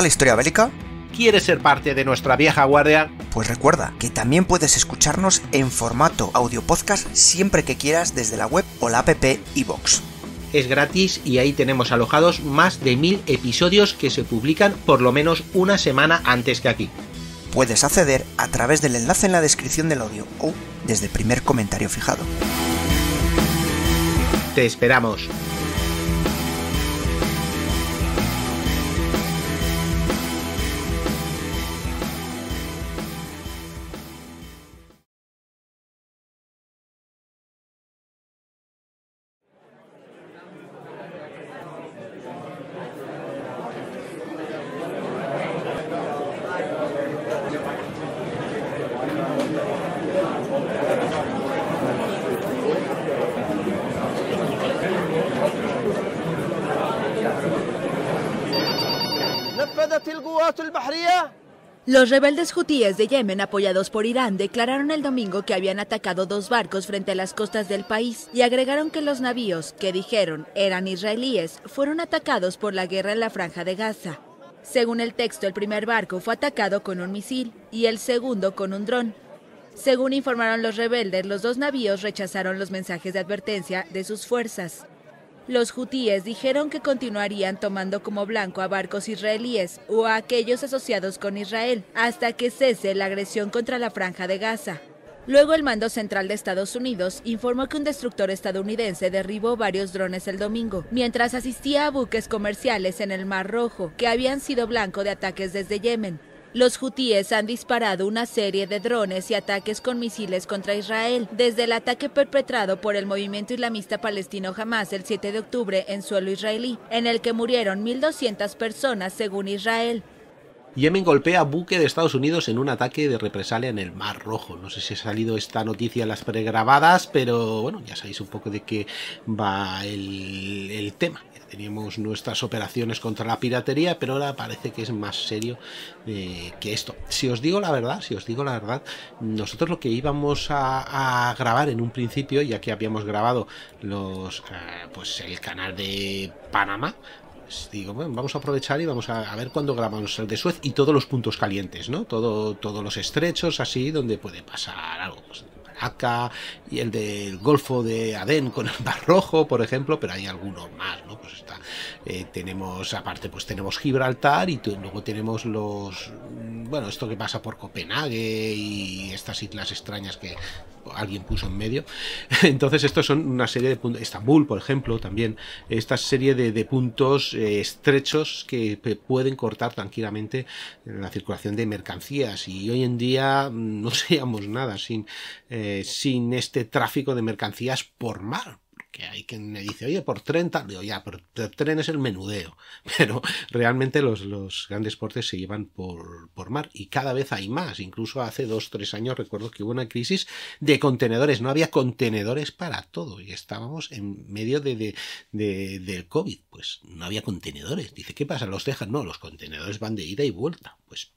la historia bélica? ¿Quieres ser parte de nuestra vieja guardia? Pues recuerda que también puedes escucharnos en formato audio podcast siempre que quieras desde la web o la app iBox. Es gratis y ahí tenemos alojados más de mil episodios que se publican por lo menos una semana antes que aquí. Puedes acceder a través del enlace en la descripción del audio o desde el primer comentario fijado. Te esperamos. Los rebeldes hutíes de Yemen, apoyados por Irán, declararon el domingo que habían atacado dos barcos frente a las costas del país y agregaron que los navíos, que dijeron eran israelíes, fueron atacados por la guerra en la franja de Gaza. Según el texto, el primer barco fue atacado con un misil y el segundo con un dron. Según informaron los rebeldes, los dos navíos rechazaron los mensajes de advertencia de sus fuerzas. Los hutíes dijeron que continuarían tomando como blanco a barcos israelíes o a aquellos asociados con Israel hasta que cese la agresión contra la franja de Gaza. Luego el mando central de Estados Unidos informó que un destructor estadounidense derribó varios drones el domingo, mientras asistía a buques comerciales en el Mar Rojo, que habían sido blanco de ataques desde Yemen. Los hutíes han disparado una serie de drones y ataques con misiles contra Israel, desde el ataque perpetrado por el movimiento islamista palestino Hamas el 7 de octubre en suelo israelí, en el que murieron 1.200 personas según Israel. Yemen golpea buque de Estados Unidos en un ataque de represalia en el Mar Rojo. No sé si ha salido esta noticia en las pregrabadas, pero bueno, ya sabéis un poco de qué va el, el tema. Teníamos nuestras operaciones contra la piratería, pero ahora parece que es más serio eh, que esto. Si os digo la verdad, si os digo la verdad, nosotros lo que íbamos a, grabar en un principio, ya que habíamos grabado los, eh, pues el canal de Panamá, pues digo, vamos a aprovechar y vamos a, a ver cuándo grabamos el de Suez y todos los puntos calientes, ¿no? Todo, todos los estrechos así donde puede pasar algo. Pues, y el del Golfo de Adén con el barrojo por ejemplo, pero hay algunos más, ¿no? Pues eh, tenemos, aparte, pues tenemos Gibraltar y luego tenemos los. Mm, bueno, esto que pasa por Copenhague y estas islas extrañas que alguien puso en medio. Entonces, estos son una serie de puntos. Estambul, por ejemplo, también. Esta serie de, puntos eh, estrechos que pueden cortar tranquilamente la circulación de mercancías. Y hoy en día mm, no seamos nada sin, eh, sin este tráfico de mercancías por mar hay quien me dice, oye, por tren tal, digo, ya, por, tren es el menudeo, pero realmente los, los grandes portes se llevan por, mar y cada vez hay más, incluso hace dos, tres años recuerdo que hubo una crisis de contenedores, no había contenedores para todo y estábamos en medio de, de, del COVID, pues no había contenedores, dice, ¿qué pasa? ¿Los dejan? No, los contenedores van de ida y vuelta. Pues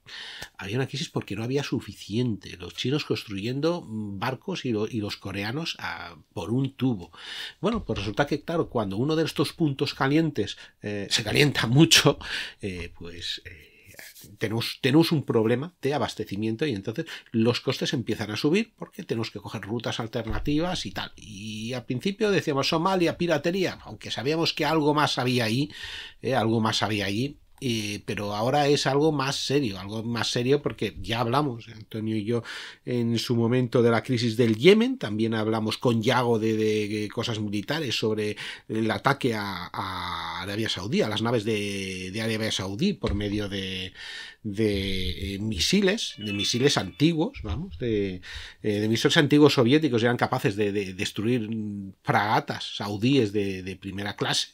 había una crisis porque no había suficiente. Los chinos construyendo barcos y, los coreanos ah, por un tubo. Bueno, pues resulta que, claro, cuando uno de estos puntos calientes eh, se calienta mucho, eh, pues... Eh, tenemos, un problema de abastecimiento y entonces los costes empiezan a subir porque tenemos que coger rutas alternativas y tal. Y al principio decíamos Somalia, piratería, aunque sabíamos que algo más había ahí, algo más había allí, eh, pero ahora es algo más serio, algo más serio porque ya hablamos, Antonio y yo, en su momento de la crisis del Yemen, también hablamos con Yago de, cosas militares sobre el ataque a, Arabia Saudí, a las naves de Arabia Saudí por medio de, de eh, misiles, de misiles antiguos, vamos, de, eh, de misiles antiguos soviéticos, eran capaces de, de destruir mm, fragatas saudíes de, de primera clase.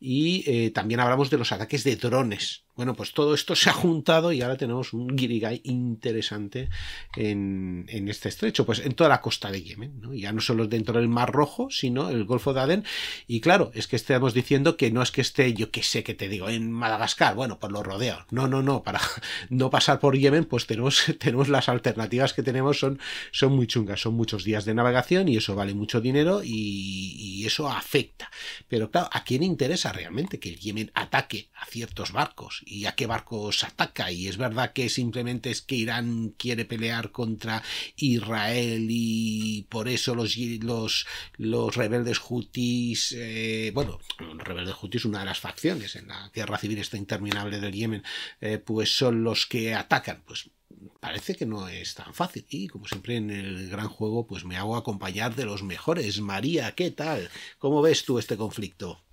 Y eh, también hablamos de los ataques de drones bueno, pues todo esto se ha juntado y ahora tenemos un guirigay interesante en, en, este estrecho, pues en toda la costa de Yemen, ¿no? Ya no solo dentro del Mar Rojo, sino el Golfo de Adén. Y claro, es que estamos diciendo que no es que esté, yo qué sé, que te digo, en Madagascar, bueno, por pues lo rodeos, No, no, no, para no pasar por Yemen, pues tenemos, tenemos las alternativas que tenemos son, son muy chungas, son muchos días de navegación y eso vale mucho dinero y, y eso afecta. Pero claro, ¿a quién interesa realmente que el Yemen ataque a ciertos barcos? y a qué barcos ataca. Y es verdad que simplemente es que Irán quiere pelear contra Israel y por eso los, los, los rebeldes hutis, eh, bueno, los rebeldes hutis, una de las facciones en la guerra civil esta interminable del Yemen, eh, pues son los que atacan. Pues parece que no es tan fácil. Y como siempre en el gran juego, pues me hago acompañar de los mejores. María, ¿qué tal? ¿Cómo ves tú este conflicto?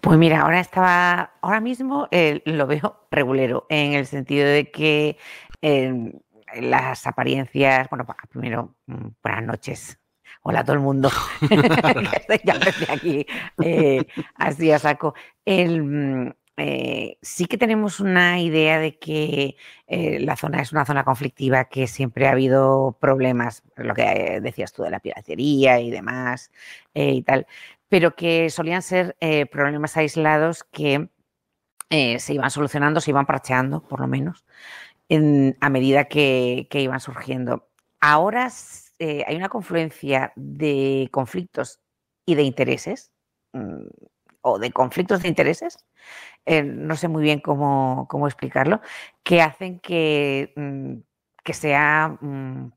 Pues mira, ahora estaba, ahora mismo eh, lo veo regulero, en el sentido de que em, las apariencias, bueno, primero, mm, buenas noches. Hola a todo el mundo. ya aquí eh, así a saco. Mm, eh, sí que tenemos una idea de que la zona es una zona conflictiva, que siempre ha habido problemas, lo que decías tú de la piratería y demás y tal pero que solían ser eh, problemas aislados que eh, se iban solucionando, se iban parcheando, por lo menos, a medida que, iban surgiendo. Ahora eh, hay una confluencia de conflictos y de intereses, mm, o de conflictos de intereses, no sé muy bien cómo, explicarlo, que hacen que, mm, que sea mm,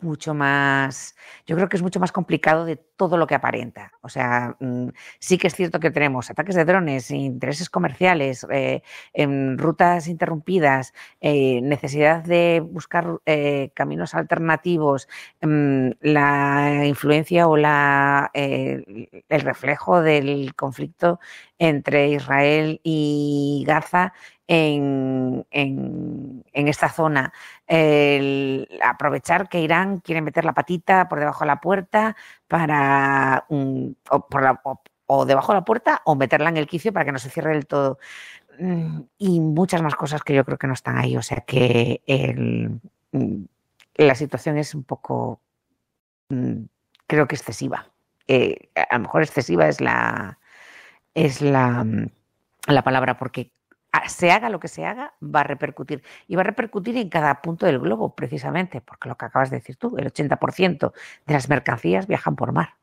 mucho más, yo creo que es mucho más complicado de todo lo que aparenta. O sea, mm, sí que es cierto que tenemos ataques de drones, intereses comerciales, eh, em, rutas interrumpidas, eh, necesidad de buscar eh, caminos alternativos, mm, la influencia o la, el reflejo del conflicto entre Israel y Gaza en, esta zona. El aprovechar que Irán quiere meter la patita por debajo de la puerta para o, debajo de la puerta o meterla en el quicio para que no se cierre del todo. Mm, y muchas más cosas que yo creo que no están ahí. O sea que mm, la situación es un poco, mm, creo que excesiva. Eh, a lo mejor excesiva es la, es la palabra porque se haga lo que se haga, va a repercutir. Y va a repercutir en cada punto del globo, precisamente, porque lo que acabas de decir tú, el 80% de las mercancías viajan por mar.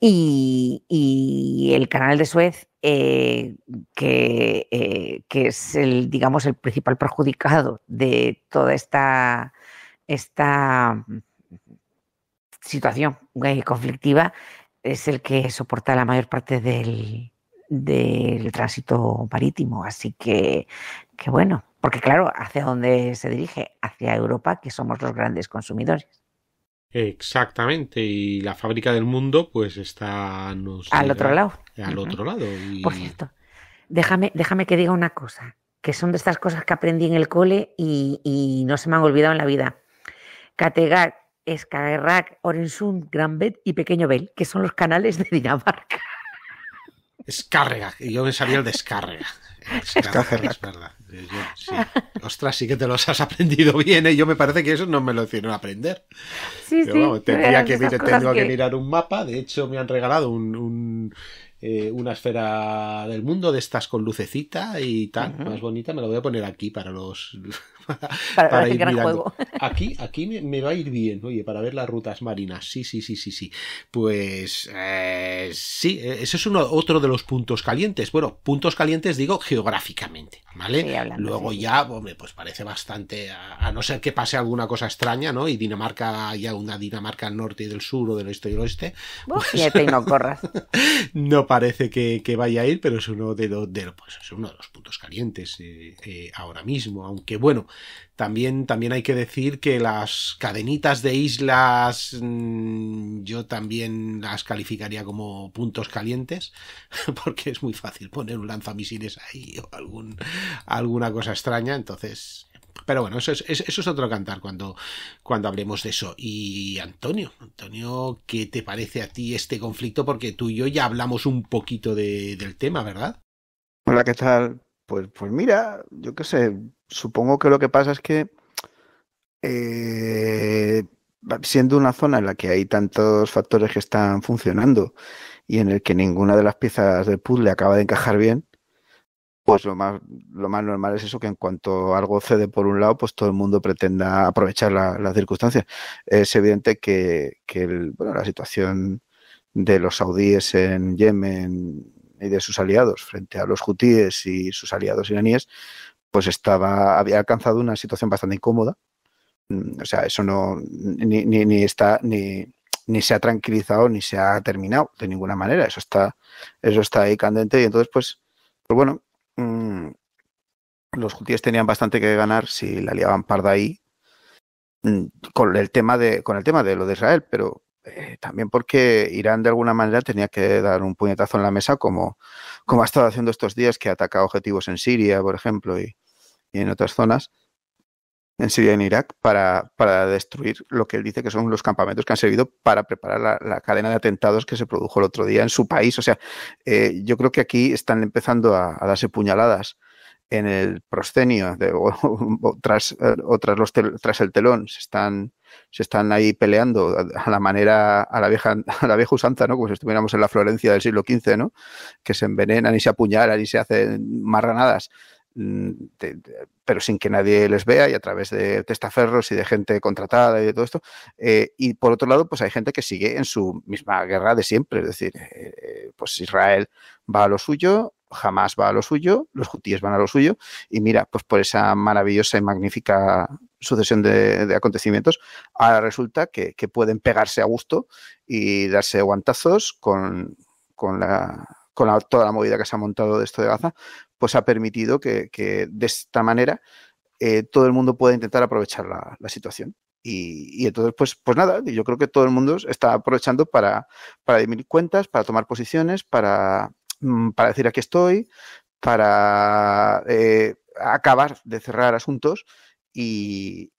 Y, el canal de Suez, eh, que, eh, que, es el, digamos, el principal perjudicado de toda esta, esta situación eh, conflictiva, es el que soporta la mayor parte del, del tránsito marítimo. Así que, que bueno, porque claro, ¿hacia dónde se dirige? Hacia Europa, que somos los grandes consumidores. Exactamente, y la fábrica del mundo pues está... al otro lado. Al otro lado. Por cierto, déjame, déjame que diga una cosa, que son de estas cosas que aprendí en el cole y, no se me han olvidado en la vida. Categar, Skagerrak, Orensund, Gran Bet y Pequeño Bel, que son los canales de Dinamarca. Y yo me sabía el descarga. Escárrega. es verdad. Ostras, sí que te los has aprendido bien, Y ¿eh? yo me parece que eso no me lo hicieron aprender. Sí, sí. que, mirar, tengo que... mirar un mapa, de hecho me han regalado eh, una esfera del mundo de estas con lucecita y tal, más bonita, me lo voy a poner aquí para los para, el juego. Aquí, aquí me, va a ir bien, oye, para ver las rutas marinas. Sí, sí, sí, sí, sí. Pues eh, sí, e, ese es uno, otro de los puntos calientes. Bueno, puntos calientes digo geográficamente, ¿vale? Luego ya, hombre, pues parece bastante, a, no ser que pase alguna cosa extraña, ¿no? Y Dinamarca haya una Dinamarca al norte y del sur o del este y del oeste. Pues no parece que, vaya a ir, pero es uno de los, pues es uno de los puntos calientes eh, eh, ahora mismo. Aunque bueno, también, también hay que decir que las cadenitas de islas mm, yo también las calificaría como puntos calientes, porque es muy fácil poner un lanzamisiles ahí o algún, alguna cosa extraña, entonces... Pero bueno, eso es, eso es otro cantar cuando, cuando hablemos de eso. Y Antonio, Antonio, ¿qué te parece a ti este conflicto? Porque tú y yo ya hablamos un poquito del tema, ¿verdad? Hola, ¿qué tal? Pues, pues mira, yo qué sé, supongo que lo que pasa es que eh, siendo una zona en la que hay tantos factores que están funcionando y en el que ninguna de las piezas del puzzle acaba de encajar bien, pues lo más, lo más normal es eso, que en cuanto algo cede por un lado, pues todo el mundo pretenda aprovechar la, las circunstancias. Es evidente que, bueno, la situación de los saudíes en Yemen y de sus aliados frente a los hutíes y sus aliados iraníes pues estaba, había alcanzado una situación bastante incómoda. Mm, o sea, eso no, ni, ni, está, ni, ni se ha tranquilizado ni se ha terminado de ninguna manera. Eso está, eso está ahí candente. Y entonces, pues, pues bueno, mm, los judíos tenían bastante que ganar si la liaban parda ahí mm, con el tema de, con el tema de lo de Israel, pero eh, también porque Irán de alguna manera tenía que dar un puñetazo en la mesa como, como ha estado haciendo estos días que ha atacado objetivos en Siria, por ejemplo, y, y en otras zonas, en Siria y en Irak, para, para destruir lo que él dice que son los campamentos que han servido para preparar la, cadena de atentados que se produjo el otro día en su país. O sea, eh, yo creo que aquí están empezando a, darse puñaladas en el proscenio eh, o, tras, los tras el telón se están ahí peleando a la manera a la vieja a la vieja usanza no como si estuviéramos en la Florencia del siglo XV no que se envenenan y se apuñalan y se hacen marranadas Mm, pero sin que nadie les vea y a través de testaferros y de gente contratada y de todo esto. Eh, y por otro lado, pues hay gente que sigue en su misma guerra de siempre, es decir, eh, eh, pues Israel va a lo suyo, jamás va a lo suyo, los judíos van a lo suyo, y mira, pues por esa maravillosa y magnífica sucesión de, acontecimientos, ahora resulta que, pueden pegarse a gusto y darse guantazos con, toda la movida que se ha montado de esto de Gaza, pues ha permitido que, de esta manera eh, todo el mundo pueda intentar aprovechar la, situación. Y, entonces, pues, pues nada, yo creo que todo el mundo está aprovechando para, para cuentas, para tomar posiciones, para, mm, para decir aquí estoy, para eh, acabar de cerrar asuntos y,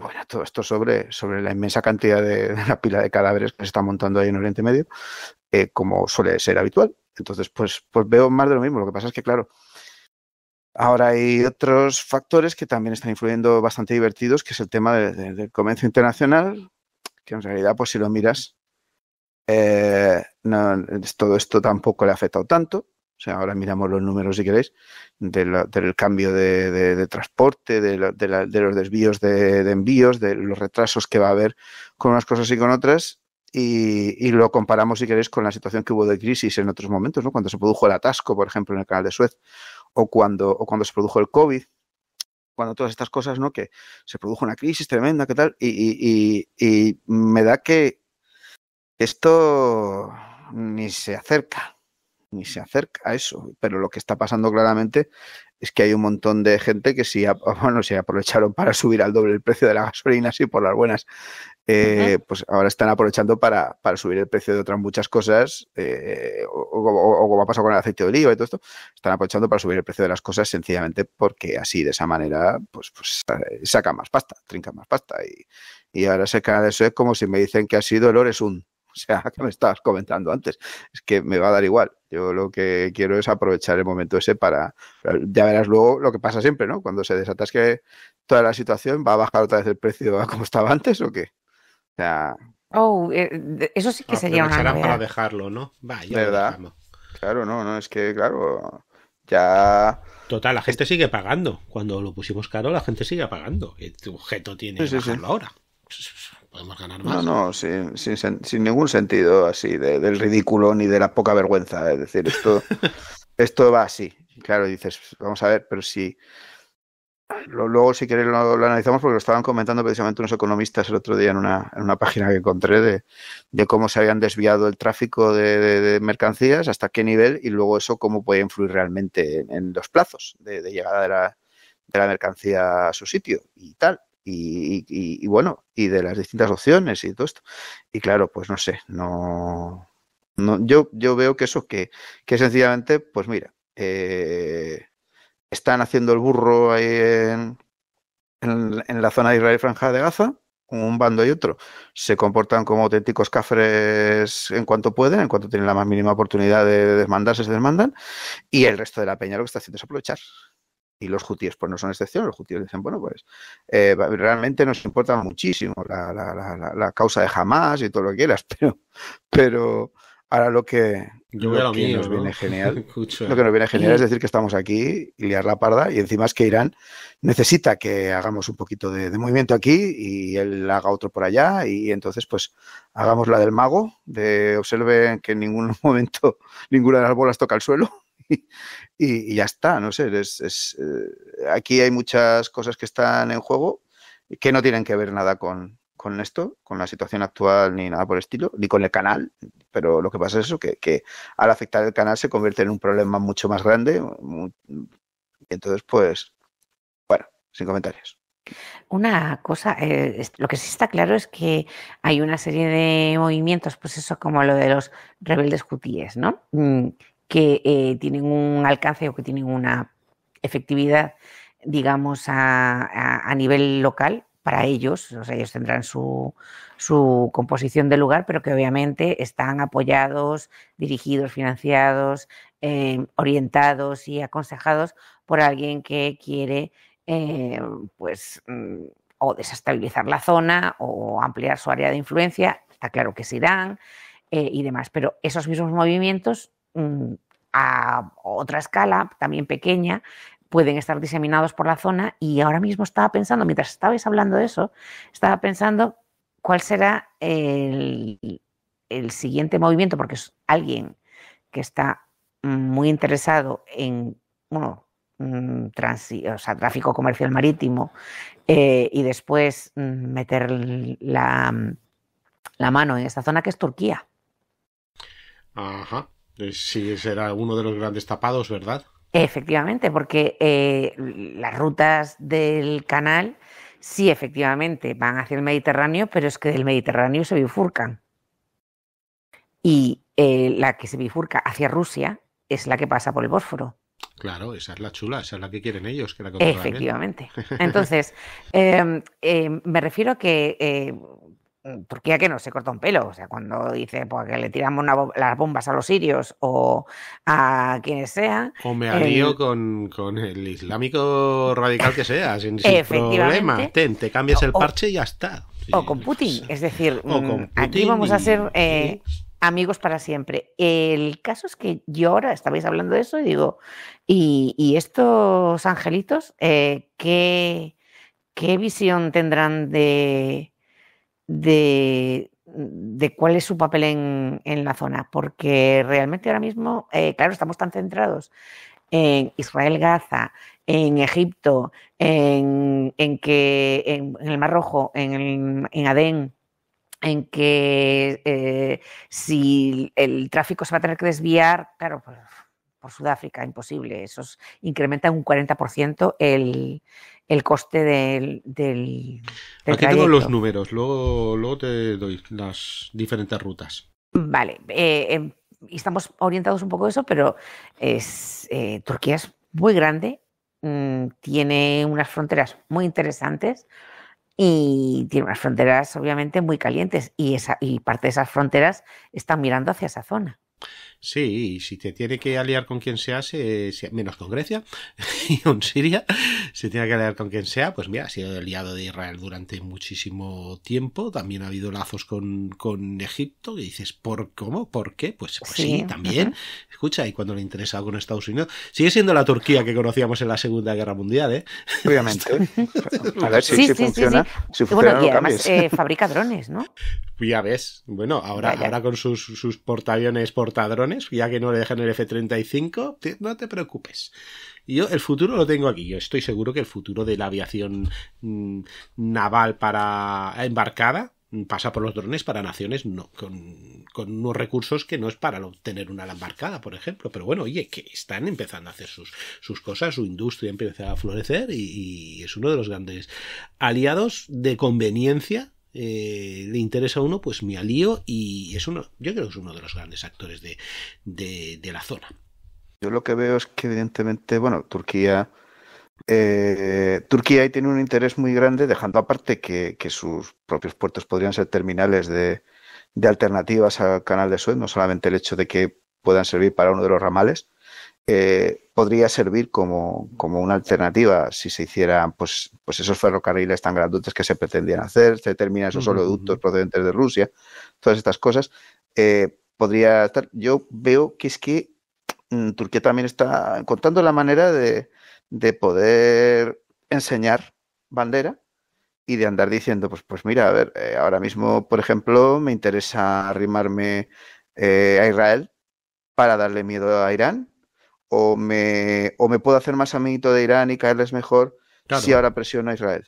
bueno, todo esto sobre, sobre la inmensa cantidad de, la pila de cadáveres que se está montando ahí en Oriente Medio, eh, como suele ser habitual. Entonces, pues, pues veo más de lo mismo. Lo que pasa es que, claro, ahora hay otros factores que también están influyendo bastante divertidos, que es el tema del comercio internacional, que en realidad, pues si lo miras, eh, todo esto tampoco le ha afectado tanto. O sea, ahora miramos los números, si queréis, del cambio de, transporte, de, los desvíos de, envíos, de los retrasos que va a haber con unas cosas y con otras. Y, lo comparamos, si queréis, con la situación que hubo de crisis en otros momentos, ¿no? cuando se produjo el atasco, por ejemplo, en el canal de Suez, o cuando, o cuando se produjo el COVID, cuando todas estas cosas, ¿no? que se produjo una crisis tremenda, ¿qué tal? Y, y me da que esto ni se acerca, ni se acerca a eso, pero lo que está pasando claramente es que hay un montón de gente que sí, bueno, se aprovecharon para subir al doble el precio de la gasolina, así por las buenas, eh, pues ahora están aprovechando para, subir el precio de otras muchas cosas, eh, o, como ha pasado con el aceite de oliva y todo esto, están aprovechando para subir el precio de las cosas sencillamente porque así, de esa manera, pues, pues eh, saca más pasta, trinca más pasta. Y, y ahora se de eso es como si me dicen que ha sido el un, O sea, que me estabas comentando antes. Es que me va a dar igual. Yo lo que quiero es aprovechar el momento ese para. Ya verás luego lo que pasa siempre, ¿no? Cuando se desatasque toda la situación, ¿va a bajar otra vez el precio como estaba antes o qué? Oh, eh, eso sí que ah, sería una Será para dejarlo, ¿no? Va, ¿verdad? claro, no, no, es que, claro, ya. Total, la gente sigue pagando. Cuando lo pusimos caro, la gente sigue pagando. Y tu objeto tiene que sí, ahora. Podemos ganar más. No, no, sin, sin, ningún sentido así de, del ridículo ni de la poca vergüenza. Es decir, esto, esto va así. Claro, dices, vamos a ver, pero si luego, si queréis, lo, analizamos porque lo estaban comentando precisamente unos economistas el otro día en una, en una página que encontré de, cómo se habían desviado el tráfico de, mercancías, hasta qué nivel y luego eso cómo puede influir realmente en, los plazos de, llegada de la, de la mercancía a su sitio y tal. Y, y, bueno, y de las distintas opciones y todo esto. Y claro, pues no sé, no. no yo, yo veo que eso que, que sencillamente, pues mira, eh, están haciendo el burro ahí en, en, la zona de Israel Franja de Gaza, un bando y otro. Se comportan como auténticos cafres en cuanto pueden, en cuanto tienen la más mínima oportunidad de desmandarse, se desmandan. Y el resto de la peña lo que está haciendo es aprovechar. Y los judíos pues no son excepción. Los judíos dicen, bueno, pues eh, realmente nos importa muchísimo la, la, causa de Hamas y todo lo que quieras, pero, pero Ahora lo que, nos viene genial, lo viene genial es decir que estamos aquí y liar la parda y encima es que Irán necesita que hagamos un poquito de, movimiento aquí y él haga otro por allá y entonces pues hagamos la del mago, de observe que en ningún momento ninguna de las bolas toca el suelo. Y, ya está, no sé, es, eh, aquí hay muchas cosas que están en juego que no tienen que ver nada con, con esto, con la situación actual ni nada por el estilo, ni con el canal, pero lo que pasa es eso, que, al afectar el canal se convierte en un problema mucho más grande, y entonces pues, bueno, sin comentarios. Una cosa, eh, lo que sí está claro es que hay una serie de movimientos, pues eso como lo de los rebeldes cutíes ¿no? Mm, que eh, tienen un alcance o que tienen una efectividad, digamos, a nivel local para ellos, ellos tendrán su, composición de lugar, pero que obviamente están apoyados, dirigidos, financiados, em, orientados y aconsejados por alguien que quiere, eh, pues, mm, o desestabilizar la zona o ampliar su área de influencia, está claro que se Irán eh, y demás, pero esos mismos movimientos mm, a otra escala, también pequeña, pueden estar diseminados por la zona y ahora mismo estaba pensando, mientras estabais hablando de eso, estaba pensando cuál será el, siguiente movimiento, porque es alguien que está muy interesado en, mm, tráfico comercial marítimo eh, y después mm, meter la, mano en esta zona que es Turquía. Ajá. Eh, sí, será uno de los grandes tapados, ¿verdad? Efectivamente, porque eh, las rutas del canal sí, efectivamente, van hacia el Mediterráneo, pero es que del Mediterráneo se bifurcan. Y eh, la que se bifurca hacia Rusia es la que pasa por el Bósforo. Claro, esa es la chula, esa es la que quieren ellos, que la Efectivamente. Entonces, em, em, me refiero a que eh, Turquía mm, que no se corta un pelo, o sea, cuando dice pues, que le tiramos las bombas a los sirios o a quienes sea. O me alío con, el islámico radical que sea, sin, problema. Ten, te cambias el parche y ya está. o con Putin, es decir, mm, aquí vamos a ser eh, amigos para siempre. El caso es que yo ahora estabais hablando de eso y digo, ¿y, estos angelitos eh, ¿qué, qué visión tendrán de de, cuál es su papel en, en, la zona, porque realmente ahora mismo, eh, claro, estamos tan centrados en Israel-Gaza, en Egipto, en, en que, en, el Mar Rojo, en, Adén, en que eh, si el tráfico se va a tener que desviar, claro, pues, por Sudáfrica, imposible. Eso incrementa un 40% el, el coste del, del, del Aquí tengo los números, luego, te doy las diferentes rutas. Vale, eh, em, estamos orientados un poco a eso, pero es, eh, Turquía es muy grande, mm, tiene unas fronteras muy interesantes y tiene unas fronteras obviamente muy calientes y, esa, y parte de esas fronteras están mirando hacia esa zona. Sí, y si te tiene que aliar con quien sea, se, menos con Grecia y con Siria, se tiene que aliar con quien sea, pues mira, ha sido aliado de Israel durante muchísimo tiempo, también ha habido lazos con, Egipto, y dices, ¿por cómo? ¿Por qué? Pues, pues sí, también. Escucha, y cuando le interesa algo en Estados Unidos, sigue siendo la Turquía que conocíamos en la Segunda Guerra Mundial, ¿eh? Obviamente. A ver si, funciona. bueno, y además eh, fabrica drones, ¿no? Ya ves. Bueno, ahora, ahora con sus, sus portaaviones, drones ya que no le dejan el F-35, no te preocupes. Yo el futuro lo tengo aquí. Yo estoy seguro que el futuro de la aviación mm, naval para embarcada pasa por los drones para naciones no, con, unos recursos que no es para obtener una embarcada, por ejemplo. Pero bueno, oye, que están empezando a hacer sus, cosas, su industria empieza a florecer y, es uno de los grandes aliados de conveniencia eh, le interesa a uno, pues me alío y es uno, yo creo que es uno de los grandes actores de, de, la zona. Yo lo que veo es que evidentemente, bueno, Turquía... Eh, Turquía ahí tiene un interés muy grande, dejando aparte que, sus propios puertos podrían ser terminales de, de alternativas al canal de Suez, no solamente el hecho de que puedan servir para uno de los ramales, eh, podría servir como, una alternativa si se hicieran pues, pues esos ferrocarriles tan grandotes que se pretendían hacer, se terminan esos oleoductos procedentes de Rusia, todas estas cosas. Eh, podría estar. Yo veo que es que mm, Turquía también está encontrando la manera de, poder enseñar bandera y de andar diciendo, pues, pues mira, a ver, eh, ahora mismo, por ejemplo, me interesa arrimarme a Israel para darle miedo a Irán, o me, me puedo hacer más amiguito de Irán y caerles mejor si ahora presiona a Israel.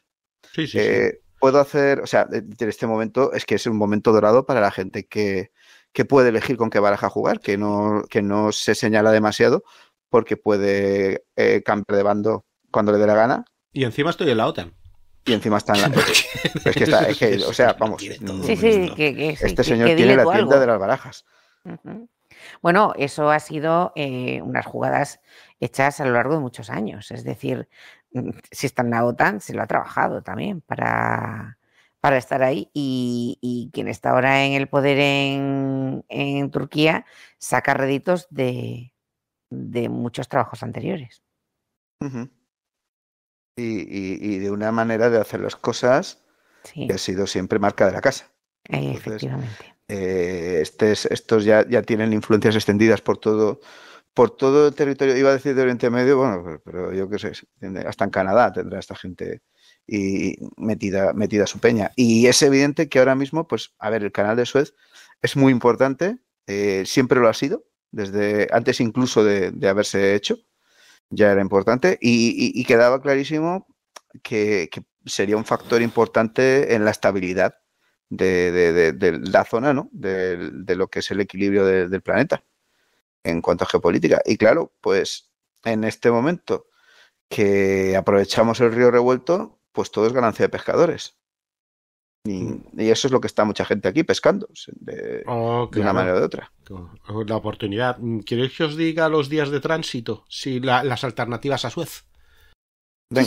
Sí, sí, eh, Puedo hacer, o sea, en eh, este momento es que es un momento dorado para la gente que, puede elegir con qué baraja jugar, que no, que no se señala demasiado porque puede eh, camper de bando cuando le dé la gana. Y encima estoy en la OTAN. Y encima está en la. es que está, o sea, vamos. Mm, este señor tiene la tienda de las barajas. Bueno, eso ha sido eh, unas jugadas hechas a lo largo de muchos años. Es decir, mm, si está en la OTAN, se lo ha trabajado también para, estar ahí. Y, quien está ahora en el poder en, Turquía saca réditos de, de muchos trabajos anteriores. y, y, de una manera de hacer las cosas que ha sido siempre marca de la casa. efectivamente. Eh, estos ya, tienen influencias extendidas por todo, por todo el territorio, iba a decir de Oriente Medio, bueno, pero, yo qué sé, hasta en Canadá tendrá esta gente y metida, metida su peña. Y es evidente que ahora mismo, pues, a ver, el canal de Suez es muy importante, eh, siempre lo ha sido, desde antes incluso de, haberse hecho, ya era importante, y, quedaba clarísimo que, sería un factor importante en la estabilidad de, de, de la zona, ¿no? De, lo que es el equilibrio del planeta en cuanto a geopolítica. Y claro, pues en este momento que aprovechamos el río revuelto, pues todo es ganancia de pescadores. Y, mm. eso es lo que está mucha gente aquí pescando, oh, de, una manera o de otra. Oh, la oportunidad. ¿Queréis que os diga los días de tránsito? Si las alternativas a Suez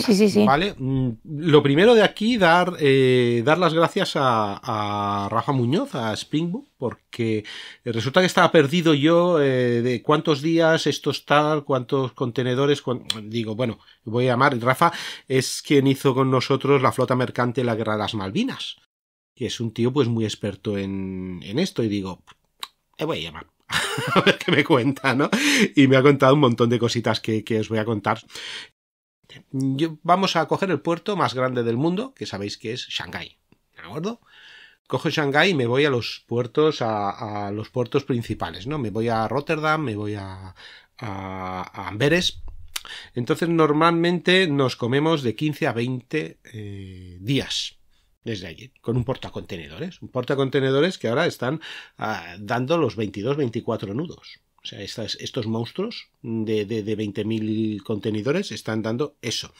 sí, sí, sí. Vale. Mm, lo primero de aquí, dar, eh, las gracias a, Rafa Muñoz, a Springbook, porque resulta que estaba perdido yo eh, de cuántos días esto está, cuántos contenedores. digo, bueno, voy a llamar. Rafa es quien hizo con nosotros la flota mercante la Guerra de las Malvinas, que es un tío pues muy experto en, esto. Y digo, me voy a llamar. a ver qué me cuenta, ¿no? Y me ha contado un montón de cositas que os voy a contar vamos a coger el puerto más grande del mundo, que sabéis que es Shanghái, ¿de acuerdo? Cojo Shanghái y me voy a los puertos, a, los puertos principales, ¿no? Me voy a Rotterdam, me voy a, Amberes. Entonces normalmente nos comemos de 15 a 20 eh, días desde allí, con un contenedores. Un contenedores que ahora están ah, dando los 22-24 nudos. O sea, estos monstruos de, 20.000 contenedores están dando eso.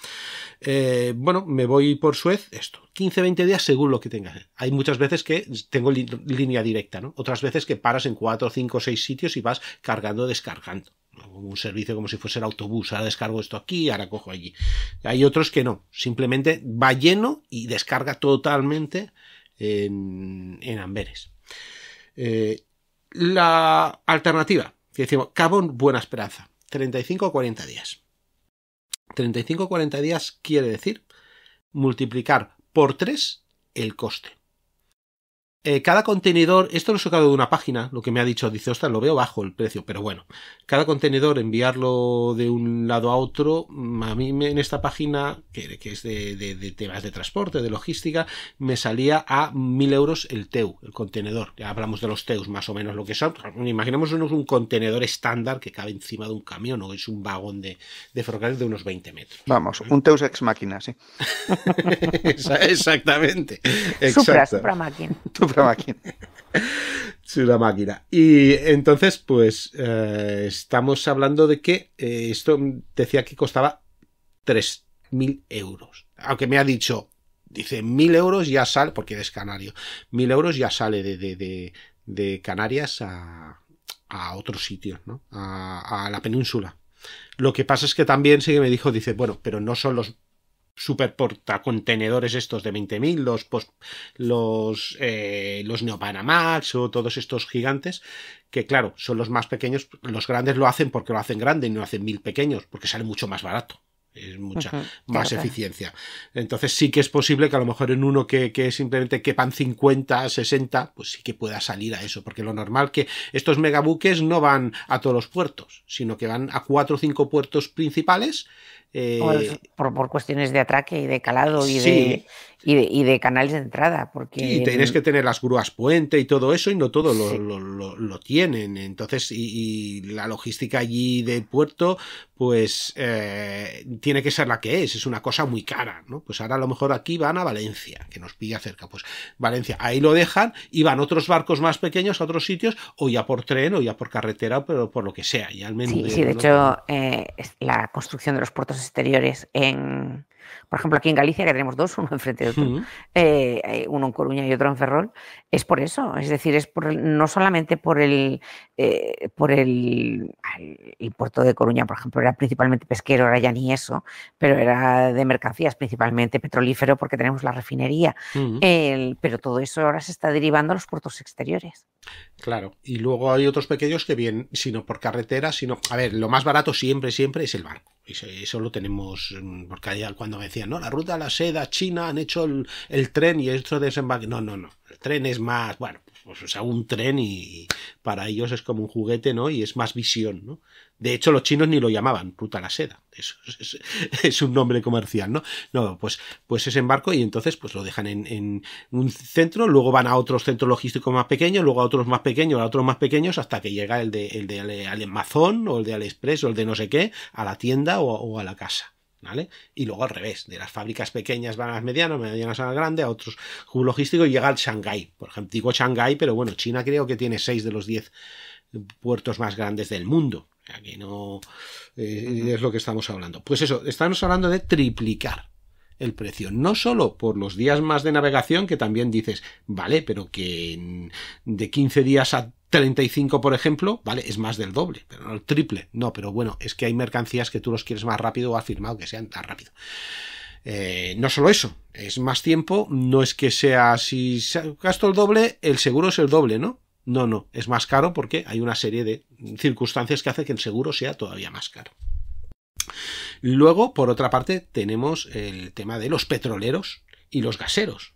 Eh, bueno, me voy por Suez, esto, 15-20 días según lo que tengas. Hay muchas veces que tengo línea directa, ¿no? Otras veces que paras en 4, 5, 6 sitios y vas cargando, descargando. Un servicio como si fuese el autobús, ahora descargo esto aquí, ahora cojo allí. Hay otros que no, simplemente va lleno y descarga totalmente en, Amberes. Eh, la alternativa, decimos cabón, Buena Esperanza, 35 o 40 días. 35 o 40 días quiere decir multiplicar por 3 el coste. Eh, cada contenedor, esto lo he sacado de una página, lo que me ha dicho, dice, lo veo bajo el precio, pero bueno, cada contenedor enviarlo de un lado a otro, mm, a mí en esta página, que, es de, temas de transporte, de logística, me salía a mil euros el TEU, el contenedor. Ya hablamos de los TEUs, más o menos lo que son. Imaginemos un contenedor estándar que cabe encima de un camión o es un vagón de, de ferrocarril de unos 20 metros. Vamos, un TEUs ex máquina, sí. Exactamente. Supra, supra máquina máquina. máquina. Y entonces, pues, eh, estamos hablando de que eh, esto decía que costaba 3.000 euros. Aunque me ha dicho, dice, 1.000 euros ya sale, porque eres canario, 1.000 euros ya sale de, de, Canarias a, a, otro sitio, ¿no? A, a la península. Lo que pasa es que también sí que me dijo, dice, bueno, pero no son los super contenedores estos de 20.000, los, post, los, eh, los Neopanamax o todos estos gigantes, que claro, son los más pequeños, los grandes lo hacen porque lo hacen grande y no hacen mil pequeños, porque sale mucho más barato. Es mucha más eficiencia. Entonces sí que es posible que a lo mejor en uno que, que simplemente quepan 50, 60, pues sí que pueda salir a eso, porque lo normal que estos megabuques no van a todos los puertos, sino que van a cuatro o cinco puertos principales eh, por, cuestiones de atraque y de calado y, de, y, de, canales de entrada. Porque... Y tenés que tener las grúas puente y todo eso, y no todo lo, tienen. Entonces, y, la logística allí de puerto, pues eh, tiene que ser la que es, es una cosa muy cara, ¿no? Pues ahora a lo mejor aquí van a Valencia, que nos pide cerca, pues Valencia, ahí lo dejan y van otros barcos más pequeños a otros sitios, o ya por tren, o ya por carretera, pero por lo que sea, y al menos... Sí, de, hecho, eh, la construcción de los puertos exteriores en, por ejemplo, aquí en Galicia, que tenemos dos, uno enfrente de otro, eh, eh, uno en Coruña y otro en Ferrol, es por eso. Es decir, es por no solamente por el, eh, por el, puerto de Coruña, por ejemplo, era principalmente pesquero, ahora ya ni eso, pero era de mercancías, principalmente petrolífero, porque tenemos la refinería. pero todo eso ahora se está derivando a los puertos exteriores. Claro, y luego hay otros pequeños que vienen sino por carretera, sino, a ver, lo más barato siempre, siempre es el barco. Eso lo tenemos, mm, porque cuando me decían, no, la ruta la seda, China, han hecho el, tren y esto desembarque. No, no, no, el tren es más, bueno, pues o sea un tren y para ellos es como un juguete, ¿no? Y es más visión, ¿no? De hecho, los chinos ni lo llamaban ruta la seda. Eso es, un nombre comercial, ¿no? No, pues, pues ese embarco y entonces pues lo dejan en, un centro, luego van a otros centros logísticos más pequeños, luego a otros más pequeños, a otros más pequeños, hasta que llega el de, el de Amazon o el de Aliexpress o el de no sé qué, a la tienda o a la casa. Y luego al revés, de las fábricas pequeñas van a las medianas, medianas a las grandes, a otros hub logístico y llega al Shanghái. Por ejemplo, digo Shanghái, pero bueno, China creo que tiene 6 de los 10 puertos más grandes del mundo. Aquí no eh, es lo que estamos hablando. Pues eso, estamos hablando de triplicar el precio, no solo por los días más de navegación, que también dices, vale, pero que de 15 días a 35, por ejemplo, ¿vale? Es más del doble, pero no el triple. No, pero bueno, es que hay mercancías que tú los quieres más rápido o afirmado que sean tan rápido. Eh, no solo eso, es más tiempo, no es que sea si gasto el doble, el seguro es el doble, ¿no? No, no, es más caro porque hay una serie de circunstancias que hace que el seguro sea todavía más caro. Luego, por otra parte, tenemos el tema de los petroleros y los gaseros.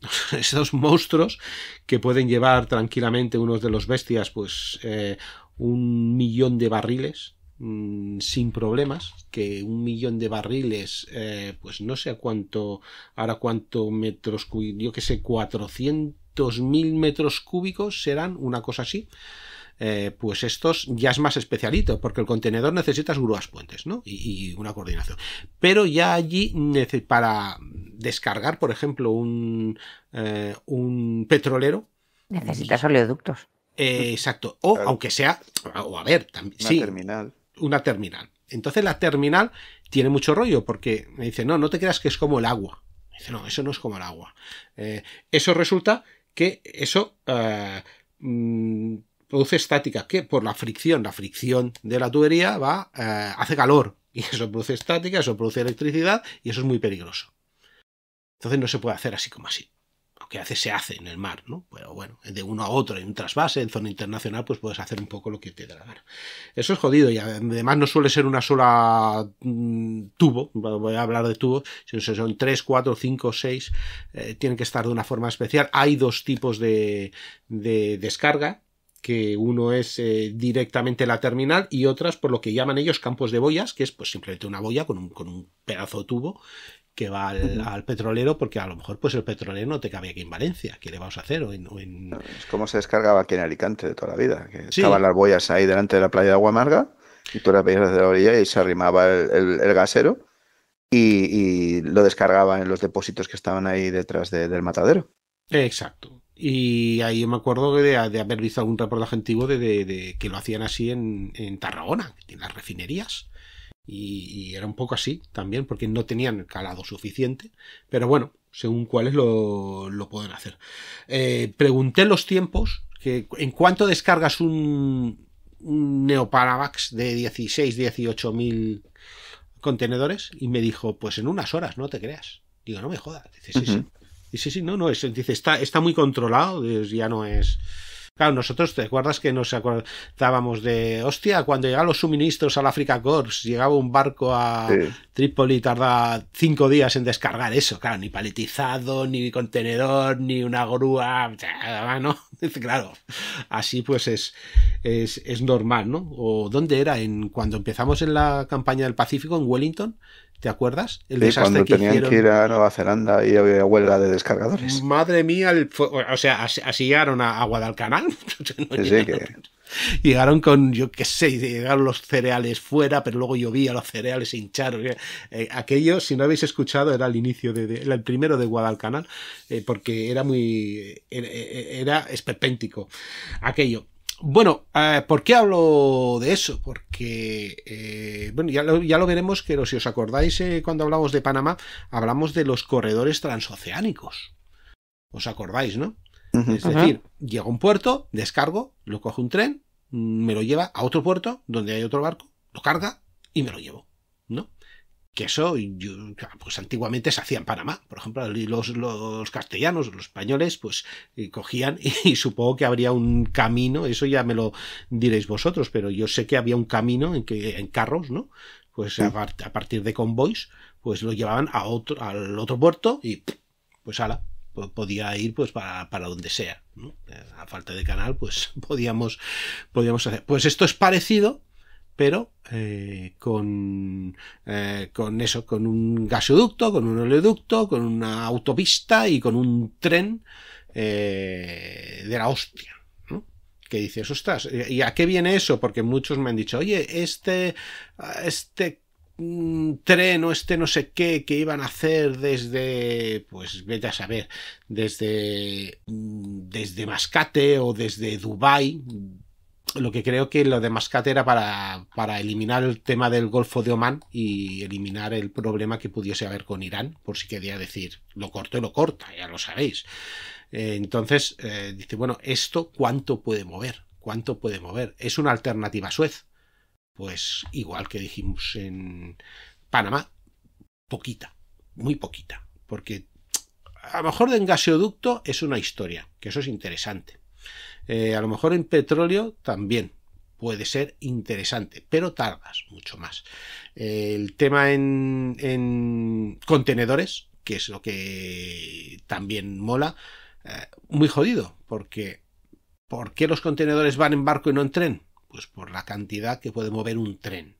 esos monstruos que pueden llevar tranquilamente unos de los bestias pues eh, un millón de barriles mm, sin problemas que un millón de barriles eh, pues no sé a cuánto ahora cuánto metros yo que sé cuatrocientos mil metros cúbicos serán una cosa así eh, pues estos ya es más especialito, porque el contenedor necesitas grúas puentes, ¿no? Y, una coordinación. Pero ya allí, para descargar, por ejemplo, un, eh, un petrolero. Necesitas oleoductos. Eh, exacto. O aunque sea, o a ver, también. Una terminal. Una terminal. Entonces la terminal tiene mucho rollo, porque me dice, no, no te creas que es como el agua. dice, no, eso no es como el agua. eso resulta que eso mm, produce estática. que Por la fricción. La fricción de la tubería va, eh, hace calor. Y eso produce estática, eso produce electricidad y eso es muy peligroso. Entonces no se puede hacer así como así. Lo que hace se hace en el mar, ¿no? Pero bueno, de uno a otro, en un trasvase, en zona internacional, pues puedes hacer un poco lo que te dé la gana. Eso es jodido y además no suele ser una sola mm, tubo, voy a hablar de tubos, sino son tres, cuatro, cinco, seis, eh, tienen que estar de una forma especial. Hay dos tipos de, de descarga, que uno es eh, directamente la terminal y otras por lo que llaman ellos campos de boyas, que es pues simplemente una boya con un, con un pedazo de tubo que va al, petrolero porque a lo mejor pues el petrolero no te cabía aquí en Valencia, ¿qué le vamos a hacer? en, Es como se descargaba aquí en Alicante de toda la vida, que estaban las boyas ahí delante de la playa de Agua Amarga y tú las veías desde la orilla y se arrimaba el, gasero y, lo descargaba en los depósitos que estaban ahí detrás del matadero. Exacto, y ahí me acuerdo de, de haber visto algún reportaje antiguo de, de, que lo hacían así en, Tarragona, en las refinerías. Y, era un poco así también, porque no tenían calado suficiente. Pero bueno, según cuáles lo, pueden hacer. Eh, pregunté los tiempos, que en cuánto descargas un, Neoparavax de 16, 18 mil contenedores, y me dijo, pues en unas horas, no te creas. Digo, no me jodas. Dice, sí, y sí, sí, no, no, es, dice, está, está muy controlado, ya no es... Claro, nosotros te acuerdas que nos acordábamos de, hostia, cuando llegaban los suministros al África Corps, llegaba un barco a Tripoli Trípoli y tardaba cinco días en descargar eso, claro, ni paletizado, ni contenedor, ni una grúa, ¿no? Claro, así pues es, es, es normal, ¿no? O dónde era, en cuando empezamos en la campaña del Pacífico, en Wellington, ¿Te acuerdas? El sí, cuando tenían que ir a Nueva Zelanda y había huelga de descargadores. Madre mía, o sea, así, llegaron a, Guadalcanal. llegaron, con, yo qué sé, llegaron los cereales fuera, pero luego llovía, los cereales se hincharon. Eh, eh, aquello, si no habéis escuchado, era el inicio, de, el primero de Guadalcanal, eh, porque era muy, era, era esperpéntico aquello. Bueno, eh, ¿por qué hablo de eso? Porque, eh, bueno, ya lo, veremos, pero si os acordáis eh, cuando hablamos de Panamá, hablamos de los corredores transoceánicos. ¿Os acordáis, no? Es decir, llega llego a un puerto, descargo, lo cojo un tren, me lo lleva a otro puerto donde hay otro barco, lo carga y me lo llevo que eso pues antiguamente se hacía en Panamá, por ejemplo, los, los castellanos, los españoles, pues eh, cogían y, supongo que habría un camino, eso ya me lo diréis vosotros, pero yo sé que había un camino en que en carros, ¿no? Pues a, partir de convoys, pues lo llevaban a otro, al otro puerto y pues ala, podía ir pues para, para donde sea, eh, A falta de canal, pues podíamos, podíamos hacer. Pues esto es parecido, pero eh, con, eh, con eso, con un gasoducto, con un oleoducto, con una autopista y con un tren eh, de la hostia. ¿Qué Que dices, ¿y a qué viene eso? Porque muchos me han dicho, oye, este, este mm, tren o este no sé qué que iban a hacer desde pues vete a saber desde mm, desde Mascate o desde Dubái, lo que creo que lo de Mascate era para, para, eliminar el tema del Golfo de Omán y eliminar el problema que pudiese haber con Irán, por si quería decir, lo corto y lo corta, ya lo sabéis. Eh, entonces, eh, dice, bueno, ¿esto cuánto puede mover? ¿Cuánto puede mover? Es una alternativa Suez. Pues igual que dijimos en Panamá, poquita, muy poquita, porque a lo mejor de en gaseoducto es una historia, que eso es interesante. Eh, a lo mejor en petróleo también puede ser interesante, pero tardas mucho más. Eh, el tema en, contenedores, que es lo que también mola, eh, muy jodido, porque ¿por qué los contenedores van en barco y no en tren? Pues por la cantidad que puede mover un tren.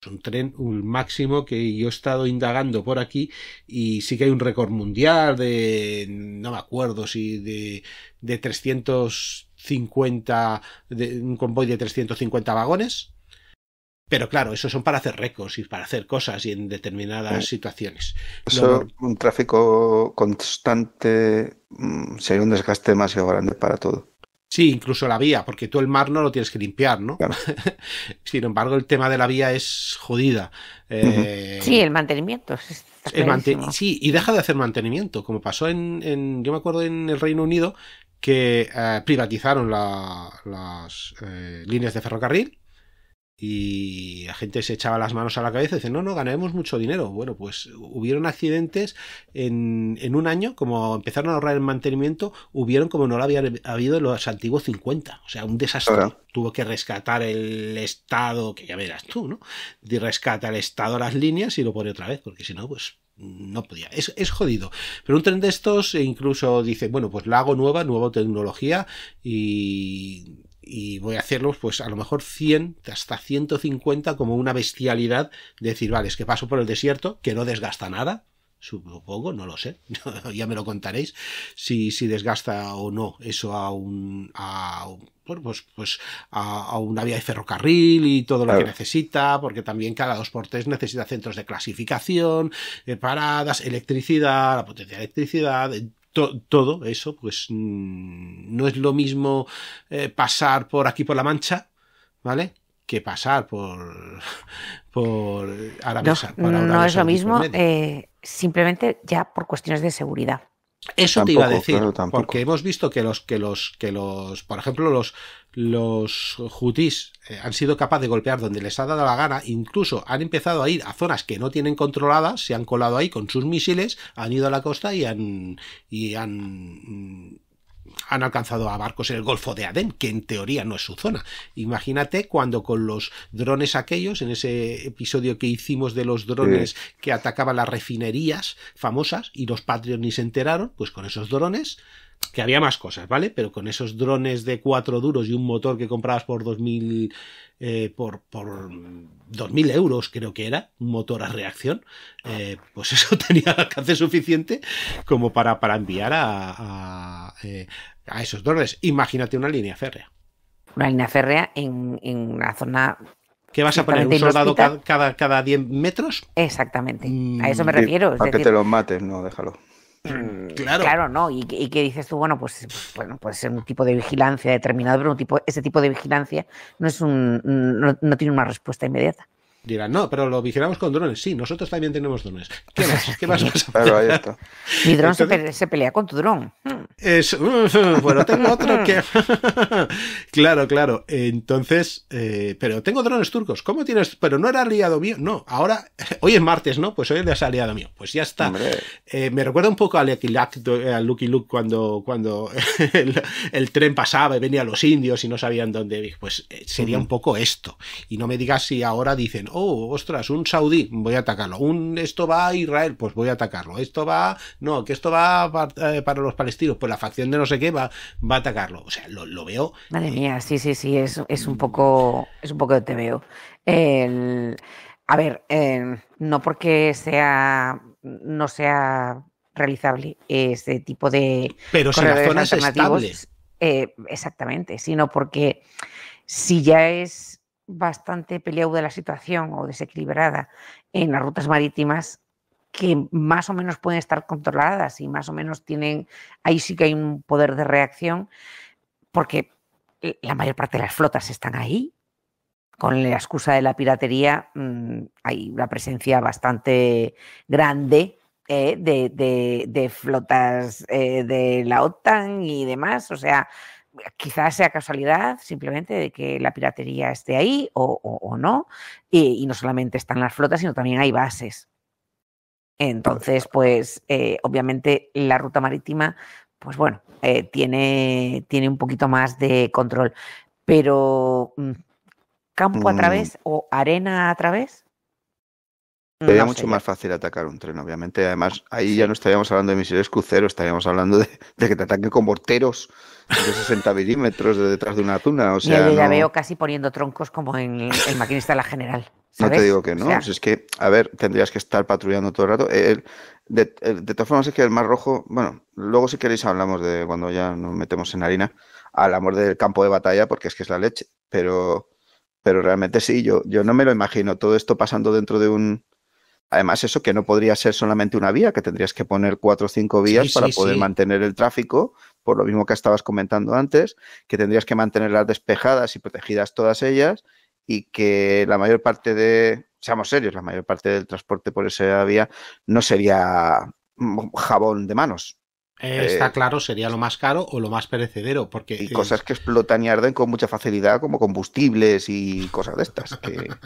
Pues, un tren, un máximo que yo he estado indagando por aquí y sí que hay un récord mundial de, no me acuerdo si de, de 350, de, un convoy de 350 vagones. Pero claro, eso son para hacer récords y para hacer cosas y en determinadas situaciones. un tráfico constante mm, sería un desgaste demasiado grande para todo. Sí, incluso la vía, porque tú el mar no lo tienes que limpiar, ¿no? Sin embargo, el tema de la vía es jodida. Eh, sí, el mantenimiento. Sí, y deja de hacer mantenimiento, como pasó en, en yo me acuerdo en el Reino Unido, que eh, privatizaron las eh, líneas de ferrocarril y la gente se echaba las manos a la cabeza y dice, no, no, ganaremos mucho dinero. Bueno, pues hubieron accidentes en, en un año, como empezaron a ahorrar el mantenimiento, hubieron como no lo había habido en los antiguos 50. O sea, un desastre. Tuvo que rescatar el Estado, que ya verás tú, ¿no? rescata el Estado las líneas y lo pone otra vez, porque si no, pues no podía. Es, es, jodido. Pero un tren de estos e incluso dice, bueno, pues la hago nueva, nueva tecnología y y voy a hacerlos pues a lo mejor 100 hasta 150 como una bestialidad de decir, vale, es que paso por el desierto, que no desgasta nada, supongo, no lo sé, ya me lo contaréis, si, si desgasta o no eso a un, a, pues, pues a, una vía de ferrocarril y todo lo que necesita, porque también cada dos por 3 necesita centros de clasificación, eh, paradas, electricidad, la potencia de electricidad, todo eso, pues mm, no es lo mismo eh, pasar por aquí por la Mancha, ¿vale? que pasar por por eh, no, no, es lo mismo eh, simplemente ya por cuestiones de seguridad eso te iba a decir porque hemos visto que los que los que los por ejemplo los los hutis eh, han sido capaces de golpear donde les ha dado la gana, incluso han empezado a ir a zonas que no tienen controladas, se han colado ahí con sus misiles, han ido a la costa y han y han mm, han alcanzado a barcos en el Golfo de Adén, que en teoría no es su zona. Imagínate cuando con los drones aquellos, en ese episodio que hicimos de los drones que atacaban las refinerías famosas y los patrios ni se enteraron, pues con esos drones que había más cosas, ¿vale? Pero con esos drones de cuatro duros y un motor que comprabas por 2000, eh, por, por mil euros, creo que era, un motor a reacción, ah. eh, pues eso tenía alcance suficiente como para, enviar a, eh, a, esos drones. Imagínate una línea férrea. Una línea férrea en, en una zona ¿Qué vas a poner? ¿Un soldado cada, cada, 10 metros? Exactamente. A eso me mm, refiero. Para que te los mates, no, déjalo. Mm, claro. ¿no? Y, y, que dices tú, bueno, pues, bueno, puede ser un tipo de vigilancia determinado, pero un tipo, ese tipo de vigilancia no, es un, no tiene una respuesta inmediata. Dirán, no, pero lo vigilamos con drones. Sí, nosotros también tenemos drones. ¿Qué más? ¿Qué vas Mi dron se, pelea, con tu dron. Es, bueno, tengo otro que... claro, claro. Entonces, eh, pero tengo drones turcos. ¿Cómo tienes? Pero no era aliado mío. No, ahora, hoy es martes, ¿no? Pues hoy es aliado mío. Pues ya está. Eh, me recuerda un poco a Lucky Luke, cuando, cuando el, tren pasaba y venía los indios y no sabían dónde. Pues eh, sería un poco esto. Y no me digas si ahora dicen, oh, ostras, un saudí, voy a atacarlo, un esto va a Israel, pues voy a atacarlo, esto va, no, que esto va eh, para, los palestinos, pues la facción de no sé qué va, a atacarlo. O sea, lo, veo. Madre eh. mía, sí, sí, sí, es, un poco, es un poco de te veo. a ver, em, no porque sea, no sea realizable ese tipo de pero si las zonas eh, exactamente sino porque si ya es bastante de la situación o desequilibrada en las rutas marítimas que más o menos pueden estar controladas y más o menos tienen, ahí sí que hay un poder de reacción, porque la mayor parte de las flotas están ahí. Con la excusa de la piratería mm, hay una presencia bastante grande eh, de, flotas eh, de la OTAN y demás. O sea, quizás sea casualidad simplemente de que la piratería esté ahí o, no, y, no solamente están las flotas, sino también hay bases. Entonces, pues eh, obviamente la ruta marítima, pues bueno, eh, tiene, tiene un poquito más de control, pero mm, campo a mm. través o arena a través, Sería mucho más fácil atacar un tren, obviamente. Además, ahí ya no estaríamos hablando de misiles crucero, estaríamos hablando de, que te ataque con morteros de 60 milímetros de detrás de una tuna. O sea, yo ya veo casi poniendo troncos como en el maquinista de la general. No te digo que no. es que, a ver, tendrías que estar patrullando todo el rato. Eh, de, todas formas, es que el más Rojo, bueno, luego si queréis hablamos de cuando ya nos metemos en harina, al amor del campo de batalla, porque es que es la leche. Pero, pero realmente sí, yo, yo no me lo imagino todo esto pasando dentro de un Además, eso que no podría ser solamente una vía, que tendrías que poner cuatro o cinco vías para poder mantener el tráfico, por lo mismo que estabas comentando antes, que tendrías que mantenerlas despejadas y protegidas todas ellas, y que la mayor parte de, seamos serios, la mayor parte del transporte por esa vía no sería mm, jabón de manos. está eh, claro, sería lo más caro o lo más perecedero, porque... Y cosas que explotan y arden con mucha facilidad, como combustibles y cosas de estas. Que...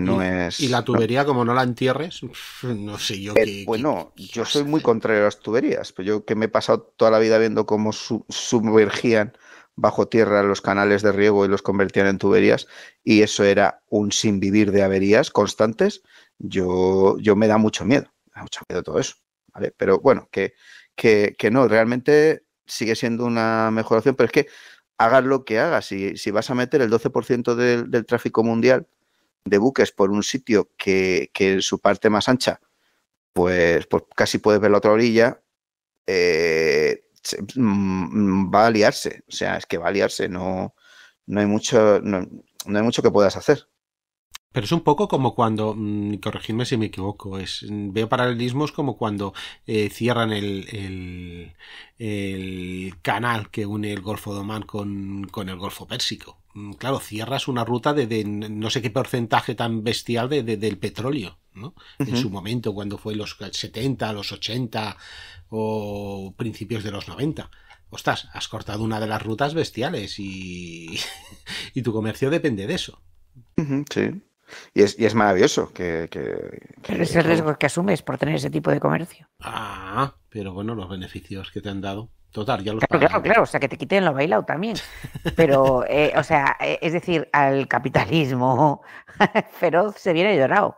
no y, es... y la tubería, como no la entierres, no sé yo eh, qué. Bueno, yo soy muy contrario a las tuberías, pero yo que me he pasado toda la vida viendo cómo sumergían bajo tierra los canales de riego y los convertían en tuberías, y eso era un sin vivir de averías constantes, yo, yo me da mucho miedo, me da mucho miedo todo eso. Pero bueno, que, que, no, realmente sigue siendo una mejoración, pero es que hagas lo que hagas, si, si vas a meter el 12% del, del tráfico mundial, de buques por un sitio que, en su parte más ancha, pues, pues casi puedes ver la otra orilla, eh, mm, va a liarse. O sea, es que va a liarse. No, no, hay, mucho, no, hay mucho que puedas hacer. Pero es un poco como cuando, mm, corregidme si me equivoco, es, veo paralelismos como cuando eh, cierran el, el, canal que une el Golfo de Oman con, con el Golfo Pérsico. Mm, claro, cierras una ruta de, no sé qué porcentaje tan bestial de, del petróleo, ¿no? En su momento, cuando fue los 70, los 80 o principios de los 90. Ostras, has cortado una de las rutas bestiales y, tu comercio depende de eso. sí. Y es, maravilloso que, que, es el riesgo que asumes por tener ese tipo de comercio. Ah, pero bueno, los beneficios que te han dado. Total, ya lo claro, Claro, claro, o sea, que te quiten lo bailado también. Pero, eh, o sea, eh, es decir, al capitalismo feroz se viene llorado.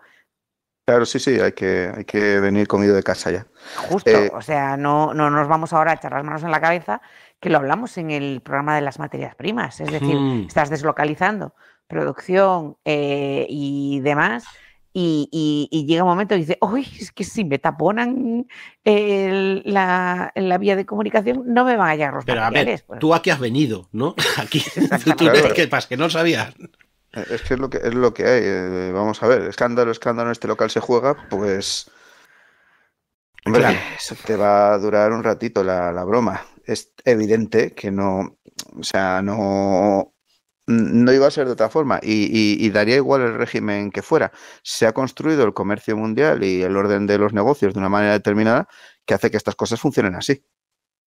Claro, sí, sí, hay que, hay que venir comido de casa ya. Justo, eh, o sea, no, no nos vamos ahora a echar las manos en la cabeza, que lo hablamos en el programa de las materias primas, es decir, hmm. estás deslocalizando producción y demás y, llega un momento y dice, uy, es que si me taponan el, la, vía de comunicación, no me van a llegar Pero a ver, pues". tú aquí has venido, ¿no? Aquí, tú, que que, que no sabías. Eh, es que es lo que, es lo que hay. Eh, vamos a ver, escándalo, escándalo, en este local se juega, pues... En verdad, te va a durar un ratito la, la broma. Es evidente que no, o sea, no no iba a ser de otra forma y, y, daría igual el régimen que fuera. Se ha construido el comercio mundial y el orden de los negocios de una manera determinada que hace que estas cosas funcionen así.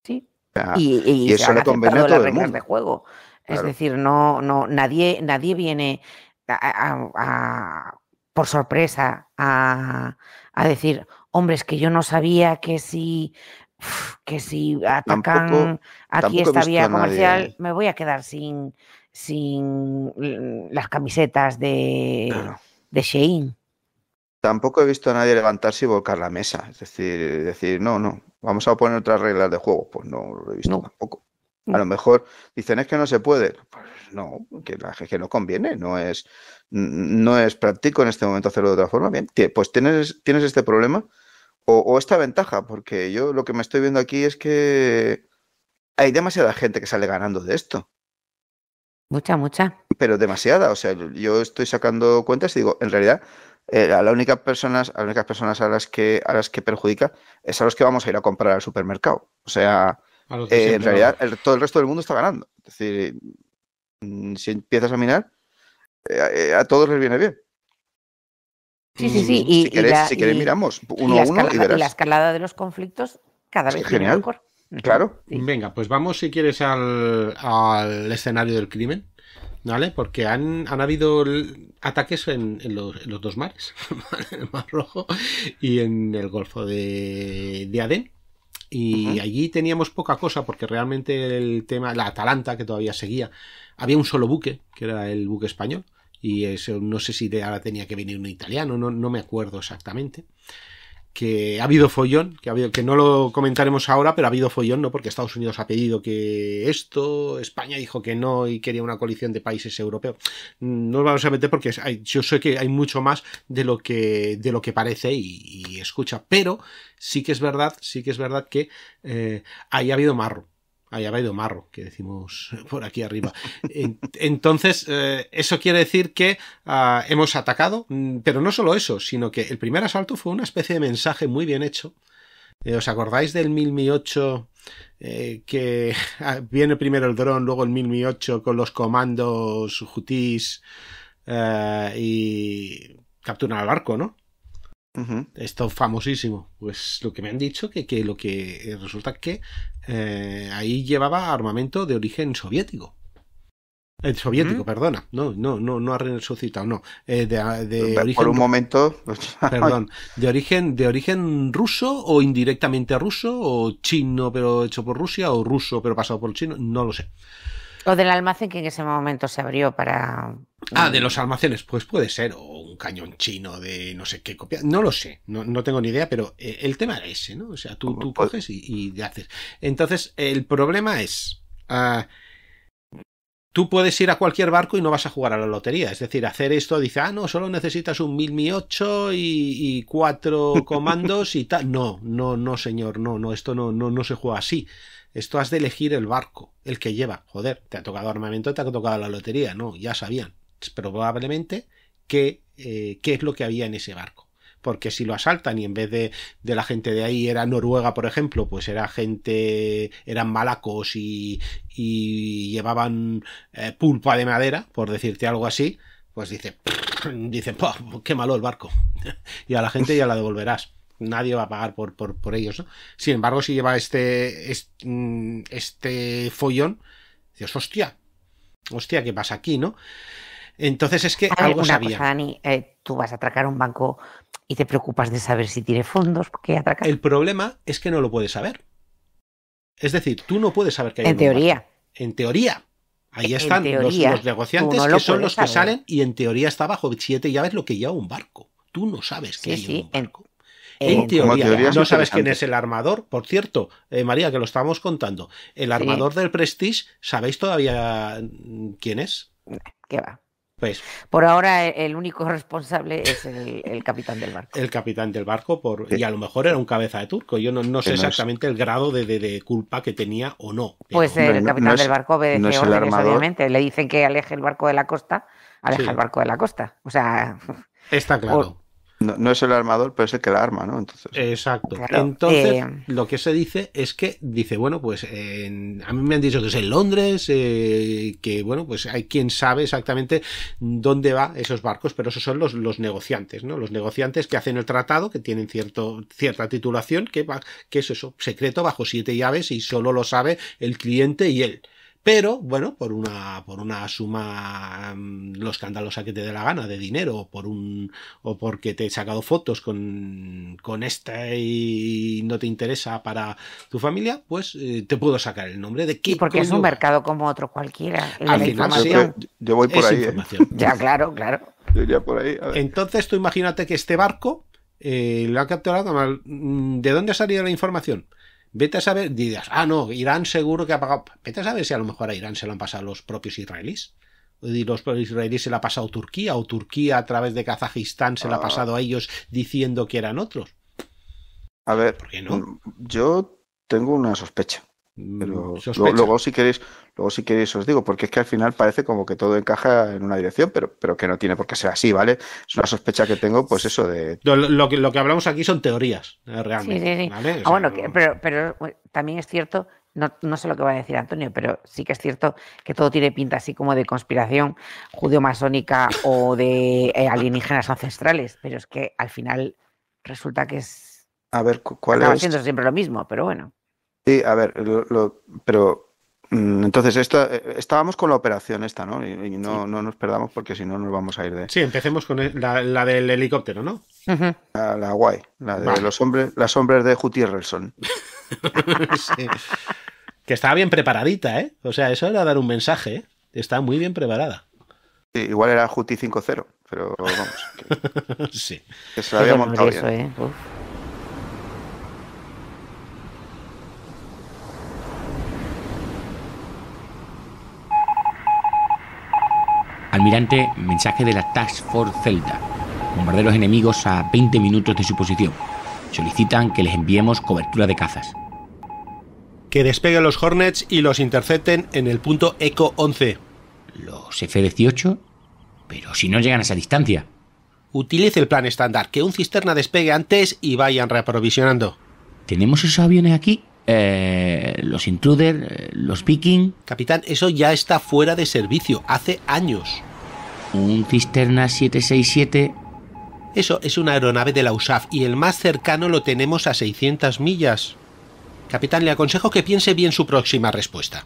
Sí. y, y, eso le conviene a todo el De juego. Es decir, no, no, nadie, nadie viene por sorpresa a, decir, hombre, es que yo no sabía que si, que si atacan aquí esta vía comercial, me voy a quedar sin sin las camisetas de, ah. de Shein. Tampoco he visto a nadie levantarse y volcar la mesa. Es decir, decir, no, no, vamos a poner otras reglas de juego. Pues no lo he visto tampoco. A lo mejor dicen es que no se puede. Pues no, que, la, que no conviene, no es, no es práctico en este momento hacerlo de otra forma. Bien, pues tienes, tienes este problema o, o, esta ventaja, porque yo lo que me estoy viendo aquí es que hay demasiada gente que sale ganando de esto. Mucha, mucha. Pero demasiada. O sea, yo estoy sacando cuentas y digo, en realidad, eh, a, la única personas, las únicas personas a las, que, a las que perjudica es a los que vamos a ir a comprar al supermercado. O sea, eh, en realidad, todo el resto del mundo está ganando. Es decir, mm, si empiezas a mirar, eh, a todos les viene bien. Sí, sí, sí. Mm, y, si quieres miramos uno a uno y la escalada de los conflictos cada vez es Claro. Venga, pues vamos si quieres al, al escenario del crimen. ¿vale? Porque han, han habido ataques en, los, dos mares, en el Mar Rojo y en el Golfo de, de Adén. Y allí teníamos poca cosa porque realmente el tema, la Atalanta que todavía seguía, había un solo buque, que era el buque español. Y eso, no sé si ahora tenía que venir un italiano, no, no me acuerdo exactamente que ha habido follón, que, ha habido, que no lo comentaremos ahora, pero ha habido follón, ¿no? Porque Estados Unidos ha pedido que esto, España dijo que no y quería una coalición de países europeos. No vamos a meter porque yo sé que hay mucho más de lo que, de lo que parece y, escucha, pero sí que es verdad, sí que es verdad que eh, ahí ha habido marro Allá ido marro, que decimos por aquí arriba. Entonces, eh, eso quiere decir que ah, hemos atacado, mm, pero no solo eso, sino que el primer asalto fue una especie de mensaje muy bien hecho. Eh, ¿Os acordáis del 1008 eh, que ah, viene primero el dron, luego el 1008 con los comandos hutis y capturan al barco, ¿no? Esto famosísimo. Pues lo que me han dicho que, que lo que eh, resulta que eh, ahí llevaba armamento de origen soviético. El eh, soviético, perdona. No, no, no, no ha resucitado, no. Ah, de, Por un momento. perdón. De origen, de origen ruso o indirectamente ruso o chino pero hecho por Rusia o ruso pero pasado por el chino, no lo sé. O del almacén que en ese momento se abrió para... Ah, de los almacenes, pues puede ser, o un cañón chino de no sé qué copia, no lo sé, no, no tengo ni idea, pero eh, el tema era ese, ¿no? O sea, tú, tú pues, coges y, haces. Entonces, el problema es... Ah. tú puedes ir a cualquier barco y no vas a jugar a la lotería. Es decir, hacer esto dice, ah, no, solo necesitas un mil Mi ocho y, y, cuatro comandos y tal. No, no, no, señor, no, no, esto no, no se juega así. Esto has de elegir el barco, el que lleva. Joder, te ha tocado armamento, te ha tocado la lotería. No, ya sabían. Probablemente que, eh, qué es lo que había en ese barco porque si lo asaltan y en vez de, de, la gente de ahí era Noruega, por ejemplo, pues era gente, eran malacos y, llevaban eh, pulpa de madera, por decirte algo así, pues dice, dice qué malo el barco. y a la gente ya la devolverás nadie va a pagar por, por, ellos, ¿no? Sin embargo, si lleva este, mm, este, follón, dios hostia, hostia, ¿qué pasa aquí, no? Entonces es que algo sabía. Eh, tú vas a atracar un banco y te preocupas de saber si tiene fondos, porque El problema es que no lo puedes saber. Es decir, tú no puedes saber que hay En teoría. En teoría. Ahí están los, negociantes que son los que salen y en teoría está bajo siete llaves lo que lleva un barco. Tú no sabes que hay un barco. En teoría, no sabes quién es el armador. Por cierto, eh, María, que lo estábamos contando. El armador del Prestige, ¿sabéis todavía mm, quién es? ¿Qué va? Pues, por ahora eh, el único responsable es el, capitán del barco. El capitán del barco, por, y a lo mejor era un cabeza de turco. Yo no, sé exactamente el grado de, culpa que tenía o no. Pues eh, el capitán del barco obedece órdenes, obviamente. Le dicen que aleje el barco de la costa, aleja el barco de la costa. O sea. Está claro. No, es el armador, pero es el que la arma, ¿no? Entonces... Exacto. Entonces, eh, lo que se dice es que dice, bueno, pues a mí me han dicho que es en Londres, eh, que bueno, pues hay quien sabe exactamente dónde va esos barcos, pero esos son los, los negociantes, ¿no? Los negociantes que hacen el tratado, que tienen cierto, cierta titulación, que, va, que es eso, secreto bajo siete llaves y solo lo sabe el cliente y él. Pero, bueno, por una, por una suma mm, lo escandalosa que te dé la gana de dinero, o por un, o porque te he sacado fotos con, con esta y no te interesa para tu familia, pues eh, te puedo sacar el nombre de qué. Porque es un mercado como otro cualquiera. Yo, voy por ahí. ¿eh? Ya, claro, claro. Entonces, tú imagínate que este barco eh, lo ha capturado mm, ¿De dónde ha salido la información? Vete a saber, dirás, ah, no, Irán seguro que ha pagado. Vete a saber si a lo mejor a Irán se lo han pasado los propios israelíes. Y los israelíes se lo ha pasado Turquía, o Turquía a través de Kazajistán se lo ha ah. pasado a ellos diciendo que eran otros. A ver, ¿Por no? yo tengo una sospecha. Mm, luego si queréis, luego si queréis os digo, porque es que al final parece como que todo encaja en una dirección, pero, pero que no tiene por qué ser así, ¿vale? Es una sospecha que tengo, pues eso de. Lo, que, hablamos aquí son teorías, eh, realmente. Sí, sí, sí. ah, bueno, pero, también es cierto no, sé lo que va a decir Antonio, pero sí que es cierto que todo tiene pinta así como de conspiración judeo-masónica o de eh, alienígenas ancestrales, pero es que al final resulta que es. A ver, ¿cuál es? siendo siempre lo mismo, pero bueno. Sí, a ver, pero mm, entonces, esto, eh, estábamos con la operación esta, ¿no? Y, no, no, nos perdamos porque si no nos vamos a ir de... Sí, empecemos con e, la, del helicóptero, ¿no? la, guay, la de los hombres, las hombres de Jutti sí. Que estaba bien preparadita, ¿eh? O sea, eso era dar un mensaje, ¿eh? Está muy bien preparada. igual era Juti 50 pero vamos. sí. Que se la había montado ¿eh? Almirante, mensaje de la Task Force Celta. Bombarderos enemigos a 20 minutos de su posición. Solicitan que les enviemos cobertura de cazas. Que despeguen los Hornets y los intercepten en el punto ECO 11. ¿Los F-18? Pero si no llegan a esa distancia. Utilice el plan estándar, que un cisterna despegue antes y vayan reaprovisionando. ¿Tenemos esos aviones aquí? eh, los Intruder, eh, los picking. Capitán, eso ya está fuera de servicio, hace años. Un Cisterna 767. Eso es una aeronave de la USAF y el más cercano lo tenemos a 600 millas. Capitán, le aconsejo que piense bien su próxima respuesta.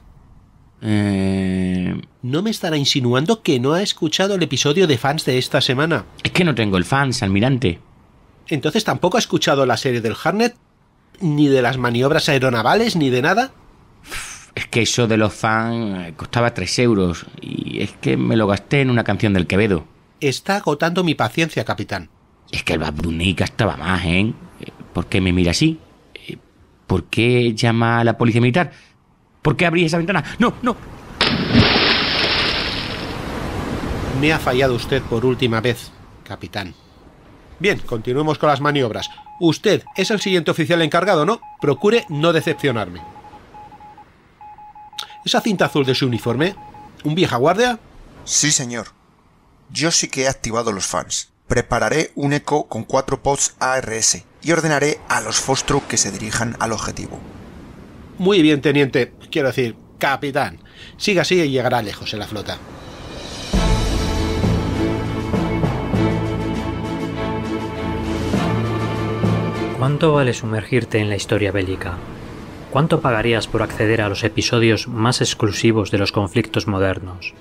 Eh... ¿No me estará insinuando que no ha escuchado el episodio de fans de esta semana? Es que no tengo el fans, almirante. Entonces tampoco ha escuchado la serie del Harnet ni de las maniobras aeronavales, ni de nada. Es que eso de los fans eh, costaba 3 euros y es que me lo gasté en una canción del Quevedo. Está agotando mi paciencia, capitán. Es que el babunica estaba más, ¿eh? ¿Por qué me mira así? Eh, ¿Por qué llama a la policía militar? ¿Por qué abrí esa ventana? ¡No, no! Me ha fallado usted por última vez, capitán. Bien, continuemos con las maniobras. Usted es el siguiente oficial encargado, ¿no? Procure no decepcionarme. ¿Esa cinta azul de su uniforme? ¿Un vieja guardia? Sí, señor. Yo sí que he activado los fans. Prepararé un eco con cuatro pods ARS y ordenaré a los Fostro que se dirijan al objetivo. Muy bien, teniente. Quiero decir, capitán. Siga así y llegará lejos en la flota. ¿Cuánto vale sumergirte en la historia bélica? ¿Cuánto pagarías por acceder a los episodios más exclusivos de los conflictos modernos?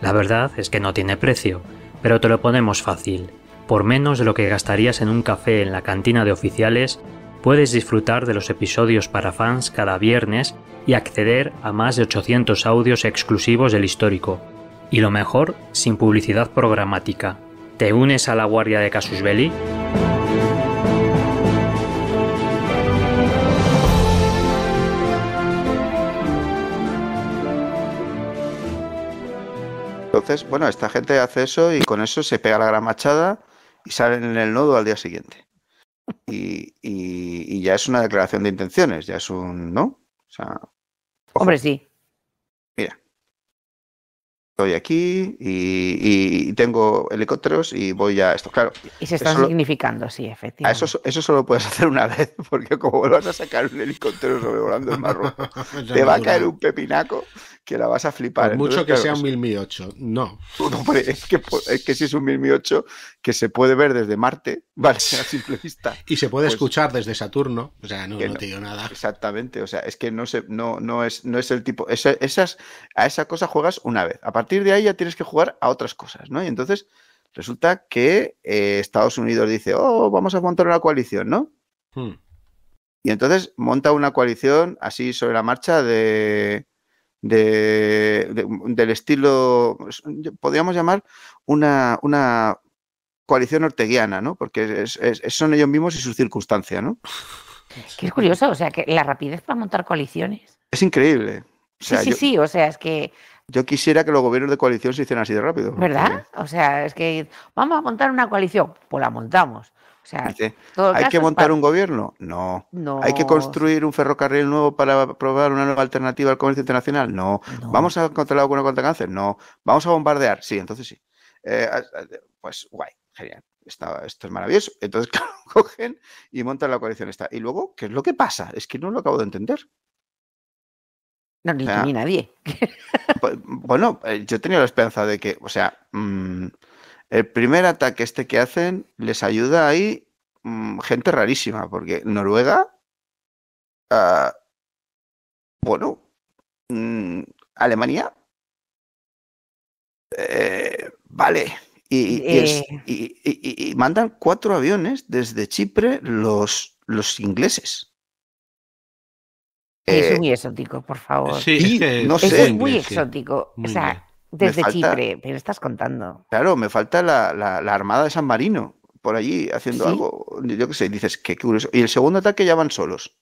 La verdad es que no tiene precio, pero te lo ponemos fácil. Por menos de lo que gastarías en un café en la cantina de oficiales, puedes disfrutar de los episodios para fans cada viernes y acceder a más de 800 audios exclusivos del histórico. Y lo mejor, sin publicidad programática. ¿Te unes a la guardia de Casus Belli? Entonces, bueno, esta gente hace eso y con eso se pega la gran machada y salen en el nodo al día siguiente. Y, ya es una declaración de intenciones, ya es un no. O sea, Hombre, sí. Mira, estoy aquí y, tengo helicópteros y voy a esto, claro. Y se están significando, sí, efectivamente. eso, eso solo puedes hacer una vez, porque como vas a sacar un helicóptero sobrevolando el marrón, te va a caer un pepinaco que la vas a flipar. Por mucho que sea un 1008, no. no es, que, es que si es un 1008 que se puede ver desde Marte, vale, a simple y se puede pues escuchar desde Saturno, o sea, no, no, te digo nada. Exactamente, o sea, es que no, no, no, es, no es el tipo... esas, a esa cosa juegas una vez, a partir de ahí ya tienes que jugar a otras cosas, ¿no? Y entonces resulta que eh, Estados Unidos dice, oh, vamos a montar una coalición, ¿no? Hmm. Y entonces monta una coalición así sobre la marcha de de, del estilo, pues, podríamos llamar una, una coalición orteguiana, ¿no? Porque es, son ellos mismos y su circunstancia. ¿no? Que es curioso, o sea, que la rapidez para montar coaliciones. Es increíble. sí, sí, sí, o sea, es que... Yo quisiera que los gobiernos de coalición se hicieran así de rápido. ¿Verdad? O sea, es que vamos a montar una coalición, pues la montamos. O sea, ¿hay que montar un gobierno? No. ¿Hay que construir un ferrocarril nuevo para probar una nueva alternativa al comercio internacional? No. ¿Vamos a controlar con contra cáncer? No. ¿Vamos a bombardear? Sí, entonces sí. Eh, pues guay, genial. esto es maravilloso. Entonces, claro, cogen y montan la coalición esta. Y luego, ¿qué es lo que pasa? Es que no lo acabo de entender. No, ni, nadie. Pues, bueno, eh, yo tenía la esperanza de que, o sea, mm, el primer ataque este que hacen les ayuda ahí mm, gente rarísima, porque Noruega, bueno, Alemania, vale, y, mandan cuatro aviones desde Chipre los, los ingleses. es eh, muy exótico, por favor. Sí, es no sé. muy exótico. o sea, desde Chipre, estás contando. Claro, me falta la, Armada de San Marino por allí haciendo algo. Yo qué sé, dices, qué curioso. Y el segundo ataque ya van solos.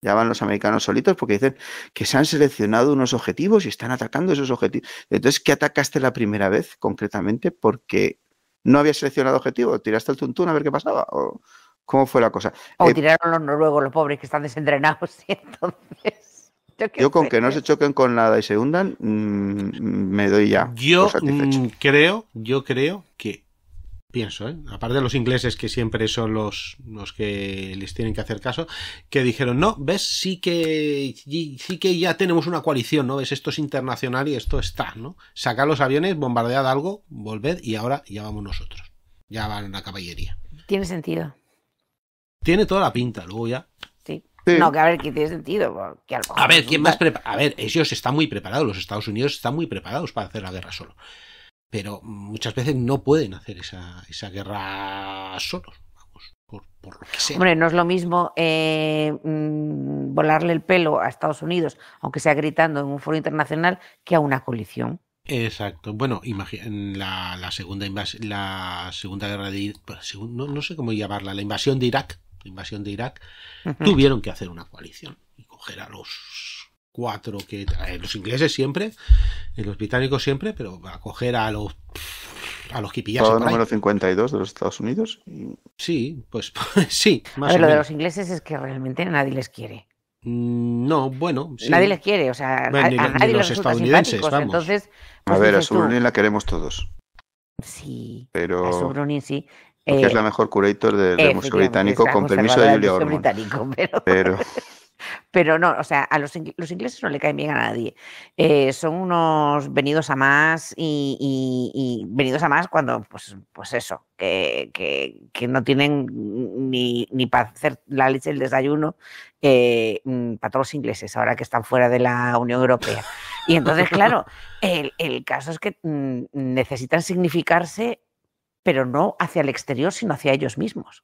Ya van los americanos solitos porque dicen que se han seleccionado unos objetivos y están atacando esos objetivos. Entonces, ¿qué atacaste la primera vez concretamente? Porque no había seleccionado objetivo. ¿Tiraste el tuntún a ver qué pasaba? ¿O ¿Cómo fue la cosa? O eh, tiraron los noruegos, los pobres que están desentrenados y entonces. Yo, con que no se choquen con nada y se hundan, mm, me doy ya. Yo mm, creo, yo creo que pienso, ¿eh? aparte de los ingleses que siempre son los, los que les tienen que hacer caso, que dijeron, no, ves, sí que, sí que ya tenemos una coalición, ¿no? Ves, esto es internacional y esto está, ¿no? Sacad los aviones, bombardead algo, volved y ahora ya vamos nosotros. Ya van la caballería. Tiene sentido. Tiene toda la pinta, luego ya no, que a ver, que tiene sentido. a, ver, ¿quién A ver, ellos están muy preparados, los Estados Unidos están muy preparados para hacer la guerra solo. Pero muchas veces no pueden hacer esa, guerra solos. Por, por, lo que sea. Hombre, no es lo mismo eh, mm, volarle el pelo a Estados Unidos, aunque sea gritando en un foro internacional, que a una coalición Exacto. Bueno, la, la segunda la segunda guerra de pues, no, no sé cómo llamarla, la invasión de Irak invasión de Irak, tuvieron que hacer una coalición y coger a los cuatro que eh, los ingleses siempre, eh, los británicos siempre, pero a coger a los a los que pillasen. Todo número 52 de los Estados Unidos. Sí, pues sí. Más lo de los ingleses es que realmente nadie les quiere. Mm, no, bueno. Nadie les quiere, o sea, nadie los estadounidenses, vamos. Entonces, a pues ver, a Subrunin la queremos todos. Sí, pero... a sí que es eh, la mejor curator del Museo Británico, con permiso de Julia Ormond. pero... pero... no, o sea, a los, ingleses, no le caen bien a nadie. Eh, son unos venidos a más y, venidos a más cuando, pues, pues eso, que, no tienen ni, para hacer la leche el desayuno eh, mm, para todos los ingleses, ahora que están fuera de la Unión Europea. Y entonces, claro, el caso es que mm, necesitan significarse pero no hacia el exterior, sino hacia ellos mismos.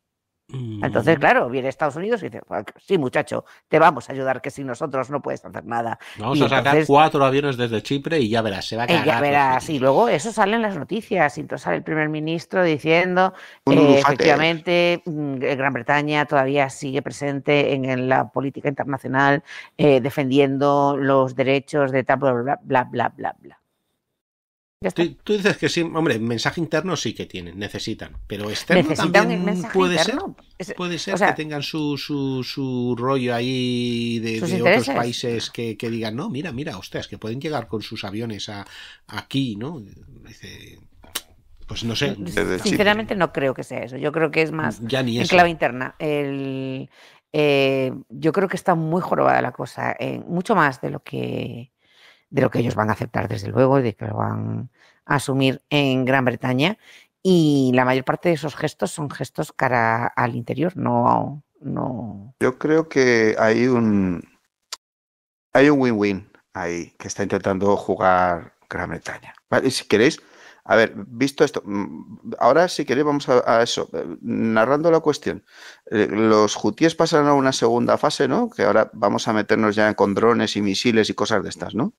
Entonces, mm. claro, viene Estados Unidos y dice, sí, muchacho, te vamos a ayudar, que sin nosotros no puedes hacer nada. Vamos a cuatro aviones desde Chipre y ya verás, se va a eh, cagar. Ya verás, y luego eso sale en las noticias, y entonces sale el primer ministro diciendo, que eh, efectivamente, mm, eh, Gran Bretaña todavía sigue presente en, la política internacional, defendiendo los derechos de tal, bla, bla, bla. bla. Tú, dices que sí, hombre, mensaje interno sí que tienen, necesitan, pero externo también puede ser, puede ser que tengan su, su, rollo ahí de, otros países que, digan, no, mira, mira, ostras, que pueden llegar con sus aviones a, aquí, ¿no? pues no sé. Sinceramente no creo que sea eso, yo creo que es más ya clave interna. El, eh, yo creo que está muy jorobada la cosa, eh, mucho más de lo que de lo que ellos van a aceptar, desde luego, y de que lo van a asumir en Gran Bretaña. Y la mayor parte de esos gestos son gestos cara al interior, no. no... Yo creo que hay un. Hay un win-win ahí que está intentando jugar Gran Bretaña. ¿Vale? Si queréis, a ver, visto esto, mm, ahora si queréis vamos a, eso. Eh, narrando la cuestión, eh, los hutíes pasan a una segunda fase, ¿no? Que ahora vamos a meternos ya con drones y misiles y cosas de estas, ¿no?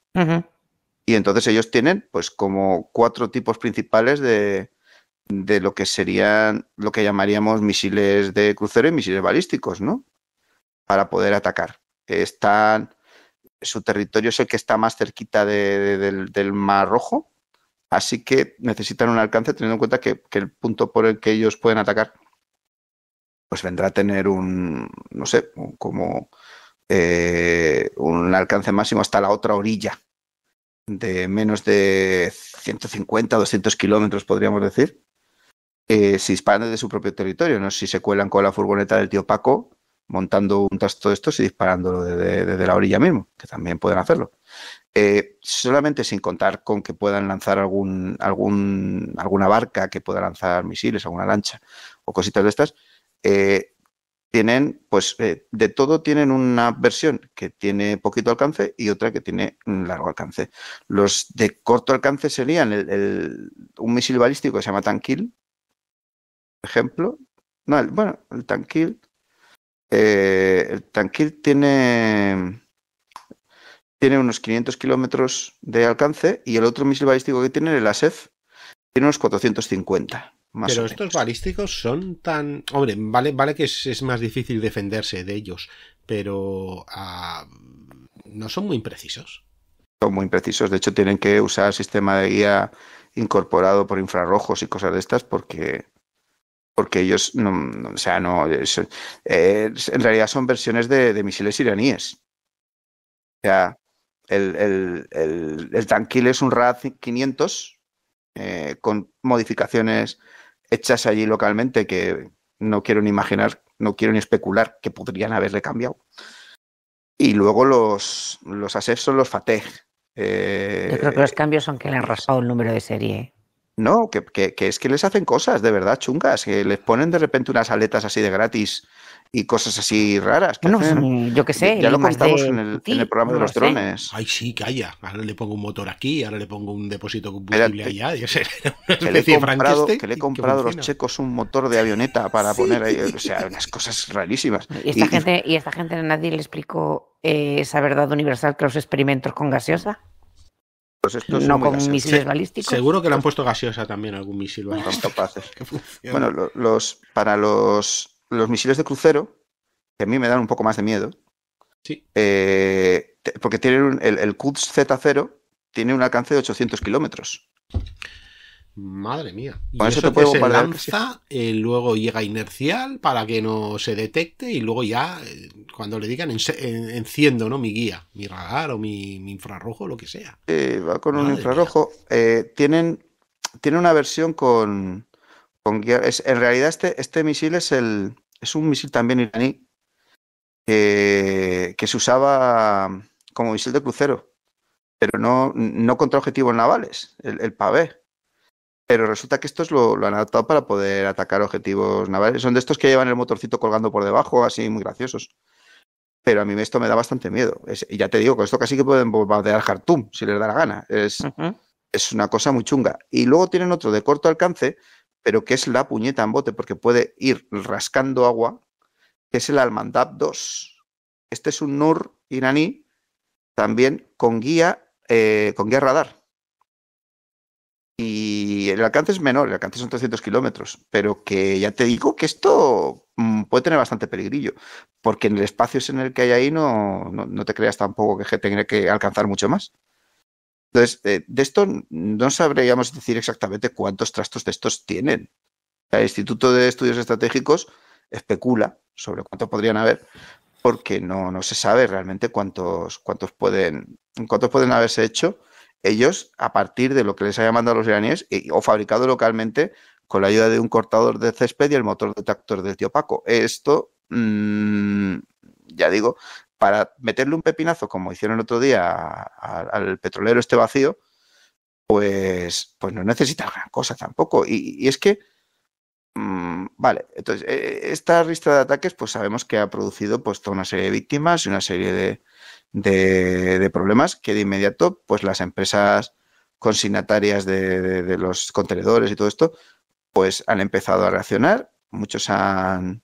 Y entonces ellos tienen, pues, como cuatro tipos principales de, de lo que serían lo que llamaríamos misiles de crucero y misiles balísticos, ¿no? Para poder atacar. Están, su territorio es el que está más cerquita del, del Mar Rojo, Así que necesitan un alcance teniendo en cuenta que, el punto por el que ellos pueden atacar pues vendrá a tener un, no sé, como eh, un alcance máximo hasta la otra orilla de menos de 150, 200 kilómetros, podríamos decir, eh, si disparan desde su propio territorio, no si se cuelan con la furgoneta del tío Paco montando un trasto de estos y disparándolo desde, la orilla mismo, que también pueden hacerlo. Eh, solamente sin contar con que puedan lanzar algún, algún, alguna barca que pueda lanzar misiles, alguna lancha o cositas de estas, eh, tienen, pues, eh, de todo tienen una versión que tiene poquito alcance y otra que tiene largo alcance. Los de corto alcance serían un misil balístico que se llama Tanquil, ejemplo. bueno, el Tanquil, eh, el Tranquil tiene, tiene unos 500 kilómetros de alcance y el otro misil balístico que tiene, el ASEF, tiene unos 450. Más pero estos balísticos son tan... Hombre, vale, vale que es, más difícil defenderse de ellos, pero ah, no son muy imprecisos. Son muy imprecisos. de hecho tienen que usar sistema de guía incorporado por infrarrojos y cosas de estas porque porque ellos, o sea, no, eh, en realidad son versiones de, misiles iraníes. O sea, el, el, Tranquil es un RAD 500 eh, con modificaciones hechas allí localmente que no quiero ni imaginar, no quiero ni especular que podrían haberle cambiado. Y luego los, los ASEF son los Fateh. Yo creo que los eh, cambios son que le han rasgado el número de serie. No, que, que, es que les hacen cosas de verdad chungas, que les ponen de repente unas aletas así de gratis y cosas así raras. Que no, yo qué sé. Ya lo contamos en, el, programa de los drones. Ay, sí, calla. Ahora le pongo un motor aquí, ahora le pongo un depósito combustible eh, allá. Yo sé, que, le he comprado, que le he comprado a los checos un motor de avioneta para poner ahí. O sea, unas cosas rarísimas. Y esta, gente, y esta gente nadie le explicó eh, esa verdad universal que los experimentos con gaseosa. Pues no con misiles balísticos. Seguro que le han puesto gaseosa también algún misil bueno, los, para los, los misiles de crucero, que a mí me dan un poco más de miedo, sí. Eh, porque tienen el, el Z0 tiene un alcance de 800 kilómetros. Madre mía. eso, te puede se lanza, eh, luego llega inercial para que no se detecte y luego ya, eh, cuando le digan, enciendo ¿no? mi guía, mi radar o mi, infrarrojo, lo que sea. va con un infrarrojo. Eh, tienen, tiene una versión con, en realidad este, este misil es, el, es un misil también iraní que se usaba como misil de crucero, pero no, no contra objetivos navales, el, el pavé pero resulta que estos lo, han adaptado para poder atacar objetivos navales. Son de estos que llevan el motorcito colgando por debajo, así muy graciosos. Pero a mí esto me da bastante miedo. y ya te digo, con esto casi que pueden bombardear Khartoum, si les da la gana. Es, una cosa muy chunga. Y luego tienen otro de corto alcance, pero que es la puñeta en bote, porque puede ir rascando agua, que es el Almandab 2. Este es un NUR iraní, también con guía, eh, con guía radar y el alcance es menor, el alcance son 300 kilómetros, pero que ya te digo que esto mm, puede tener bastante peligrillo, porque en el espacio en el que hay ahí no, no, te creas tampoco que tenga que alcanzar mucho más. Entonces, de, eh, de, esto no sabríamos decir exactamente cuántos trastos de estos tienen. El Instituto de Estudios Estratégicos especula sobre cuántos podrían haber, porque no, no se sabe realmente cuántos, cuántos, pueden, cuántos pueden haberse hecho ellos, a partir de lo que les haya mandado los iraníes eh, o fabricado localmente con la ayuda de un cortador de césped y el motor de tractor del tío Paco. Esto, mm, ya digo, para meterle un pepinazo, como hicieron el otro día al petrolero este vacío, pues, pues no necesita gran cosa tampoco. y es que Mm, vale, entonces eh, esta lista de ataques, pues sabemos que ha producido pues toda una serie de víctimas y una serie de, problemas que de inmediato, pues las empresas consignatarias de, los contenedores y todo esto, pues han empezado a reaccionar. Muchos han,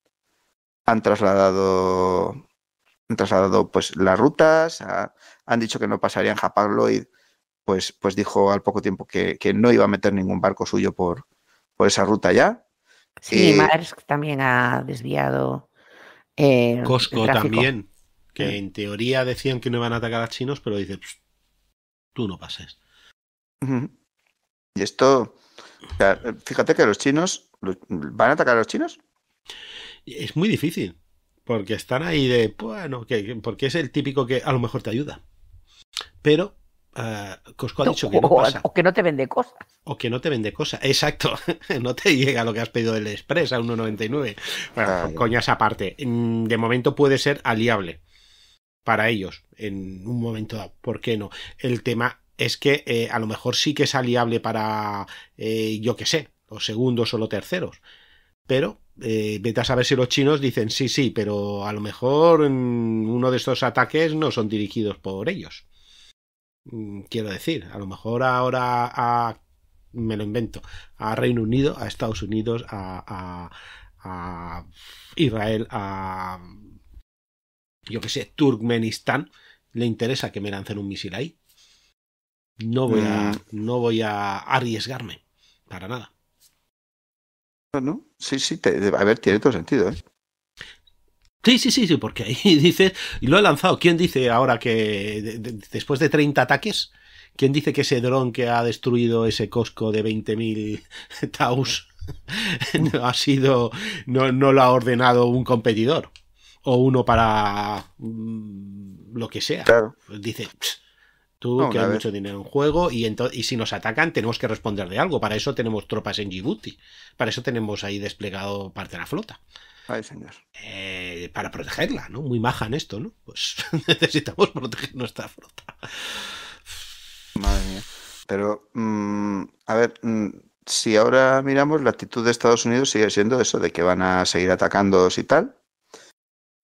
han trasladado, trasladado pues las rutas, han dicho que no pasarían. Japan Lloyd, pues, pues dijo al poco tiempo que, no iba a meter ningún barco suyo por, por esa ruta ya Sí, eh, Marx también ha desviado. Eh, Costco también, que mm. en teoría decían que no iban a atacar a chinos, pero dice, tú no pases. Y esto, fíjate que los chinos, ¿van a atacar a los chinos? Es muy difícil, porque están ahí de, bueno, porque es el típico que a lo mejor te ayuda. Pero eh, que no O, que no te vende cosas. O que no te vende cosas. Exacto. no te llega lo que has pedido del Express a 1.99. coñas aparte. De momento puede ser aliable para ellos en un momento dado. ¿Por qué no? El tema es que eh, a lo mejor sí que es aliable para, eh, yo que sé, o segundos o los terceros. Pero vete a saber si los chinos dicen sí, sí, pero a lo mejor mm, uno de estos ataques no son dirigidos por ellos. Mm, quiero decir, a lo mejor ahora a, me lo invento, a Reino Unido, a Estados Unidos, a, a, a Israel, a yo que sé, Turkmenistán, le interesa que me lancen un misil ahí. No voy a, eh. no voy a arriesgarme, para nada. No, sí, sí, a ver, tiene todo sentido, ¿eh? Sí, sí, sí, sí, porque ahí dice, y lo he lanzado, ¿quién dice ahora que después de 30 ataques, quién dice que ese dron que ha destruido ese cosco de 20.000 Taus no ha sido, no, no lo ha ordenado un competidor o uno para mm, lo que sea? Claro. Dice, Tú, que hay mucho dinero en juego, y, si nos atacan tenemos que responder de algo. Para eso tenemos tropas en Djibouti, para eso tenemos ahí desplegado parte de la flota. Ay, señor. Eh, para protegerla, ¿no? Muy maja en esto, ¿no? Pues necesitamos proteger nuestra flota. Madre mía. Pero, mm, a ver, mm, si ahora miramos, la actitud de Estados Unidos sigue siendo eso, de que van a seguir atacando y tal.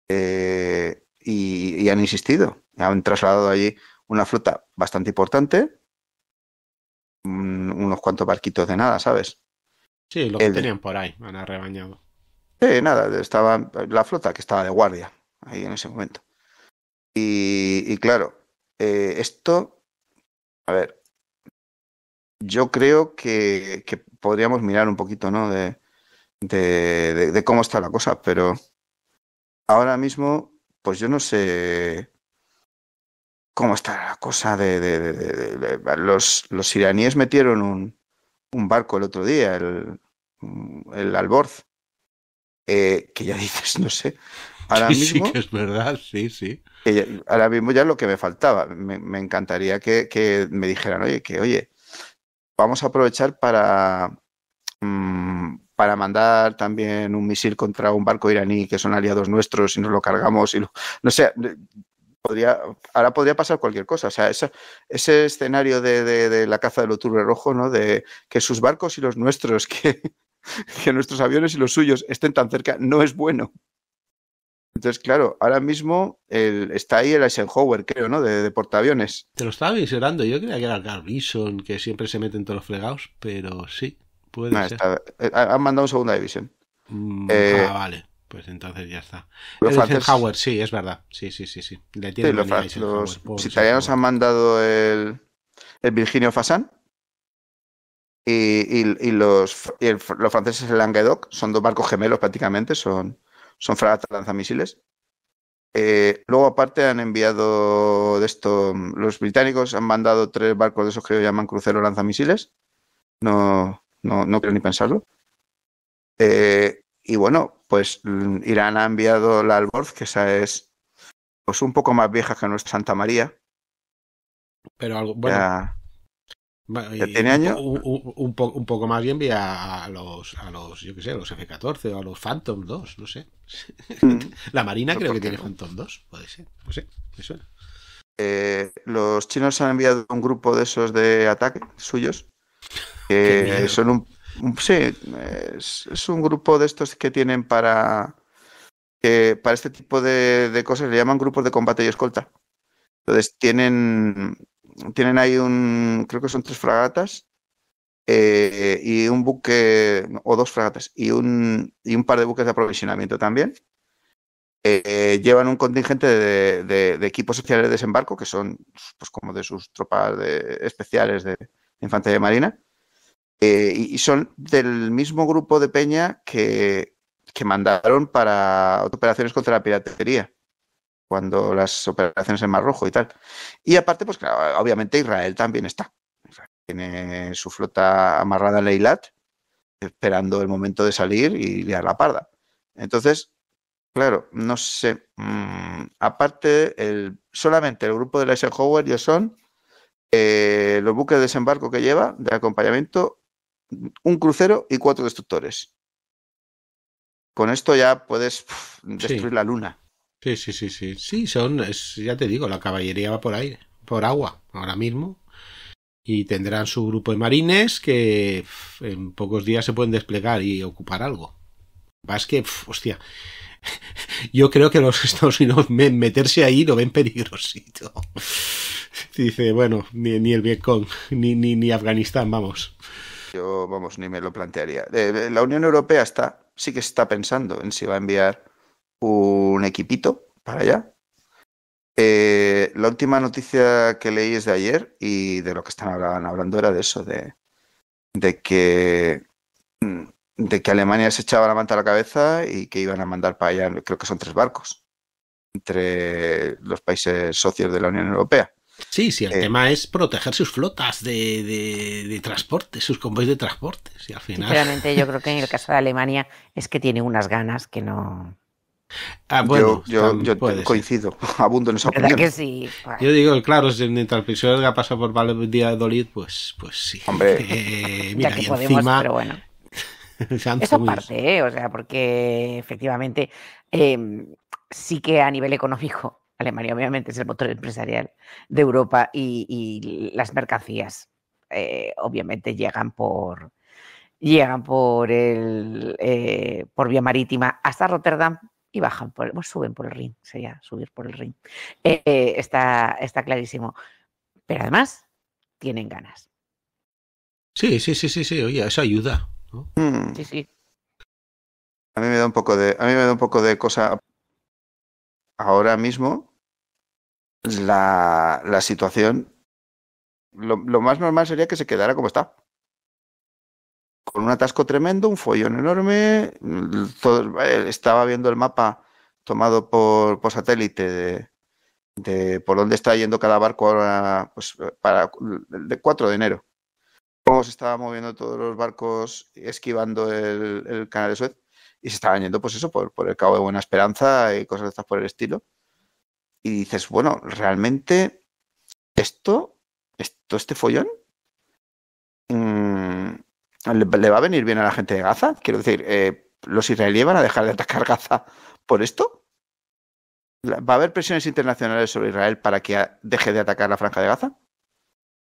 Eh, y, y han insistido, han trasladado allí una flota bastante importante. Mm, unos cuantos barquitos de nada, ¿sabes? Sí, los que tenían por ahí, a rebañado. Sí, nada, estaba la flota que estaba de guardia ahí en ese momento. Y, claro, eh, esto, a ver, yo creo que, podríamos mirar un poquito, ¿no? de, de, cómo está la cosa, pero ahora mismo, pues yo no sé cómo está la cosa de, los, iraníes metieron un, barco el otro día, el, el Alborz, eh, que ya dices, no sé. Ahora sí, sí, que es verdad, sí, sí. ahora mismo ya es lo que me faltaba. Me, encantaría que, me dijeran, oye, que oye, vamos a aprovechar para, mm, para mandar también un misil contra un barco iraní que son aliados nuestros y nos lo cargamos y no sé, ahora podría pasar cualquier cosa. O sea, ese escenario de, la caza del octubre rojo, ¿no? De que sus barcos y los nuestros, que, nuestros aviones y los suyos estén tan cerca, no es bueno. Entonces, claro, ahora mismo el, está ahí el Eisenhower, creo, ¿no? De, portaaviones. Te lo estaba visionando. Yo creía que era el que siempre se mete en todos los fregados, pero sí, puede ser. Eh, han mandado un segunda división. Mm, eh, ah, vale. Pues entonces ya está. Los franceses... sí, es verdad. Sí, sí, sí, sí. los, italianos han mandado el, Virginio Fasan y, los, los franceses el Languedoc. Son dos barcos gemelos prácticamente, son, son fragatas lanzamisiles. Eh, luego aparte han enviado de esto, los británicos han mandado tres barcos de esos que llaman crucero lanzamisiles. No, no, no quiero ni pensarlo. Eh, y bueno, pues mm, Irán ha enviado la Alborz, que esa es pues un poco más vieja que nuestra Santa María. Pero algo, bueno. tiene Un, un, poco más bien vía a los, los, yo sé, a los F-14 o a los Phantom 2, no sé. Mm. la Marina creo que tiene Phantom 2, puede ser, eh, los chinos han enviado un grupo de esos de ataque suyos, que son un, Sí, es, un grupo de estos que tienen para, para este tipo de, cosas le llaman grupos de combate y escolta. Entonces tienen, tienen ahí un, creo que son tres fragatas eh, y un buque, o dos fragatas, y un, y un par de buques de aprovisionamiento también. Eh, llevan un contingente de, equipos especiales de desembarco, que son pues, como de sus tropas especiales de infantería marina, eh, y son del mismo grupo de Peña que, que mandaron para operaciones contra la piratería, cuando las operaciones en Mar Rojo y tal. Y aparte, pues claro, obviamente Israel también está. Tiene su flota amarrada en Leilat, esperando el momento de salir y liar la parda. Entonces, claro, no sé. Mm, aparte, el, solamente el grupo de Eisenhower y son eh, los buques de desembarco que lleva de acompañamiento un crucero y cuatro destructores. Con esto ya puedes destruir la luna. Sí, sí, sí, sí. Sí, son, ya te digo, la caballería va por aire, por agua, ahora mismo. Y tendrán su grupo de marines que en pocos días se pueden desplegar y ocupar algo. es que, hostia, yo creo que los Estados Unidos meterse ahí lo ven peligrosito. Dice, bueno, ni, ni el Vietcong, ni, ni Afganistán, vamos. Yo, vamos, ni me lo plantearía. Eh, la Unión Europea está, sí que está pensando en si va a enviar un equipito para allá. Eh, la última noticia que leí es de ayer y de lo que están hablando era de eso, de, de que mm, de que Alemania se echaba la manta a la cabeza y que iban a mandar para allá, creo que son tres barcos, entre los países socios de la Unión Europea. Sí, sí, el eh, tema es proteger sus flotas de, de, de transporte, sus convoyes de transporte. Y al final... Sinceramente, yo creo que en el caso de Alemania es que tiene unas ganas que no. Ah, bueno, yo, yo, coincido, abundo en esa opinión. Que sí? Yo digo, claro, si mientras ha pasado por Valladolid, pues, pues sí. Hombre, eh, mira, ya que pero bueno. parte, ¿eh? o sea, porque efectivamente eh, sí que a nivel económico Alemania obviamente es el motor empresarial de Europa y, las mercancías eh, obviamente llegan por llegan por el eh, por vía marítima hasta Rotterdam y bajan por suben por el Rin, sería subir por el Rin. Eh, está, está clarísimo. Pero además tienen ganas. Sí, sí, sí, sí, sí, oye, eso ayuda. Hmm. Sí, sí. A mí me da un poco de, a mí me da un poco de cosa ahora mismo la, situación, lo, más normal sería que se quedara como está. Con un atasco tremendo, un follón enorme. Eh, estaba viendo el mapa tomado por, satélite de, de, por dónde está yendo cada barco ahora, pues, para, de 4 de enero. Cómo se estaban moviendo todos los barcos esquivando el canal de Suez y se está yendo, pues eso, por, el Cabo de Buena Esperanza y cosas de estas por el estilo. Y dices, bueno, realmente esto, esto este follón, mm, ¿le, va a venir bien a la gente de Gaza? Quiero decir, eh, ¿los israelíes van a dejar de atacar Gaza por esto? ¿Va a haber presiones internacionales sobre Israel para que deje de atacar la franja de Gaza?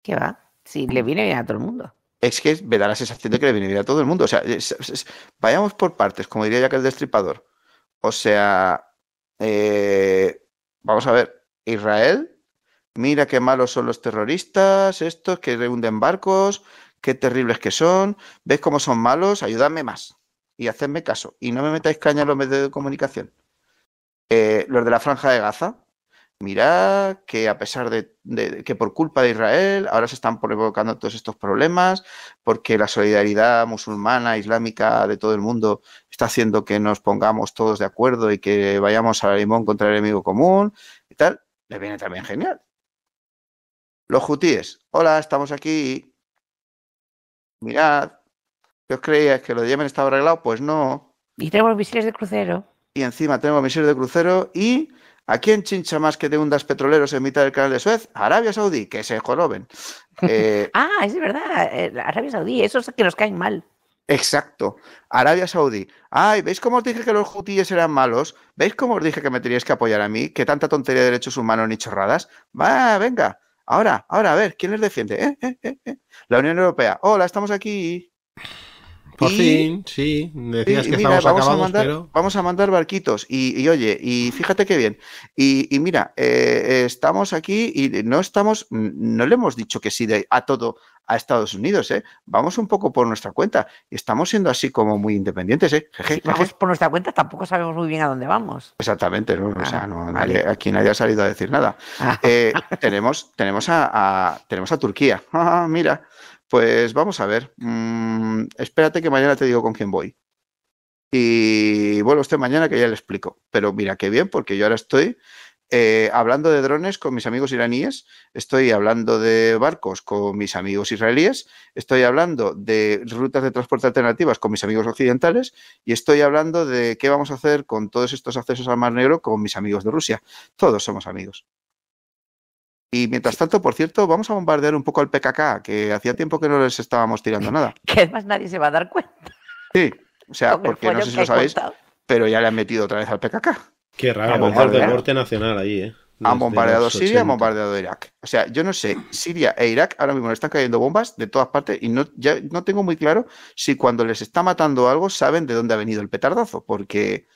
¿Qué va? Si le viene bien a todo el mundo es que me da la sensación de que le bien a todo el mundo. O sea, vayamos por partes, como diría ya que el destripador. O sea, eh, vamos a ver, Israel, mira qué malos son los terroristas, estos que rehunden barcos, qué terribles que son, ves cómo son malos, ayúdame más y hacedme caso y no me metáis caña en los medios de comunicación. Eh, los de la franja de Gaza, mirad que a pesar de, que por culpa de Israel ahora se están provocando todos estos problemas, porque la solidaridad musulmana, islámica de todo el mundo está haciendo que nos pongamos todos de acuerdo y que vayamos al limón contra el enemigo común y tal, le viene también genial. Los hutíes, hola, estamos aquí. Mirad, ¿qué os creíais que lo de Yemen estaba arreglado? Pues no. Y tenemos misiles de crucero. Y encima tenemos misiles de crucero y ¿A quién chincha más que de hundas petroleros en mitad del canal de Suez? Arabia Saudí, que se joroben. Eh, ah, es verdad, eh, Arabia Saudí, esos que nos caen mal. Exacto, Arabia Saudí. Ay, ¿veis cómo os dije que los hutíes eran malos? ¿Veis cómo os dije que me teníais que apoyar a mí? Que tanta tontería de derechos humanos ni chorradas. Va, venga, ahora, ahora, a ver, ¿quién les defiende? Eh, la Unión Europea. Hola, estamos aquí sí. Decías que vamos a mandar, Vamos a mandar barquitos. Y, oye, y fíjate qué bien. Y, mira, eh, estamos aquí y no estamos, no le hemos dicho que sí a todo a Estados Unidos, ¿eh? Vamos un poco por nuestra cuenta. Estamos siendo así como muy independientes, ¿eh? vamos por nuestra cuenta, tampoco sabemos muy bien a dónde vamos. Exactamente, ¿no? o ah, sea, no, aquí nadie ha salido a decir nada. Ah. Eh, tenemos, tenemos, a, tenemos a Turquía. Ah, mira. Pues vamos a ver. Mm, espérate que mañana te digo con quién voy. Y vuelvo usted mañana que ya le explico. Pero mira, qué bien, porque yo ahora estoy eh, hablando de drones con mis amigos iraníes, estoy hablando de barcos con mis amigos israelíes, estoy hablando de rutas de transporte alternativas con mis amigos occidentales y estoy hablando de qué vamos a hacer con todos estos accesos al Mar Negro con mis amigos de Rusia. Todos somos amigos. Y mientras tanto, por cierto, vamos a bombardear un poco al PKK, que hacía tiempo que no les estábamos tirando nada. que además nadie se va a dar cuenta. Sí, o sea, porque no sé si lo sabéis, pero ya le han metido otra vez al PKK. Qué raro, el norte nacional ahí, ¿eh? han bombardeado Siria, han bombardeado Irak. O sea, yo no sé, Siria e Irak ahora mismo le están cayendo bombas de todas partes y no, ya, no tengo muy claro si cuando les está matando algo saben de dónde ha venido el petardazo, porque,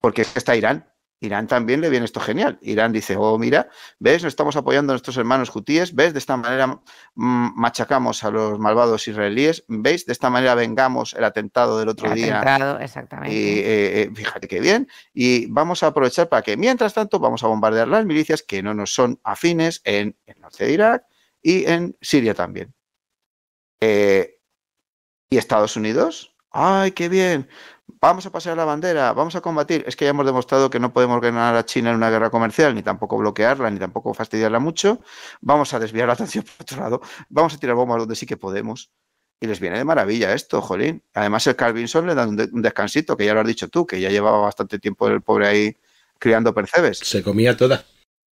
porque está Irán. Irán también le viene esto genial. Irán dice, oh, mira, ¿ves? No estamos apoyando a nuestros hermanos hutíes, ¿ves? De esta manera mm, machacamos a los malvados israelíes, ¿veis? De esta manera vengamos el atentado del otro día. Atentado, exactamente. Y eh, eh, fíjate qué bien. Y vamos a aprovechar para que, mientras tanto, vamos a bombardear las milicias que no nos son afines en el norte de Irak y en Siria también. Eh, ¿Y Estados Unidos? ¡Ay, qué bien! vamos a pasar la bandera, vamos a combatir. Es que ya hemos demostrado que no podemos ganar a China en una guerra comercial, ni tampoco bloquearla, ni tampoco fastidiarla mucho. Vamos a desviar la atención por otro lado, vamos a tirar bombas donde sí que podemos. Y les viene de maravilla esto, jolín. Además, el Calvinson le da un, descansito, que ya lo has dicho tú, que ya llevaba bastante tiempo el pobre ahí criando percebes. Se comía toda.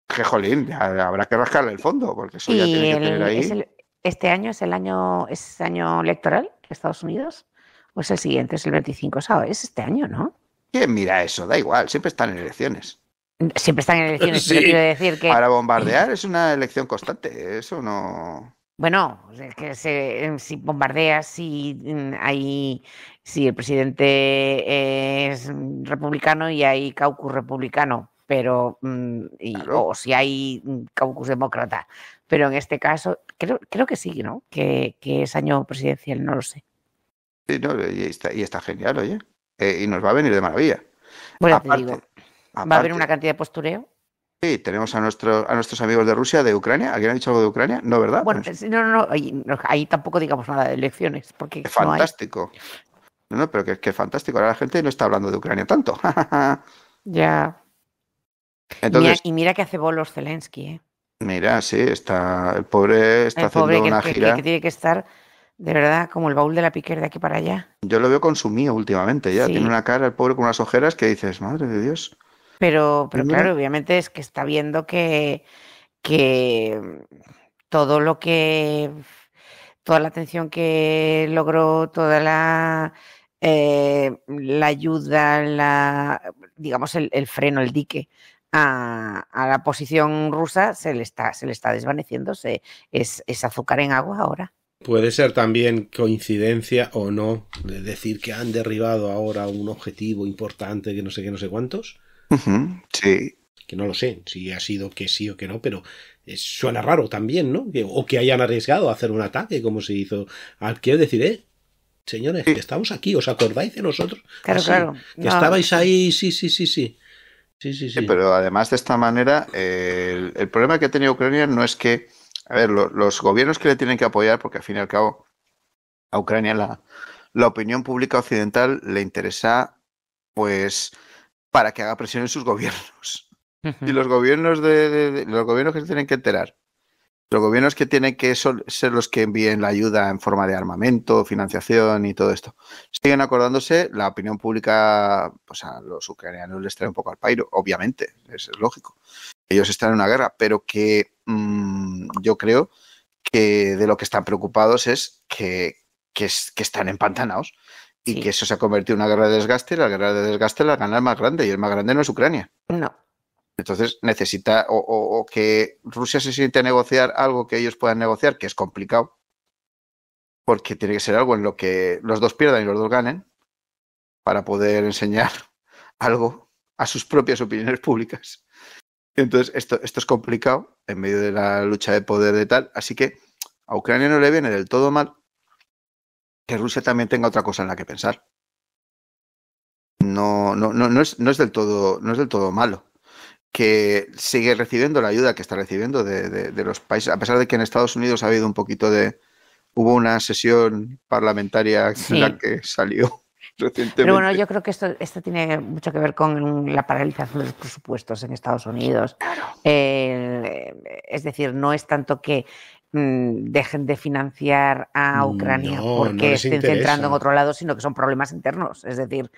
Que jolín, habrá que rascarle el fondo, porque eso ya tiene que tener ahí. este año es el año, es año electoral de Estados Unidos. Pues el siguiente es el 25, ¿sabes? es este año, ¿no? mira eso? Da igual, siempre están en elecciones. Siempre están en elecciones, quiero decir Para bombardear es una elección constante, eso no... Bueno, que eh, si bombardeas, si mm, hay, si el presidente eh, es republicano y hay caucus republicano, pero mm, o si hay mm, caucus demócrata. Pero en este caso, creo, creo que sí, ¿no? que es año presidencial, no lo sé. Y, y, está, genial, oye. Eh, y nos va a venir de maravilla. Bueno, te va a haber una cantidad de postureo. Sí, tenemos a, nuestro, a nuestros amigos de Rusia, de Ucrania. ¿Alguien ha dicho algo de Ucrania? No, ¿verdad? Bueno, pues- no, no, ahí, tampoco digamos nada de elecciones. Porque fantástico. No, no, pero que, que fantástico. Ahora la gente no está hablando de Ucrania tanto. ya. Entonces, y mira que hace bolos Zelensky, ¿eh? Mira, sí, está el pobre está haciendo una gira. que, tiene que estar de verdad, como el baúl de la piquer de aquí para allá. Yo lo veo consumido últimamente ya. Tiene una cara el pobre con unas ojeras que dices, madre de Dios. Pero, pero pues claro, obviamente es que está viendo que, que todo lo que, toda la atención que logró, toda la, eh, la ayuda, la, digamos, el, freno, el dique a, la posición rusa se le está, se le está desvaneciendo, se, es azúcar en agua ahora. Puede ser también coincidencia o no de decir que han derribado ahora un objetivo importante que no sé qué, no sé cuántos. sí. Que no lo sé si ha sido que sí o que no, pero eh, suena raro también, ¿no? o que hayan arriesgado a hacer un ataque como se hizo. Quiero decir, eh, señores, que estamos aquí, ¿os acordáis de nosotros? Claro, claro. Que estabais ahí, sí, sí, sí, sí. Sí, sí, sí. pero además de esta manera, eh, el, problema que ha tenido Ucrania no es que a ver, los gobiernos que le tienen que apoyar, porque al fin y al cabo a Ucrania la, opinión pública occidental le interesa, pues, para que haga presión en sus gobiernos. Y los gobiernos de, los gobiernos que se tienen que enterar, los gobiernos que tienen que ser los que envíen la ayuda en forma de armamento, financiación y todo esto, siguen acordándose, la opinión pública, pues a los ucranianos les trae un poco al pairo, obviamente, es lógico ellos están en una guerra, pero que mm, yo creo que de lo que están preocupados es que, que, que están empantanados y que eso se ha convertido en una guerra de desgaste la guerra de desgaste la gana el más grande y el más grande no es Ucrania. No. Entonces necesita o que Rusia se siente a negociar algo que ellos puedan negociar, que es complicado, porque tiene que ser algo en lo que los dos pierdan y los dos ganen, para poder enseñar algo a sus propias opiniones públicas. Entonces, esto, esto es complicado en medio de la lucha de poder de tal. Así que a Ucrania no le viene del todo mal que Rusia también tenga otra cosa en la que pensar. No, no, no, no, es, del todo, no es del todo malo. Que sigue recibiendo la ayuda que está recibiendo de, de, los países, a pesar de que en Estados Unidos ha habido un poquito de. Hubo una sesión parlamentaria en la que salió pero bueno, yo creo que esto, tiene mucho que ver con la paralización de los presupuestos en Estados Unidos. Eh, es decir, no es tanto que mm, dejen de financiar a Ucrania porque estén centrando en otro lado, sino que son problemas internos. Es decir,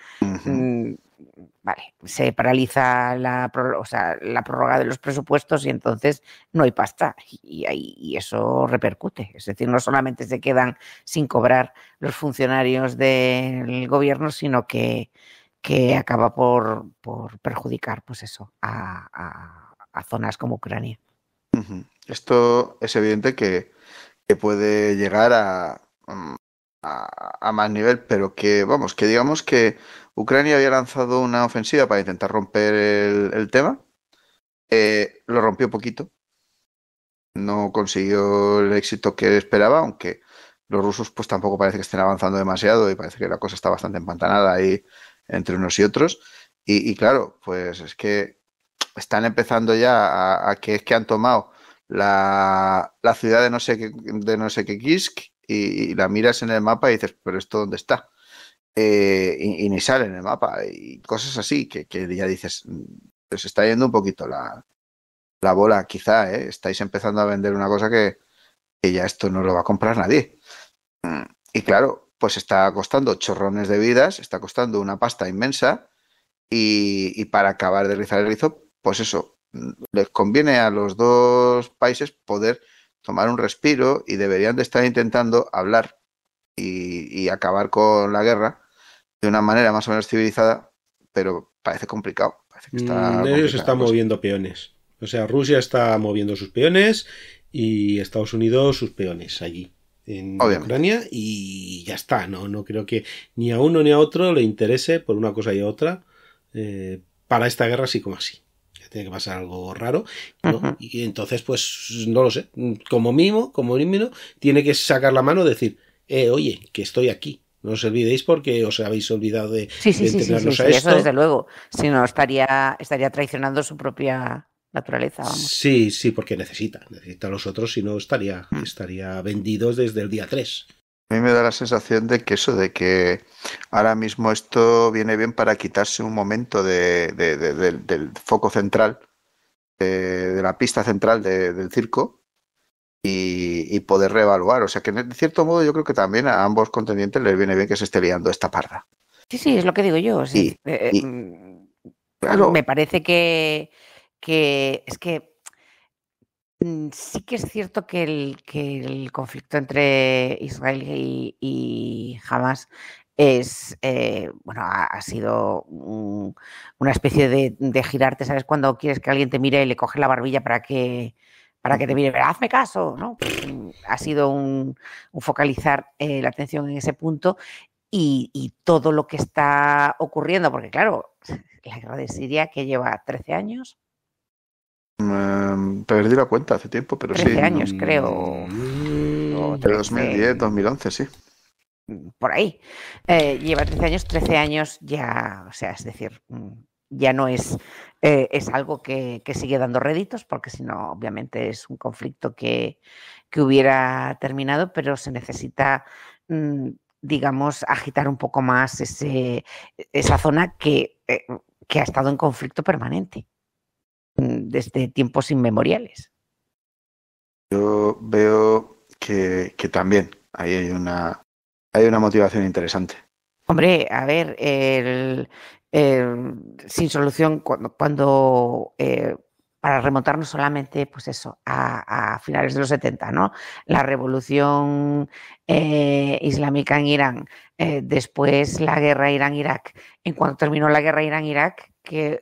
Vale, se paraliza la, o sea, la prórroga de los presupuestos y entonces no hay pasta y, eso repercute. Es decir, no solamente se quedan sin cobrar los funcionarios del gobierno, sino que, que acaba por, por perjudicar pues eso, a, zonas como Ucrania. Esto es evidente que, que puede llegar a, mm, a, a, más nivel, pero que, vamos, que digamos que Ucrania había lanzado una ofensiva para intentar romper el, tema. Eh, lo rompió poquito. No consiguió el éxito que esperaba, aunque los rusos pues tampoco parece que estén avanzando demasiado y parece que la cosa está bastante empantanada ahí entre unos y otros. Y, claro, pues es que están empezando ya a, que es que han tomado la, la, ciudad de no sé qué, de no sé qué Kisk y, la miras en el mapa y dices, pero esto dónde está. Eh, ni sale en el mapa y cosas así que, ya dices, mm, se pues está yendo un poquito la, bola, quizá, ¿eh? estáis empezando a vender una cosa que, ya esto no lo va a comprar nadie. Mm, y claro, pues está costando chorrones de vidas, está costando una pasta inmensa y, y para acabar de rizar el rizo, pues eso, mm, les conviene a los dos países poder tomar un respiro y deberían de estar intentando hablar y, acabar con la guerra de una manera más o menos civilizada, pero parece complicado. Parece que está mm, Ellos están moviendo peones. O sea, Rusia está moviendo sus peones y Estados Unidos sus peones allí en Ucrania y ya está. No, no creo que ni a uno ni a otro le interese por una cosa y otra eh, para esta guerra así como así. Ya tiene que pasar algo raro. Y entonces, pues no lo sé. Como mínimo, como mínimo, tiene que sacar la mano y decir eh, oye, que estoy aquí. No os olvidéis porque os habéis olvidado de, sí, sí, de Sí, sí, sí, Eso desde luego. Si no, estaría, estaría traicionando su propia naturaleza. Sí, sí, porque necesita. Necesita a los otros, si no estaría, mm. estaría vendidos desde el día 3. A mí me da la sensación de que eso, de que ahora mismo esto viene bien para quitarse un momento de, del foco central, eh, de, la pista central del circo, y, poder reevaluar. O sea que, de cierto modo, yo creo que también a ambos contendientes les viene bien que se esté liando esta parda. Sí, sí, es lo que digo yo. Sí, eh, eh, claro. Me parece que, que es que mm, sí que es cierto que el, que el conflicto entre Israel y, Hamas es eh, bueno ha, sido una especie de, girarte sabes cuando quieres que alguien te mire y le coge la barbilla para que para que te mire, hazme caso, ¿no? Ha sido un, focalizar eh, la atención en ese punto y, todo lo que está ocurriendo, porque claro, la guerra de Siria que lleva 13 años. Eh, perdí la cuenta hace tiempo, pero sí. 13 años, creo. No, 2010, 2011, sí. Por ahí. Eh, lleva 13 años, 13 años ya, o sea, es decir, mm, ya no es, eh, algo que, sigue dando réditos, porque si no, obviamente es un conflicto que, hubiera terminado, pero se necesita, mm, digamos, agitar un poco más ese, esa zona que, eh, ha estado en conflicto permanente mm, desde tiempos inmemoriales. Yo veo que, también ahí hay una, hay una motivación interesante. Hombre, a ver, el, eh, sin solución cuando, cuando eh, para remontarnos solamente, pues eso, a, finales de los 70, La revolución eh, islámica en Irán, después la guerra Irán-Irak. En cuanto terminó la guerra Irán-Irak, que,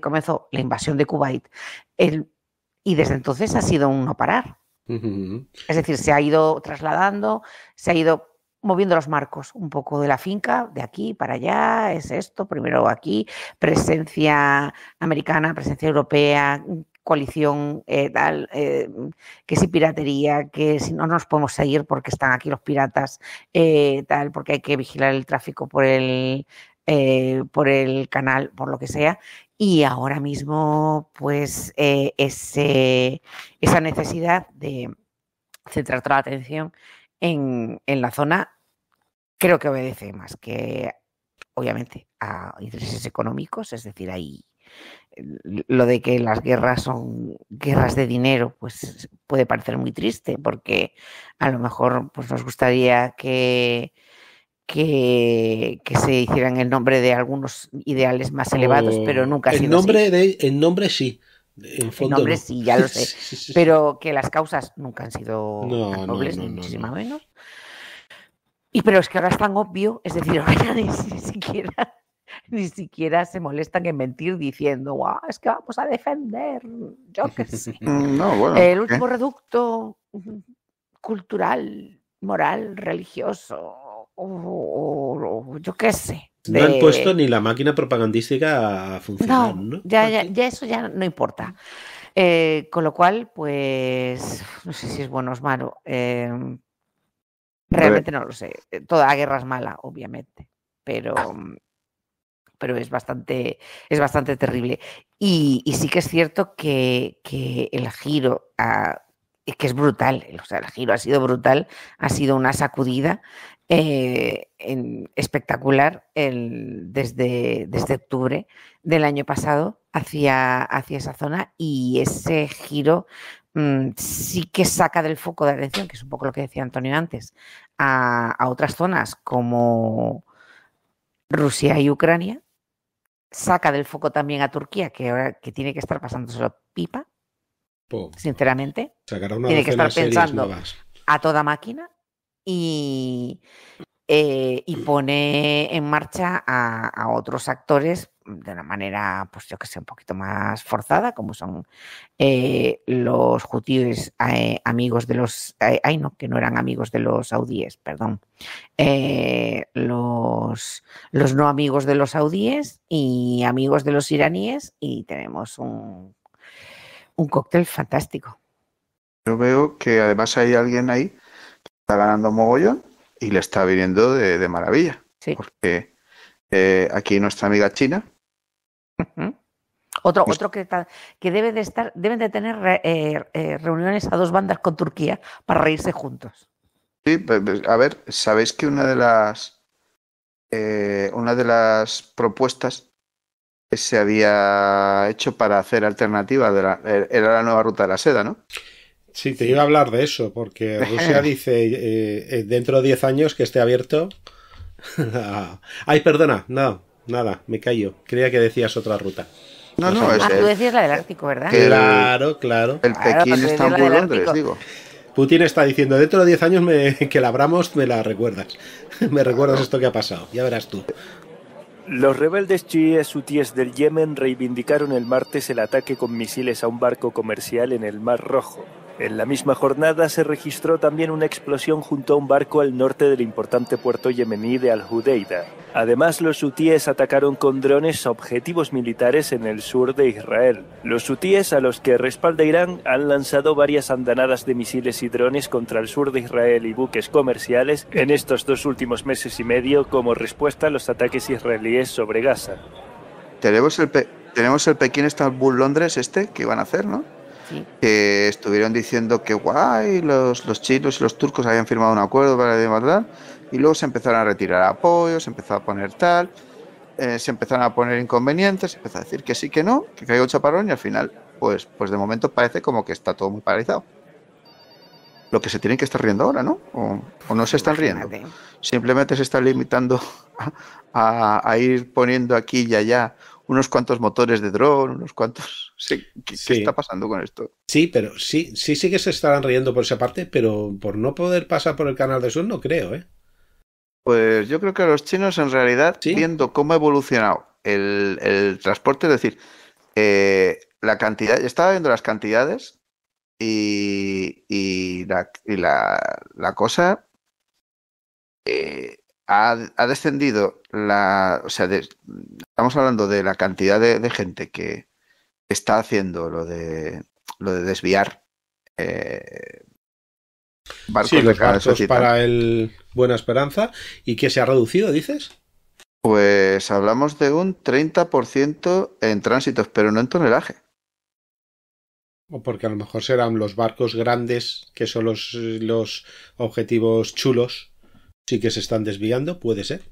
comenzó la invasión de Kuwait, y desde entonces ha sido un no parar. Es decir, se ha ido trasladando, se ha ido moviendo los marcos un poco de la finca, de aquí para allá, es esto, primero aquí, presencia americana, presencia europea, coalición eh, tal, eh, que si piratería, que si no nos podemos seguir porque están aquí los piratas, eh, tal, porque hay que vigilar el tráfico por el, por el canal, por lo que sea. Y ahora mismo, pues, esa necesidad de centrar toda la atención en, en la zona creo que obedece más que, obviamente, a intereses económicos, es decir, ahí lo de que las guerras son guerras de dinero, pues puede parecer muy triste, porque a lo mejor pues, nos gustaría que, que, se hicieran en nombre de algunos ideales más elevados, pero eh, nunca se nombre De, en nombre sí. En, nombre sí, ya lo sé. Pero que las causas nunca han sido nobles, ni muchísimo menos. Y pero es que ahora es tan obvio, es decir, ahora ni, siquiera ni siquiera se molestan en mentir diciendo, es que vamos a defender, yo qué sé. Mm, el último reducto cultural, moral, religioso, o, yo qué sé. No han puesto ni la máquina propagandística a funcionar, ¿no? Ya, ya, ya, eso ya no importa. Eh, con lo cual, pues, no sé si es bueno o es malo. Eh, Realmente no lo sé. Eh, toda guerra es mala, obviamente, pero, ah. mm, pero es, bastante, es bastante terrible. Y, y sí que es cierto que, el giro que es brutal, o sea, el giro ha sido brutal, ha sido una sacudida eh, en, espectacular desde, desde octubre del año pasado hacia, hacia esa zona y ese giro Mm, sí que saca del foco de atención, que es un poco lo que decía Antonio antes, a, otras zonas como Rusia y Ucrania, saca del foco también a Turquía, que ahora que tiene que estar pasándoselo pipa, sinceramente. tiene que estar pensando a toda máquina y, eh, y pone en marcha a, otros actores de una manera, pues yo que sé, un poquito más forzada, como son eh, los judíos... Eh, amigos de los, eh, ay no, que no eran amigos de los saudíes, perdón, los, no amigos de los saudíes y amigos de los iraníes y tenemos un, un cóctel fantástico. Yo veo que además hay alguien ahí que está ganando mogollón y le está viniendo de, maravilla. Sí. Porque aquí nuestra amiga China otro, pues otro que, que debe de estar, deben de tener eh, eh, reuniones a dos bandas con Turquía para reírse juntos. Sí, a ver, sabéis que una de las eh, una de las propuestas que se había hecho para hacer alternativa de la, era la nueva ruta de la seda, ¿no? Sí, te iba a hablar de eso, porque Rusia dice dentro de 10 años que esté abierto. Ah, ay, perdona, no, nada, me callo. Creía que decías otra ruta. No, no, es ah, tú decías la del Ártico, ¿verdad? claro, claro. El Pekín está en Londres, digo. Putin está diciendo, dentro de 10 años que la me la recuerdas. me recuerdas esto que ha pasado, ya verás tú. Los rebeldes chiíes hutíes del Yemen reivindicaron el martes el ataque con misiles a un barco comercial en el Mar Rojo, en la misma jornada se registró también una explosión junto a un barco al norte del importante puerto yemení de Al-Hudeida. Además, los hutíes atacaron con drones objetivos militares en el sur de Israel. Los hutíes, a los que respalda Irán, han lanzado varias andanadas de misiles y drones contra el sur de Israel y buques comerciales en estos dos últimos meses y medio como respuesta a los ataques israelíes sobre Gaza. Tenemos el, tenemos el Pekín Londres este que van a hacer, ¿no? que estuvieron diciendo que guay, los, los chinos y los turcos habían firmado un acuerdo para demandar, y luego se empezaron a retirar apoyos, se empezó a poner tal, eh, se empezaron a poner inconvenientes, se empezó a decir que sí, que no, que caiga un chaparrón y al final, pues, pues de momento parece como que está todo muy paralizado. Lo que se tienen que estar riendo ahora, ¿no? O, no se están riendo. Simplemente se están limitando a, a ir poniendo aquí y allá unos cuantos motores de dron, unos cuantos ¿Qué, sí. está pasando con esto? Sí, pero sí, sí, sí que se estarán riendo por esa parte, pero por no poder pasar por el canal de Sur no creo, ¿eh? Pues yo creo que los chinos en realidad, viendo cómo ha evolucionado el, transporte, es decir, eh, la cantidad, estaba viendo las cantidades y, la, cosa eh, ha, descendido la, o sea, estamos hablando de la cantidad de gente que, está haciendo lo de, lo de desviar eh, barcos, para el Buena Esperanza y que se ha reducido, dices. Pues hablamos de un 30% en tránsitos, pero no en tonelaje. O porque a lo mejor serán los barcos grandes, que son los, los objetivos chulos, sí que se están desviando, puede ser.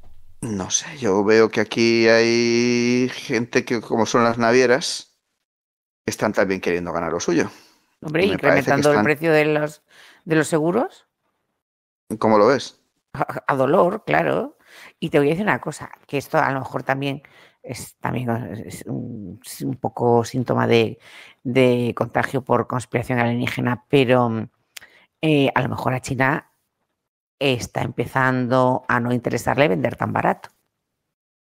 No sé, yo veo que aquí hay gente que, como son las navieras, están también queriendo ganar lo suyo. Hombre, incrementando el precio de los, de los seguros. ¿Cómo lo ves? A, dolor, claro. Y te voy a decir una cosa, que esto a lo mejor también es, también es un, poco síntoma de, contagio por conspiración alienígena, pero eh, a lo mejor a China está empezando a no interesarle vender tan barato.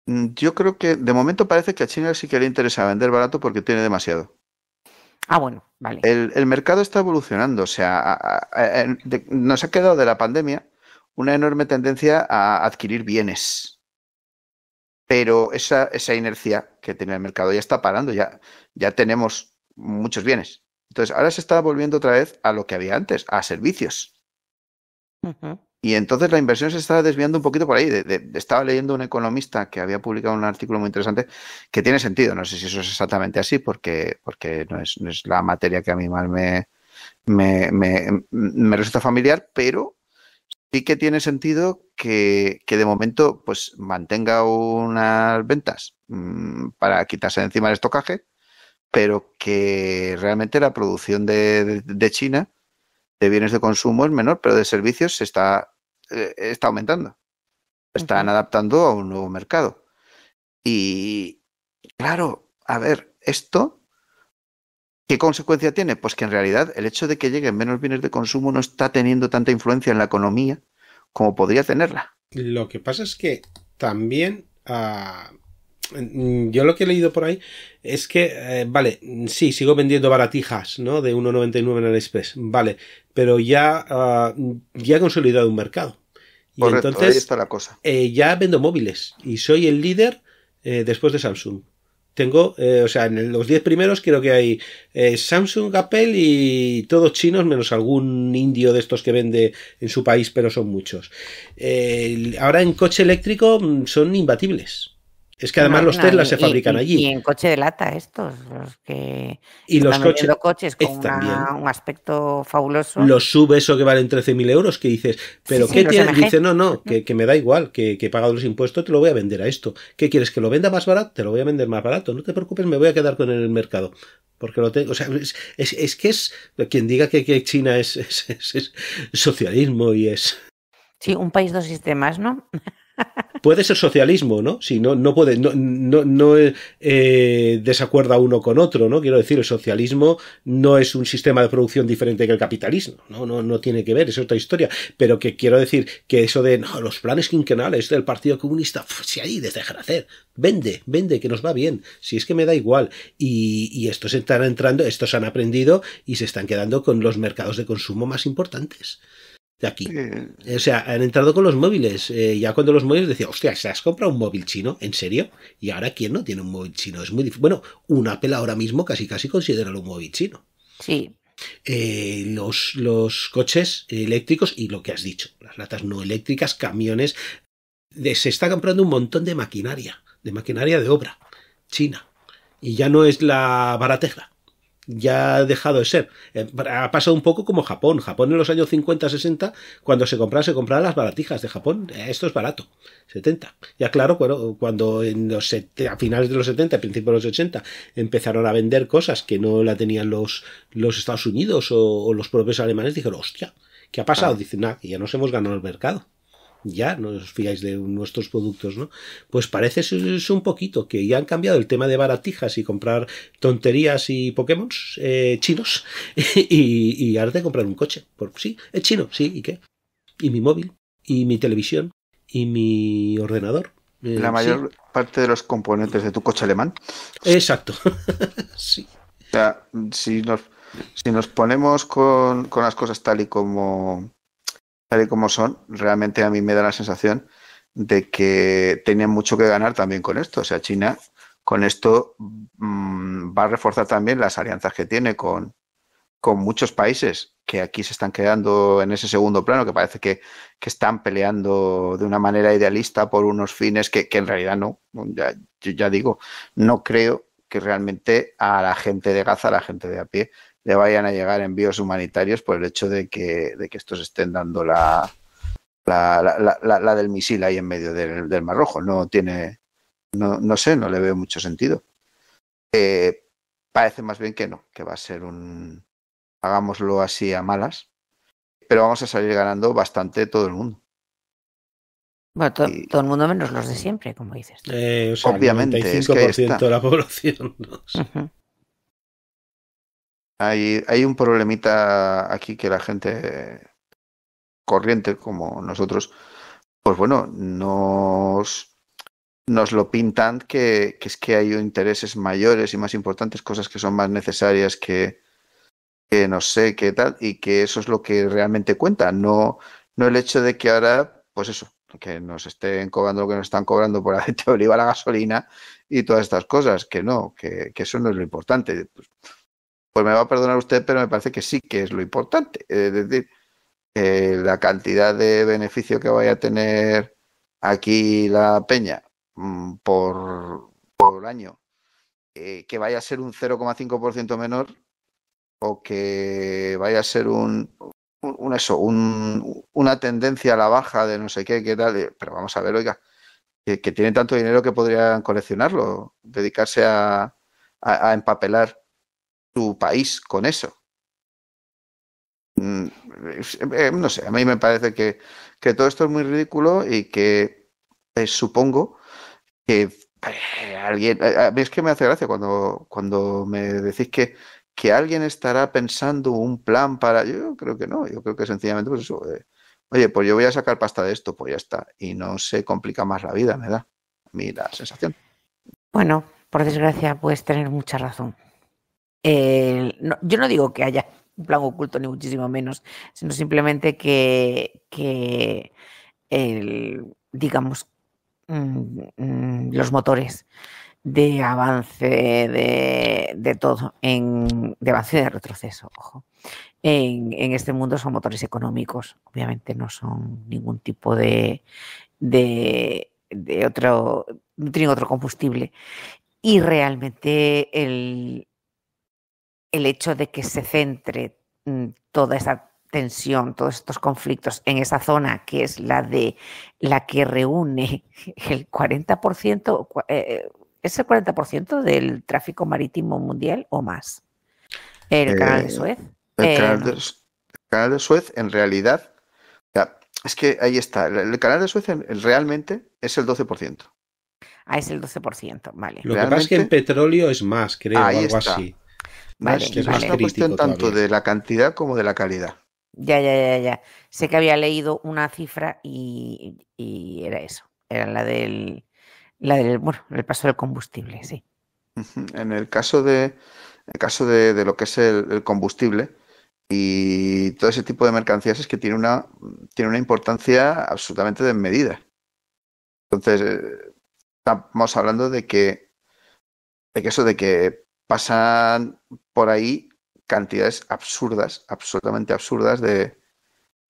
Mm, yo creo que de momento parece que a China sí que le interesa vender barato porque tiene demasiado. Ah, bueno, vale. El, mercado está evolucionando, o sea, nos ha quedado de la pandemia una enorme tendencia a adquirir bienes. Pero esa, inercia que tiene el mercado ya está parando, ya, ya tenemos muchos bienes. Entonces, ahora se está volviendo otra vez a lo que había antes, a servicios. Y entonces la inversión se está desviando un poquito por ahí. estaba leyendo un economista que había publicado un artículo muy interesante que tiene sentido. No sé si eso es exactamente así, porque, porque no, es, no es la materia que a mí más me, me, resulta familiar, pero sí que tiene sentido que, de momento pues mantenga unas ventas mm, para quitarse encima el estocaje, pero que realmente la producción de China de bienes de consumo es menor, pero de servicios se está, eh, está aumentando. Están adaptando a un nuevo mercado. Y claro, a ver, esto, ¿qué consecuencia tiene? Pues que en realidad el hecho de que lleguen menos bienes de consumo no está teniendo tanta influencia en la economía como podría tenerla. Lo que pasa es que también ah, Mm, yo lo que he leído por ahí es que, eh, vale, sí, sigo vendiendo baratijas, ¿no? De 1,99 en Aliexpress vale, pero ya, ah, ya he consolidado un mercado. Y entonces, ahí está la cosa. Eh, ya vendo móviles y soy el líder eh, después de Samsung. Tengo, o sea, en los 10 primeros creo que hay Samsung, Apple y todos chinos, menos algún indio de estos que vende en su país, pero son muchos. ahora en coche eléctrico mm, son imbatibles es que además los Tesla se fabrican allí. Y en coche de lata estos, los que y los coches, coches con un aspecto fabuloso. Los subes o que valen 13.000 euros que dices, pero ¿qué Dice, no, no, que, me da igual, que, he pagado los impuestos, te lo voy a vender a esto. ¿Qué quieres? ¿Que lo venda más barato? Te lo voy a vender más barato. No te preocupes, me voy a quedar con él en el mercado. Porque lo tengo, o sea, es, que es, quien diga que, China es, es socialismo y es... Sí, un país, dos sistemas, ¿no? puede ser socialismo, ¿no? Si no, no puede, no, no, eh, desacuerda uno con otro, ¿no? Quiero decir, el socialismo no es un sistema de producción diferente que el capitalismo, no, no, no tiene que ver, es otra historia. Pero que quiero decir que eso de no, los planes quinquenales del Partido Comunista, pues, si ahí desde hacer, vende, vende, que nos va bien, si es que me da igual. Y, y estos están entrando, estos han aprendido y se están quedando con los mercados de consumo más importantes de aquí. Eh, o sea, han entrado con los móviles. Eh, ya cuando los móviles decía, hostia, ¿se has comprado un móvil chino? ¿En serio? Y ahora, ¿quién no tiene un móvil chino? Es muy difícil. Bueno, un Apple ahora mismo casi casi considera un móvil chino. Sí. Eh, los, los coches eléctricos y lo que has dicho, las latas no eléctricas, camiones. se está comprando un montón de maquinaria, de maquinaria de obra china. Y ya no es la barateja ya ha dejado de ser. Eh, ha pasado un poco como Japón. Japón en los años 50, 60, cuando se compraba, se compraban las baratijas de Japón. Eh, esto es barato. 70. Ya claro, cuando en los a finales de los 70, principios de los 80, empezaron a vender cosas que no la tenían los, los Estados Unidos o, los propios alemanes, dijeron, hostia, ¿qué ha pasado? Dicen, ya nos hemos ganado el mercado ya, no os fijáis de nuestros productos, ¿no? Pues parece es un poquito que ya han cambiado el tema de baratijas y comprar tonterías y Pokémon eh, chinos y, y ahora te comprar un coche. Porque sí, es chino, sí, ¿y qué? Y mi móvil, y mi televisión, y mi ordenador. Eh, La mayor parte de los componentes de tu coche alemán. Exacto, sí. O sea, si nos, si nos ponemos con las cosas tal y como tal y como son, realmente a mí me da la sensación de que tienen mucho que ganar también con esto. O sea, China con esto mm, va a reforzar también las alianzas que tiene con, con muchos países que aquí se están quedando en ese segundo plano, que parece que, que están peleando de una manera idealista por unos fines que, en realidad no. Ya, ya digo, no creo que realmente a la gente de Gaza, a la gente de a pie, le vayan a llegar envíos humanitarios por el hecho de que, de que estos estén dando la, la, la, del misil ahí en medio del, Mar Rojo. No tiene, no, no sé, no le veo mucho sentido. Eh, parece más bien que no, que va a ser un, hagámoslo así a malas, pero vamos a salir ganando bastante todo el mundo. Bueno, todo el mundo menos los de siempre, como dices. Eh, Obviamente, el de la población. Hay, un problemita aquí que la gente corriente como nosotros, pues bueno, nos, nos lo pintan que, es que hay intereses mayores y más importantes, cosas que son más necesarias que, que no sé qué tal, y que eso es lo que realmente cuenta, no, no el hecho de que ahora, pues eso, que nos estén cobrando lo que nos están cobrando por aceite de oliva, la gasolina y todas estas cosas, que no, que, eso no es lo importante. Pues, pues me va a perdonar usted, pero me parece que sí que es lo importante. Es decir, la cantidad de beneficio que vaya a tener aquí la peña mm, por, por año, eh, que vaya a ser un 0,5% menor o que vaya a ser un, eso, una tendencia a la baja de no sé qué, qué tal, eh, pero vamos a ver, oiga, que, tienen tanto dinero que podrían coleccionarlo, dedicarse a empapelar país con eso. Mm, eh, eh, no sé, a mí me parece que, que todo esto es muy ridículo y que eh, supongo que alguien, es que me hace gracia cuando, cuando me decís que, que alguien estará pensando un plan para, yo creo que no, yo creo que sencillamente pues oye, pues yo voy a sacar pasta de esto, pues ya está, y no se complica más la vida, me da a la sensación. Bueno, por desgracia puedes tener mucha razón. Eh, yo no digo que haya un plan oculto, ni muchísimo menos, sino simplemente que, digamos, mm, mm, los motores de avance de, todo, de avance de retroceso, ojo. En, este mundo son motores económicos, obviamente no son ningún tipo de, de, otro, no tienen otro combustible. Y realmente el, el hecho de que se centre mm, toda esa tensión, todos estos conflictos en esa zona que es la de la que reúne el 40%, eh, eh, ¿es el 40% del tráfico marítimo mundial o más? El eh, canal de Suez. El, canal de, Suez, en realidad, es que ahí está. El canal de Suez realmente es el 12%. Ah, es el 12%, vale. Lo que pasa es que en petróleo es más, creo, ahí algo así es, una cuestión tanto de la cantidad como de la calidad. Ya, ya, ya, ya. Sé que había leído una cifra y, era eso. Era la del, la del, bueno, el paso del combustible, sí. En el caso de, el caso de, lo que es el, el, combustible y todo ese tipo de mercancías es que tiene una, tiene una importancia absolutamente desmedida. Entonces, eh, estamos hablando de que, de que eso de que pasan por ahí cantidades absurdas, absolutamente absurdas de,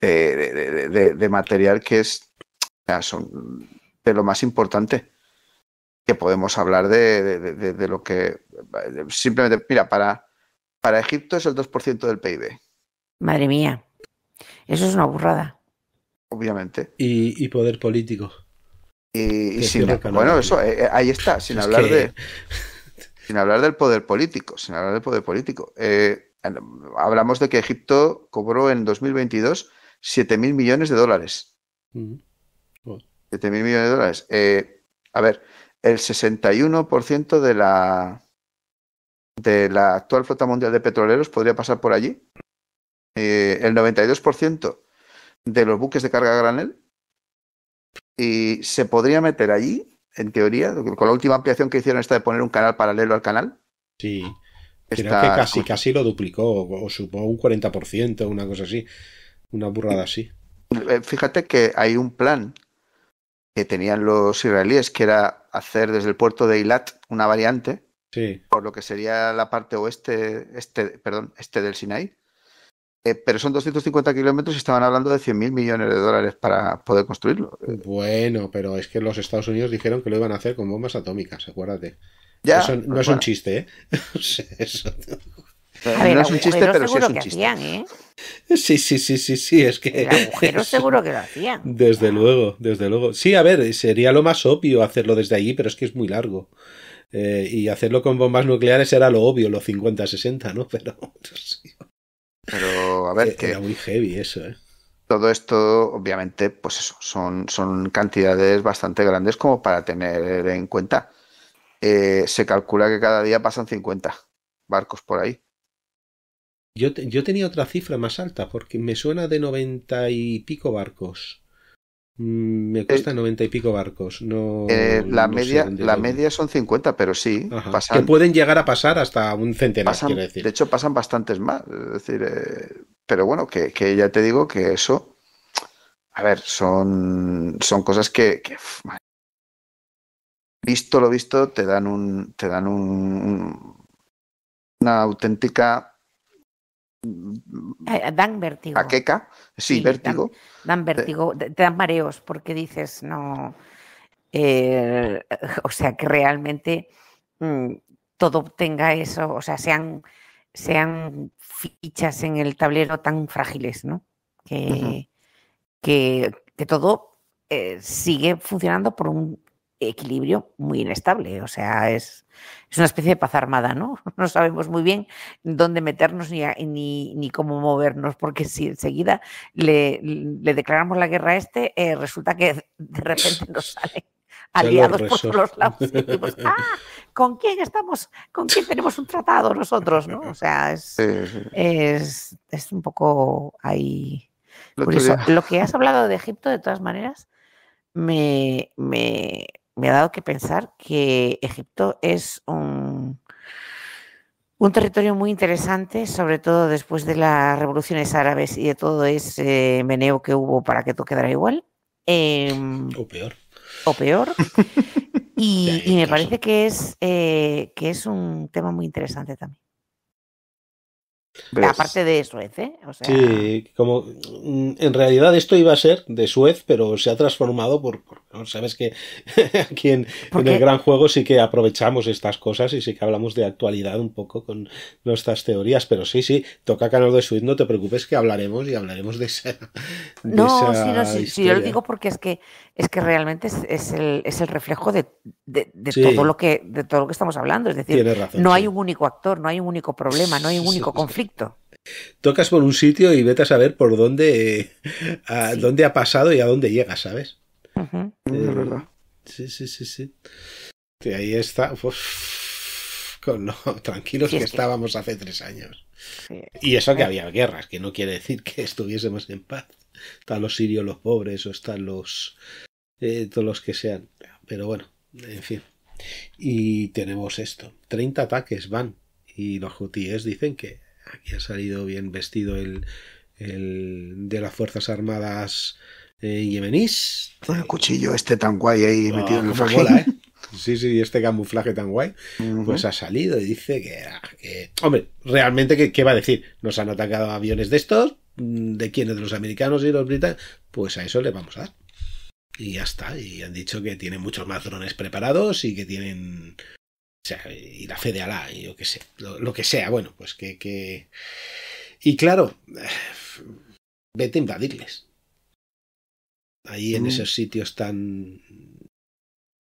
de, material que es son de lo más importante que podemos hablar de, lo que simplemente, mira, para, para Egipto es el 2% del PIB. Madre mía, eso es una burrada. Obviamente. Y, poder político. Y, bueno, eso, eh, eh, ahí está, sin hablar de... Sin hablar del poder político, sin hablar del poder político. Eh, hablamos de que Egipto cobró en 2022 7.000 millones de dólares. Siete 7.000 millones de dólares. Eh, a ver, el 61% de la, de la actual flota mundial de petroleros podría pasar por allí. Eh, el 92% de los buques de carga granel. Y se podría meter allí en teoría, con la última ampliación que hicieron esta de poner un canal paralelo al canal. Sí. Creo que casi, casi lo duplicó, o, supongo un 40%, una cosa así, una burrada así. Eh, fíjate que hay un plan que tenían los israelíes, que era hacer desde el puerto de Eilat una variante, por lo que sería la parte oeste, este, perdón, este del Sinai, eh, pero son 250 kilómetros y estaban hablando de 100.000 millones de dólares para poder construirlo. Bueno, pero es que los Estados Unidos dijeron que lo iban a hacer con bombas atómicas, acuérdate. Ya, eh, no es un chiste, ¿eh? no es un chiste, pero sí es un chiste. Hacían, ¿eh? Sí, sí, sí, sí, sí, es que... Pero seguro que lo hacían. Desde ah. luego, desde luego. Sí, a ver, sería lo más obvio hacerlo desde allí, pero es que es muy largo. Eh, y hacerlo con bombas nucleares era lo obvio, los 50-60, ¿no? Pero... Sí. Pero a ver eh, que... muy heavy eso, ¿eh? Todo esto, obviamente, pues eso, son, son cantidades bastante grandes como para tener en cuenta. Eh, se calcula que cada día pasan 50 barcos por ahí. Yo, yo tenía otra cifra más alta, porque me suena de 90 y pico barcos. Mm, me eh, cuesta noventa y pico barcos. No, eh, la, media, la media son cincuenta pero sí. que pueden llegar a pasar hasta un centenar, decir. De hecho, pasan bastantes más. Es decir, eh, pero bueno, que, ya te digo que eso. A ver, son, son cosas que, visto lo visto, te dan un. te dan un, una auténtica. Dan vértigo. aqueca Sí, vértigo. Dan vértigo, te dan mareos porque dices, no, eh, o sea, que realmente mm, todo tenga eso, o sea, sean, sean fichas en el tablero tan frágiles, ¿no? Que, que, que, todo eh, sigue funcionando por un equilibrio muy inestable, o sea, es es una especie de paz armada, ¿no? No sabemos muy bien dónde meternos ni, cómo movernos, porque si enseguida le, declaramos la guerra a este, eh, resulta que de repente nos salen aliados por todos los lados. Y decimos, ah, ¿con quién estamos? ¿Con quién tenemos un tratado nosotros? ¿no? O sea, es, un poco ahí. Lo, Lo que has hablado de Egipto, de todas maneras, me, me ha dado que pensar que Egipto es un, un territorio muy interesante, sobre todo después de las revoluciones árabes y de todo ese meneo que hubo para que todo quedara igual. Em, o peor. O peor. y, me parece que es, eh, que es un tema muy interesante también la aparte de Suez, ¿eh? Sí, como mm, en realidad esto iba a ser de Suez, pero se ha transformado por, sabes que aquí en, el gran juego sí que aprovechamos estas cosas y sí que hablamos de actualidad un poco con nuestras teorías, pero sí, sí, toca canal de Suez, no te preocupes que hablaremos y hablaremos de esa. no, no sí, yo lo digo porque es que es que realmente es, el, reflejo de, todo lo que, de todo lo que estamos hablando. Es decir, no hay un único actor, no hay un único problema, no hay un único conflicto. Tocas por un sitio y vete a saber por dónde, dónde ha pasado y a dónde llega, ¿sabes? Eh, sí, sí, sí, sí. ahí está. con tranquilos que, que estábamos hace tres años. Y eso que eh. había guerras, que no quiere decir que estuviésemos en paz. Están los sirios, los pobres, o están los eh, todos los que sean. Pero bueno, en fin. Y tenemos esto. 30 ataques van. Y los hutíes dicen que aquí ha salido bien vestido el, de las Fuerzas Armadas eh, yemenís. El cuchillo este tan guay ahí ah, metido en el fajín. ¿eh? Sí, sí, este camuflaje tan guay, pues ha salido y dice que, hombre, realmente, ¿qué, ¿qué, va a decir? ¿Nos han atacado aviones de estos? Mm, ¿De quiénes? ¿De los americanos y los británicos? Pues a eso le vamos a dar. Y ya está. Y han dicho que tienen muchos más drones preparados y que tienen. O sea, y la fe de Alá, y sé. Lo, que sea, bueno, pues que, que. Y claro, vete a invadirles. Ahí en mm. esos sitios tan.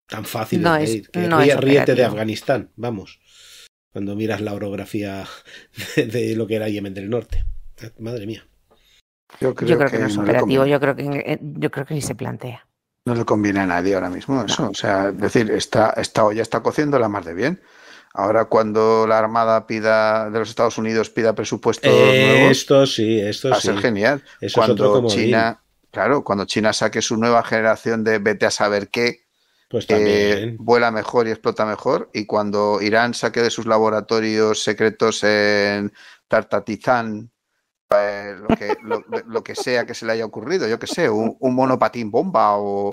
tan fáciles no, es, ir. Que no ríete de Afganistán, vamos. Cuando miras la orografía de, lo que era Yemen del Norte. Madre mía. Yo creo, que, no es operativo, yo creo que eh, yo creo que ni se plantea. No le conviene a nadie ahora mismo eso. O sea, es decir, esta, olla está cociendo la más de bien. Ahora cuando la Armada pida de los Estados Unidos pida presupuestos nuevos, esto sí, esto va a ser genial. Eso cuando es otro China, claro, cuando China saque su nueva generación de vete a saber qué, pues eh, vuela mejor y explota mejor, y cuando Irán saque de sus laboratorios secretos en Tartatizán eh, lo, que, lo, que sea que se le haya ocurrido, yo que sé, un, monopatín bomba o...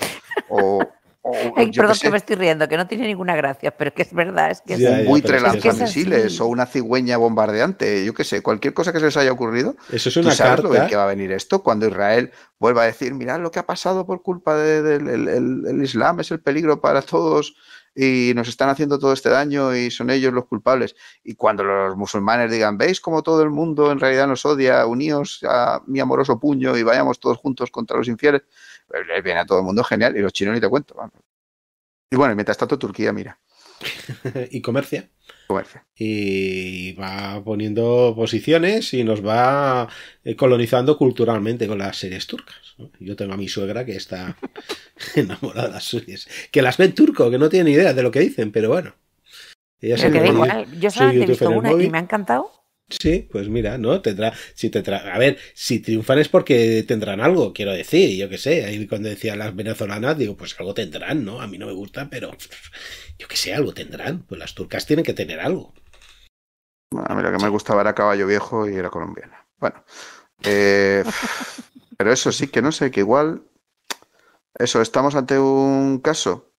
perdón que, me estoy riendo, que no tiene ninguna gracia, pero que es verdad. Es que un buitre lanzamisiles o una cigüeña bombardeante, yo que sé, cualquier cosa que se les haya ocurrido. Eso es una sabes carta? que va a venir esto cuando Israel vuelva a decir, mirad lo que ha pasado por culpa del Islam, es el peligro para todos y nos están haciendo todo este daño y son ellos los culpables. Y cuando los musulmanes digan, veis como todo el mundo en realidad nos odia, uníos a mi amoroso puño y vayamos todos juntos contra los infieles, eh, les viene a todo el mundo genial y los chinos ni te cuento. Y bueno, mientras tanto Turquía, mira. y comercia. Y va poniendo posiciones y nos va eh, colonizando culturalmente con las series turcas. Yo tengo a mi suegra que está enamorada de las series. Que las ve turco, que no tiene ni idea de lo que dicen, pero bueno. Yo solamente he visto una y me ha encantado. Sí, pues mira, ¿no? Tendrá, si te a ver, si triunfan es porque tendrán algo, quiero decir, yo qué sé, ahí cuando decía las venezolanas, digo, pues algo tendrán, ¿no? A mí no me gusta, pero yo qué sé, algo tendrán, pues las turcas tienen que tener algo. A mí lo que me gustaba era caballo viejo y era colombiana. Bueno, eh, pero eso sí que no sé, que igual, eso, estamos ante un caso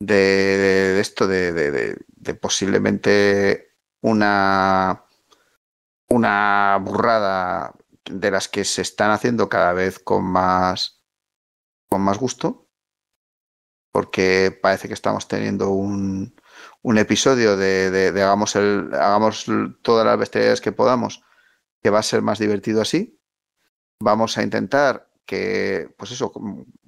de, esto, de posiblemente una una burrada de las que se están haciendo cada vez con más, con más gusto, porque parece que estamos teniendo un, un episodio de, de, hagamos, el, hagamos todas las bestialidades que podamos, que va a ser más divertido así. Vamos a intentar que, pues eso,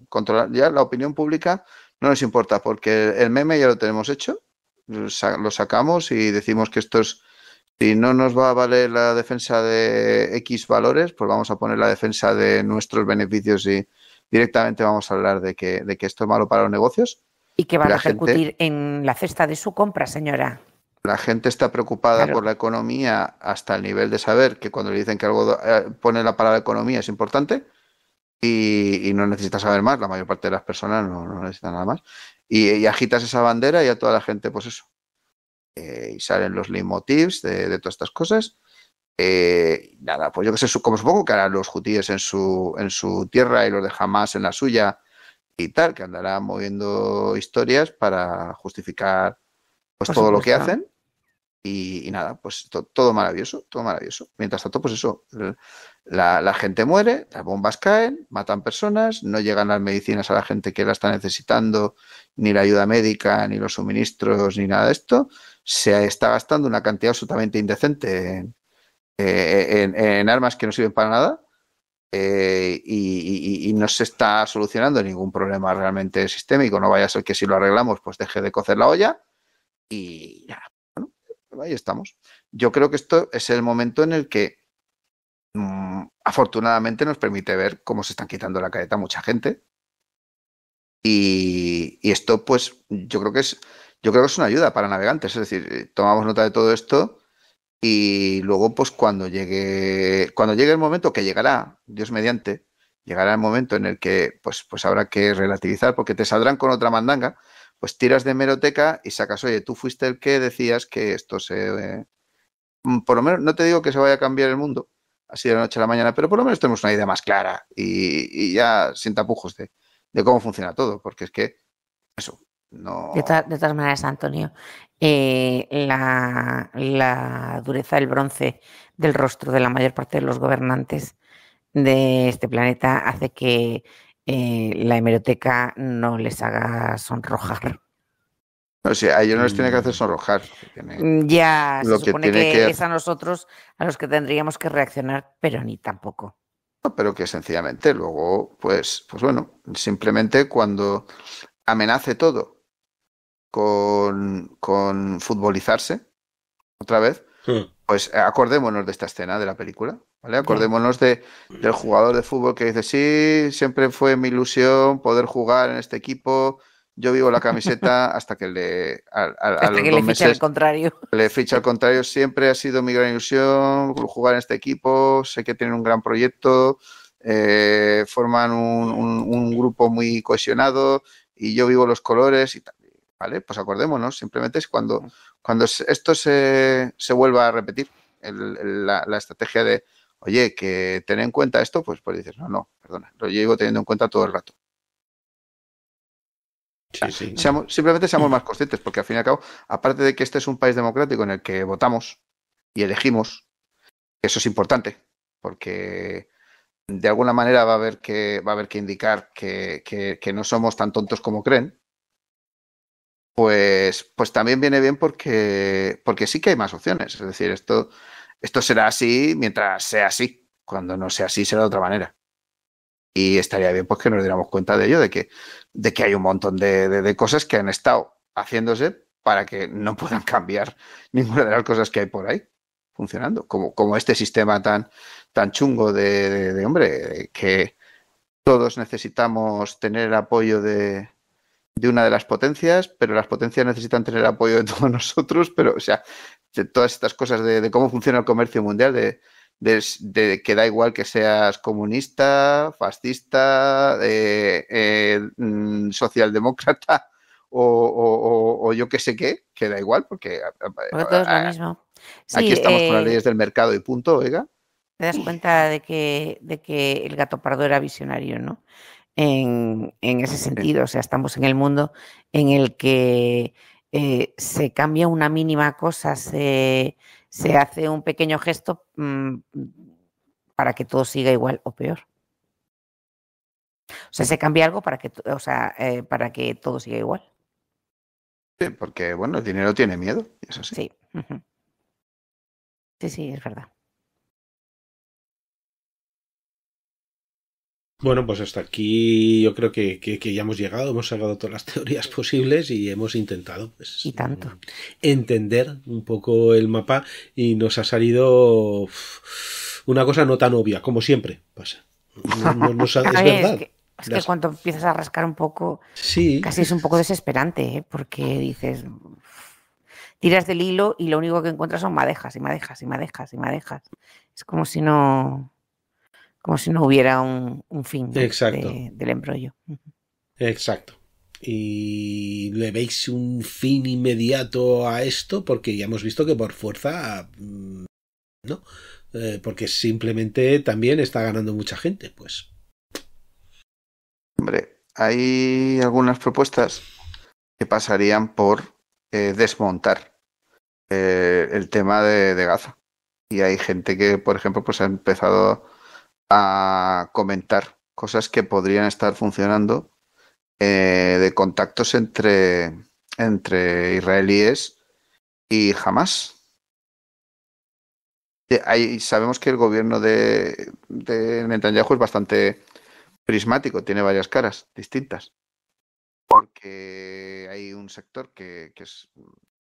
controlar ya la opinión pública no nos importa, porque el meme ya lo tenemos hecho, lo sacamos y decimos que esto es si no nos va a valer la defensa de X valores, pues vamos a poner la defensa de nuestros beneficios y directamente vamos a hablar de que, de que esto es malo para los negocios. Y que van a ejecutar en la cesta de su compra, señora. La gente está preocupada por la economía hasta el nivel de saber que cuando le dicen que algo eh, pone la palabra economía es importante y, no necesita saber más. La mayor parte de las personas no, necesita nada más. Y, y, agitas esa bandera y a toda la gente, pues eso, eh, y salen los leitmotivs de, todas estas cosas. Eh, nada, pues yo que sé, como supongo que harán los judíos en su, en su tierra y los de más en la suya y tal, que andará moviendo historias para justificar pues todo lo que hacen. Y, nada, pues todo maravilloso, todo maravilloso. Mientras tanto, pues eso, la, la, gente muere, las bombas caen, matan personas, no llegan las medicinas a la gente que la está necesitando, ni la ayuda médica, ni los suministros, ni nada de esto se está gastando una cantidad absolutamente indecente en, eh, armas que no sirven para nada eh, y, no se está solucionando ningún problema realmente sistémico. No vaya a ser que si lo arreglamos, pues deje de cocer la olla y ya, bueno, ahí estamos. Yo creo que esto es el momento en el que mm, afortunadamente nos permite ver cómo se están quitando la careta mucha gente. y esto, pues, yo creo que es yo creo que es una ayuda para navegantes. Es decir, eh, tomamos nota de todo esto y luego, pues cuando llegue, cuando llegue el momento que llegará, Dios mediante, llegará el momento en el que pues, pues habrá que relativizar porque te saldrán con otra mandanga, pues tiras de meroteca y sacas, oye, tú fuiste el que decías que esto se... Mm, por lo menos, no te digo que se vaya a cambiar el mundo así de la noche a la mañana, pero por lo menos tenemos una idea más clara y, ya sin tapujos de, de cómo funciona todo, porque es que eso, de, todas maneras, Antonio, eh, la, dureza del bronce del rostro de la mayor parte de los gobernantes de este planeta hace que eh, la hemeroteca no les haga sonrojar. No, a ellos no les tiene que hacer mm. sonrojar. Mm, ya, lo se supone que, es a nosotros a los que tendríamos que reaccionar, pero ni tampoco. pero que sencillamente luego, pues, pues bueno, simplemente cuando amenace todo con, futbolizarse otra vez, pues eh, acordémonos de esta escena de la película, ¿vale? Acordémonos de, del jugador de fútbol que dice, sí, siempre fue mi ilusión poder jugar en este equipo, yo vivo la camiseta hasta que le a, al contrario le ficha al contrario siempre ha sido mi gran ilusión jugar en este equipo sé que tienen un gran proyecto eh, forman un, un, grupo muy cohesionado y yo vivo los colores y tal ¿vale? Pues acordémonos, simplemente es cuando, cuando esto se, vuelva a repetir, la, estrategia de, oye, que tener en cuenta esto, pues, pues dices, no, no, perdona, lo llevo teniendo en cuenta todo el rato. simplemente seamos más conscientes, porque al fin y al cabo, aparte de que este es un país democrático en el que votamos y elegimos, eso es importante, porque de alguna manera va a haber que, va a haber que indicar que no somos tan tontos como creen pues, pues también viene bien porque, porque sí que hay más opciones. Es decir, esto, esto será así mientras sea así. Cuando no sea así, será de otra manera. Y estaría bien pues, que nos diéramos cuenta de ello, de que, de que hay un montón de, cosas que han estado haciéndose para que no puedan cambiar ninguna de las cosas que hay por ahí funcionando. Como, como este sistema tan, tan chungo de, de hombre, que todos necesitamos tener el apoyo de, de una de las potencias, pero las potencias necesitan tener el apoyo de todos nosotros, pero, o sea, de todas estas cosas de, cómo funciona el comercio mundial, de, que da igual que seas comunista, fascista, eh, eh, mm, socialdemócrata o, yo qué sé qué, que da igual, porque aquí estamos con las eh, leyes del mercado y punto, oiga. Te das cuenta de que, de que el gato pardo era visionario, ¿no? en, ese sentido. O sea, estamos en el mundo en el que eh, se cambia una mínima cosa, se, hace un pequeño gesto mm, para que todo siga igual o peor. O sea, se cambia algo para que, o sea, eh, para que todo siga igual. Sí, porque bueno, el dinero tiene miedo, eso sí. Sí, sí, es verdad. Bueno, pues hasta aquí yo creo que, ya hemos llegado, hemos sacado todas las teorías posibles y hemos intentado pues, entender un poco el mapa y nos ha salido una cosa no tan obvia, como siempre pasa. es verdad. Es que, cuando empiezas a rascar un poco, casi es un poco desesperante, ¿eh? porque dices, tiras del hilo y lo único que encuentras son madejas y madejas y madejas y madejas. Es como si no como si no hubiera un, fin del embrollo. Exacto. ¿Y le veis un fin inmediato a esto? Porque ya hemos visto que por fuerza, mm, ¿no? Eh, porque simplemente también está ganando mucha gente, pues. Hombre, hay algunas propuestas que pasarían por eh, desmontar eh, el tema de, de Gaza. Y hay gente que, por ejemplo, pues ha empezado a comentar cosas que podrían estar funcionando eh, de contactos entre, entre israelíes y jamás. Ahí sabemos que el gobierno de, de Netanyahu es bastante prismático, tiene varias caras distintas. Porque hay un sector que, es,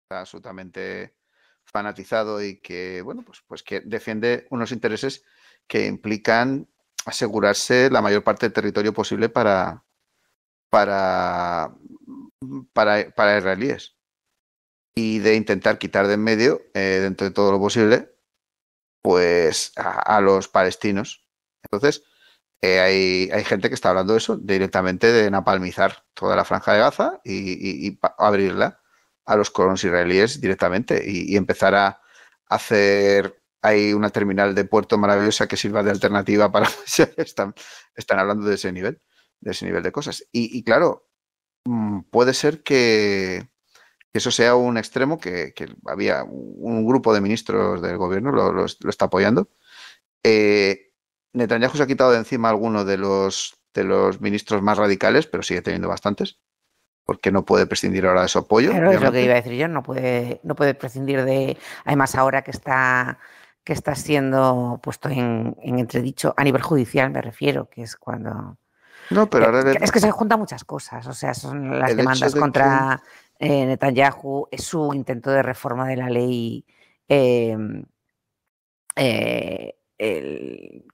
está absolutamente fanatizado y que, bueno, pues, pues que defiende unos intereses que implican asegurarse la mayor parte del territorio posible para, para, para, israelíes y de intentar quitar de en medio, dentro eh, de todo lo posible, pues a, los palestinos. Entonces, eh, hay, gente que está hablando de eso, directamente de napalmizar toda la franja de Gaza y, abrirla a los colonos israelíes directamente y empezar a hacer hay una terminal de puerto maravillosa que sirva de alternativa para... están, están hablando de ese nivel, de ese nivel de cosas. Y, claro, mm, puede ser que, eso sea un extremo que, había un grupo de ministros del gobierno, lo, lo, está apoyando. Eh, Netanyahu se ha quitado de encima alguno de los, de los ministros más radicales, pero sigue teniendo bastantes porque no puede prescindir ahora de su apoyo. es lo que iba a decir yo, no puede, no puede prescindir de, además ahora que está que está siendo puesto en, entredicho a nivel judicial, me refiero, que es cuando... No, pero eh, Es que se juntan muchas cosas, o sea, son las demandas contra eh, Netanyahu, es su intento de reforma de la ley em, eh,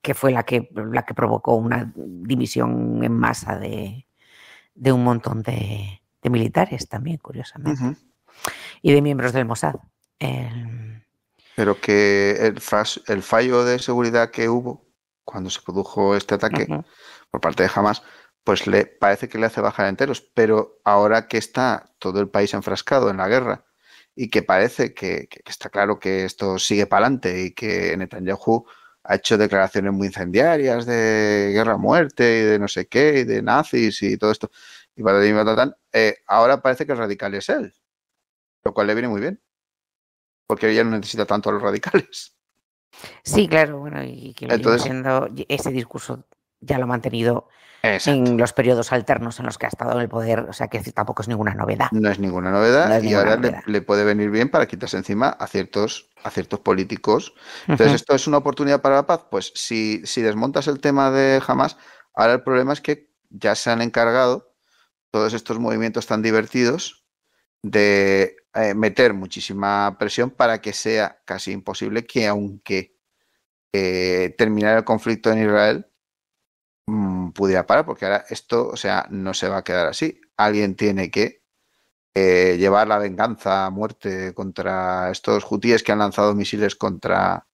que fue la que, provocó una división en masa de, un montón de, militares también, curiosamente, y de miembros del Mossad. Pero que el, fallo de seguridad que hubo cuando se produjo este ataque por parte de Hamas, pues le parece que le hace bajar enteros. Pero ahora que está todo el país enfrascado en la guerra y que parece que, está claro que esto sigue para adelante y que Netanyahu ha hecho declaraciones muy incendiarias de guerra muerte y de no sé qué, y de nazis y todo esto, y eh, ahora parece que el radical es él, lo cual le viene muy bien porque ella no necesita tanto a los radicales. Sí, claro, bueno, y que Entonces, siendo, ese discurso ya lo ha mantenido en los periodos alternos en los que ha estado en el poder, o sea que tampoco es ninguna novedad. No es ninguna novedad y ahora Le, puede venir bien para quitarse encima a ciertos, políticos. Entonces, ¿esto es una oportunidad para la paz? Pues si, si desmontas el tema de Hamas, ahora el problema es que ya se han encargado todos estos movimientos tan divertidos de eh, meter muchísima presión para que sea casi imposible que aunque eh, terminara el conflicto en Israel, mm, pudiera parar, porque ahora esto, o sea, no se va a quedar así. Alguien tiene que eh, llevar la venganza a muerte contra estos hutíes que han lanzado misiles contra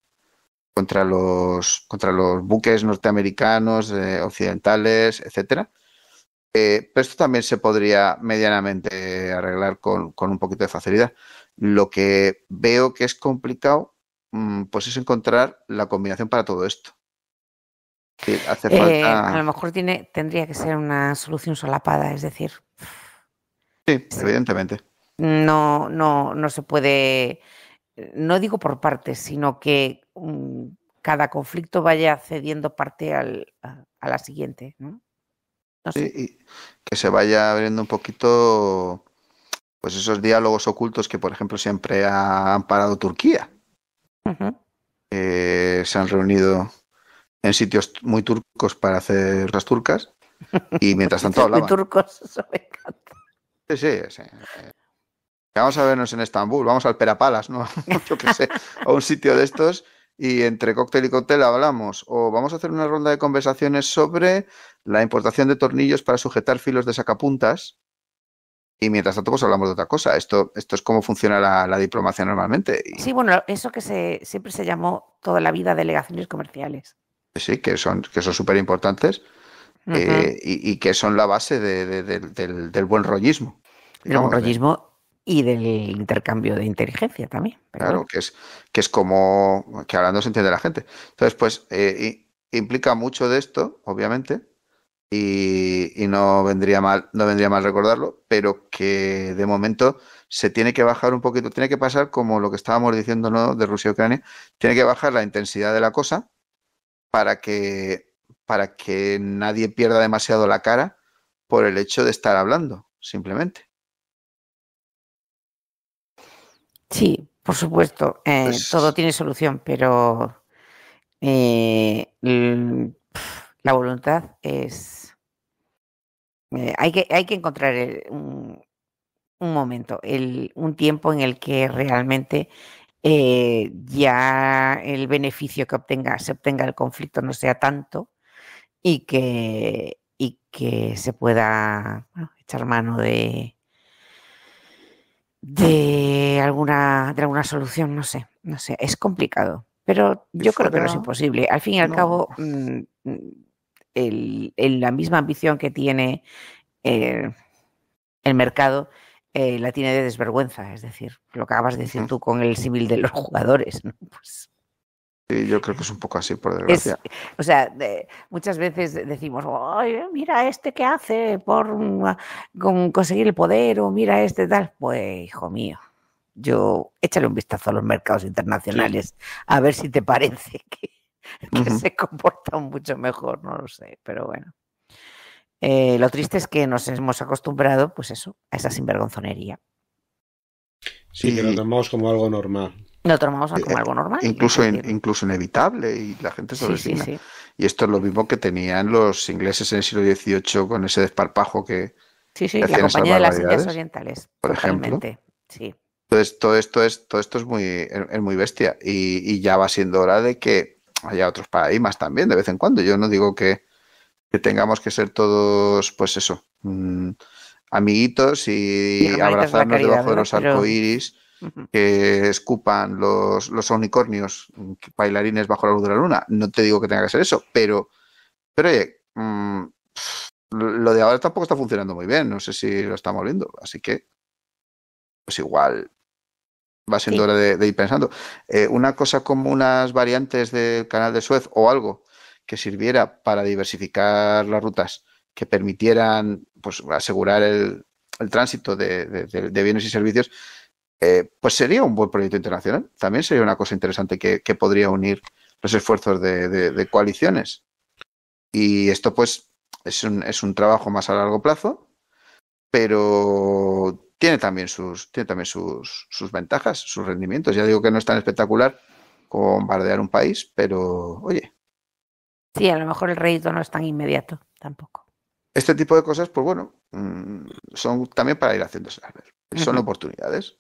contra los contra los buques norteamericanos occidentales etcétera eh, pero esto también se podría medianamente arreglar con, un poquito de facilidad. Lo que veo que es complicado, mm, pues es encontrar la combinación para todo esto. Eh, a lo mejor tiene, tendría que ser una solución solapada, es decir. Sí, evidentemente. No, no, no se puede, no digo por partes, sino que mm, cada conflicto vaya cediendo parte al, a, a la siguiente, ¿no? y que se vaya abriendo un poquito pues esos diálogos ocultos que, por ejemplo, siempre ha amparado Turquía. Eh, se han reunido en sitios muy turcos para hacer las turcas y mientras tanto hablaban. turcos, eso me encanta. sí, Vamos a vernos en Estambul, vamos al Perapalas, ¿no? Yo qué sé, a un sitio de estos y entre cóctel y cóctel hablamos o vamos a hacer una ronda de conversaciones sobre la importación de tornillos para sujetar filos de sacapuntas y mientras tanto pues hablamos de otra cosa. Esto, esto es cómo funciona la, diplomacia normalmente. Sí, bueno, eso que se, siempre se llamó toda la vida delegaciones comerciales. Pues sí, que son que son súper importantes eh, y, que son la base del, del buen rollismo. El buen rollismo y del intercambio de inteligencia también. Claro, que es, que es como que hablando se entiende la gente. Entonces, pues eh, implica mucho de esto, obviamente, y, no vendría mal, no vendría mal recordarlo, pero que de momento se tiene que bajar un poquito, tiene que pasar como lo que estábamos diciendo ¿no? de Rusia y Ucrania, tiene que bajar la intensidad de la cosa para que, para que nadie pierda demasiado la cara por el hecho de estar hablando, simplemente. Sí, por supuesto, eh, pues todo tiene solución, pero eh, la voluntad es... Eh, hay, que, hay que encontrar un, momento, un tiempo en el que realmente ya el beneficio que obtenga, se obtenga el conflicto no sea tanto y que, y que se pueda echar mano de, de alguna, de alguna solución, no sé, no sé, es complicado, pero yo creo que no es imposible. Al fin y al cabo, mm, mm, el, la misma ambición que tiene eh, el mercado eh, la tiene de desvergüenza, es decir, lo que acabas de decir tú con el civil de los jugadores, ¿no? Pues, Sí, yo creo que es un poco así, por desgracia. o sea, muchas veces decimos, mira este que hace por con conseguir el poder, o mira este tal. Pues, hijo mío, yo échale un vistazo a los mercados internacionales a ver si te parece que, se comportan mucho mejor, no lo sé, pero bueno. Eh, lo triste es que nos hemos acostumbrado, pues eso, a esa sinvergonzonería. Sí, lo tomamos como algo normal. Lo tomamos eh, como algo normal. Incluso, incluso inevitable y la gente se Y esto es lo mismo que tenían los ingleses en el siglo XVIII con ese desparpajo que. Sí, sí, la compañía de las Indias Orientales. Por ejemplo. Entonces, todo esto es, todo esto es muy, es muy bestia. Y, ya va siendo hora de que haya otros paradigmas también, de vez en cuando. Yo no digo que, que tengamos que ser todos, pues eso, mm, amiguitos y, abrazarnos debajo de los arcoíris que escupan los, los, unicornios bailarines bajo la luz de la luna. No te digo que tenga que ser eso, pero, pero oye, mm, lo de ahora tampoco está funcionando muy bien. No sé si lo estamos viendo. Así que, pues igual va siendo hora de, ir pensando. Eh, una cosa como unas variantes del canal de Suez o algo que sirviera para diversificar las rutas, que permitieran pues, asegurar el, el tránsito de bienes y servicios, eh, pues sería un buen proyecto internacional. También sería una cosa interesante que, podría unir los esfuerzos de, coaliciones. Y esto, pues, es un, trabajo más a largo plazo, pero tiene también sus, tiene también sus, ventajas, sus rendimientos. Ya digo que no es tan espectacular como bombardear un país, pero oye. Sí, a lo mejor el rédito no es tan inmediato tampoco. Este tipo de cosas, pues bueno, mm, son también para ir haciéndose a ver. Son oportunidades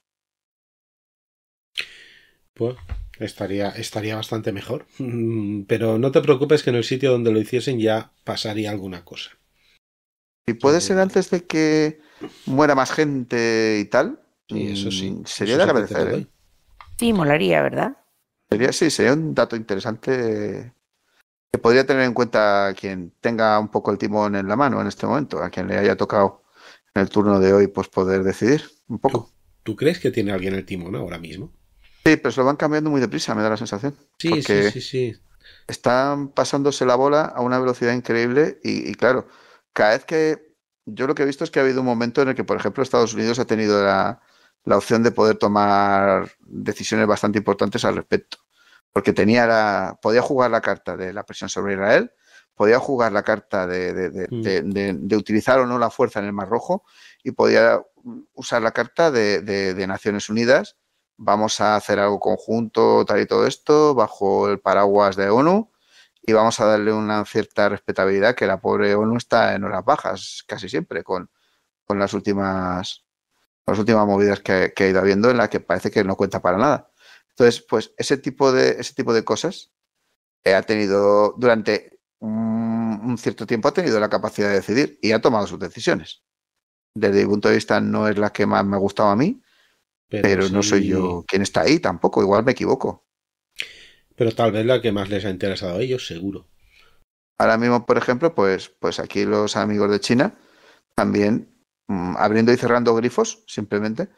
estaría, estaría bastante mejor. Pero no te preocupes que en el sitio donde lo hiciesen ya pasaría alguna cosa. ¿Y puede ser antes de que muera más gente y tal? y eso sí. Mm, sería de agradecer, ¿eh? Sí, molaría, ¿verdad? Sería, sí, sería un dato interesante que podría tener en cuenta quien tenga un poco el timón en la mano en este momento, a quien le haya tocado en el turno de hoy, pues poder decidir un poco. ¿tú crees que tiene alguien el timón ahora mismo? Sí, pero se lo van cambiando muy deprisa, me da la sensación. Sí, sí, sí, sí. Están pasándose la bola a una velocidad increíble y, claro, cada vez que yo lo que he visto es que ha habido un momento en el que, por ejemplo, Estados Unidos ha tenido la, opción de poder tomar decisiones bastante importantes al respecto, porque tenía la, podía jugar la carta de la presión sobre Israel, podía jugar la carta de, mm. utilizar o no la fuerza en el Mar Rojo y podía usar la carta de, Naciones Unidas vamos a hacer algo conjunto, tal y todo esto, bajo el paraguas de ONU y vamos a darle una cierta respetabilidad que la pobre ONU está en horas bajas casi siempre con, las últimas las últimas movidas que, ha he ido habiendo en las que parece que no cuenta para nada. Entonces, pues ese tipo de ese tipo de cosas eh, ha tenido durante un, cierto tiempo ha tenido la capacidad de decidir y ha tomado sus decisiones. Desde mi punto de vista no es la que más me ha gustado a mí, pero, no soy yo quien está ahí tampoco, igual me equivoco. Pero tal vez la que más les ha interesado a ellos, seguro. Ahora mismo, por ejemplo, pues, pues aquí los amigos de China también mm, abriendo y cerrando grifos, simplemente,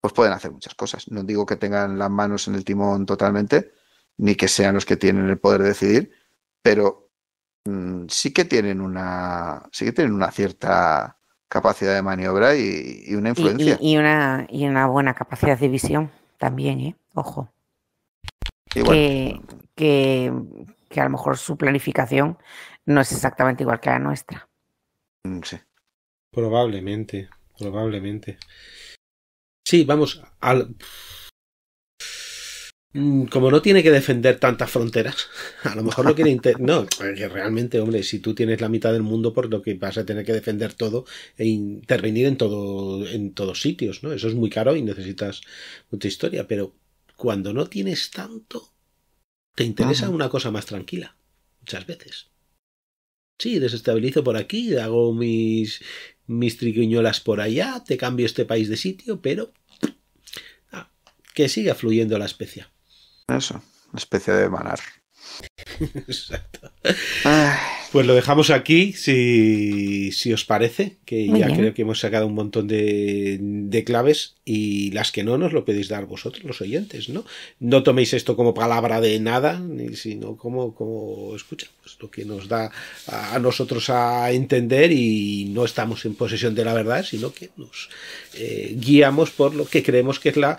pues pueden hacer muchas cosas. No digo que tengan las manos en el timón totalmente, ni que sean los que tienen el poder de decidir, pero mm, sí que tienen una, sí que tienen una cierta capacidad de maniobra y, una influencia. Y, una, y una buena capacidad de visión también, ¿eh? Ojo. Igual. Que, que, que, a lo mejor su planificación no es exactamente igual que la nuestra. Mm, sí. Probablemente, probablemente. Sí, vamos, al, Mm, como no tiene que defender tantas fronteras, a lo mejor no quiere inter... no, que realmente, hombre, si tú tienes la mitad del mundo, por pues lo que vas a tener que defender todo e intervenir en todo en todos sitios, ¿no? Eso es muy caro y necesitas mucha historia, pero cuando no tienes tanto, te interesa una cosa más tranquila, muchas veces. Sí, desestabilizo por aquí, hago mis mis triquiñolas por allá, te cambio este país de sitio, pero ah, que siga fluyendo la especia. Eso, una especie de manar. Exacto. Pues lo dejamos aquí, si, os parece, que ya creo que hemos sacado un montón de, claves y las que no nos lo podéis dar vosotros, los oyentes, ¿no? No toméis esto como palabra de nada, sino como, como escuchamos, pues lo que nos da a nosotros a entender y no estamos en posesión de la verdad, sino que nos eh, guiamos por lo que creemos que es la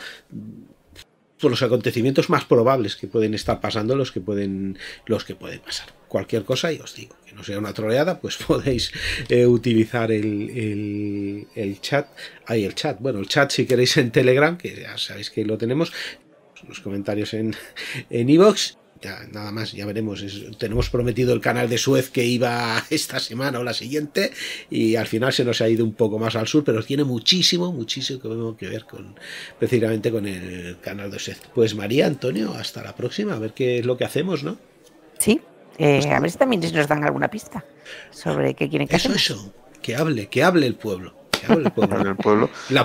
los acontecimientos más probables que pueden estar pasando, los que pueden, los que pueden pasar. Cualquier cosa, y os digo, que no sea una troleada, pues podéis eh, utilizar el, el, chat. hay el chat. Bueno, el chat si queréis en Telegram, que ya sabéis que lo tenemos. Los comentarios en En nada más, ya veremos. tenemos prometido el canal de Suez que iba esta semana o la siguiente y al final se nos ha ido un poco más al sur, pero tiene muchísimo, muchísimo que que ver con precisamente con el canal de Suez. Pues María, Antonio, hasta la próxima, a ver qué es lo que hacemos, ¿no? Sí, eh, pues a ver si también nos dan alguna pista sobre qué quieren que Eso, eso, que hable, que hable el pueblo. El pueblo. El pueblo. La,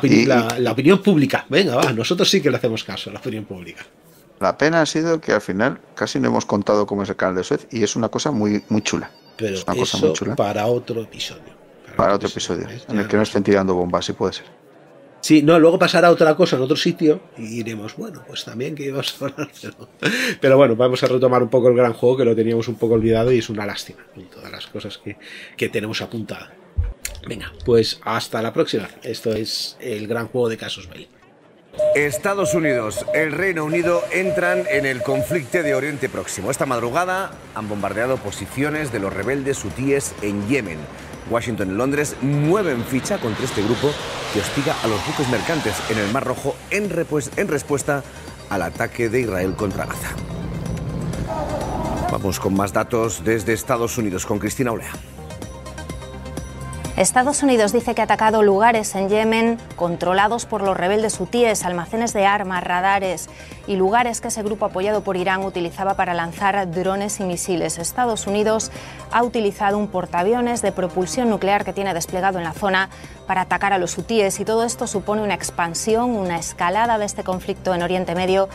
opinión pública. Venga, va, nosotros sí que le hacemos caso a la opinión pública. La pena ha sido que al final casi no hemos contado cómo es el canal de Suez y es una cosa muy, muy chula. Pero es una cosa muy chula. para otro episodio. Para, otro episodio, ¿eh? en el que no estén tirando bombas, si puede ser. Sí, no, luego pasará otra cosa en otro sitio y iremos, bueno, pues también que íbamos a hablar. Pero, bueno, vamos a retomar un poco el gran juego que lo teníamos un poco olvidado y es una lástima con todas las cosas que, que tenemos apuntadas. Venga, pues hasta la próxima. Esto es el gran juego de Casos Belli. Estados Unidos, el Reino Unido entran en el conflicto de Oriente Próximo. Esta madrugada han bombardeado posiciones de los rebeldes hutíes en Yemen. Washington y Londres mueven ficha contra este grupo que hostiga a los buques mercantes en el Mar Rojo en, en respuesta al ataque de Israel contra Gaza. Vamos con más datos desde Estados Unidos con Cristina Olea. Estados Unidos dice que ha atacado lugares en Yemen controlados por los rebeldes hutíes, almacenes de armas, radares y lugares que ese grupo apoyado por Irán utilizaba para lanzar drones y misiles. Estados Unidos ha utilizado un portaaviones de propulsión nuclear que tiene desplegado en la zona para atacar a los hutíes y todo esto supone una expansión, una escalada de este conflicto en Oriente Medio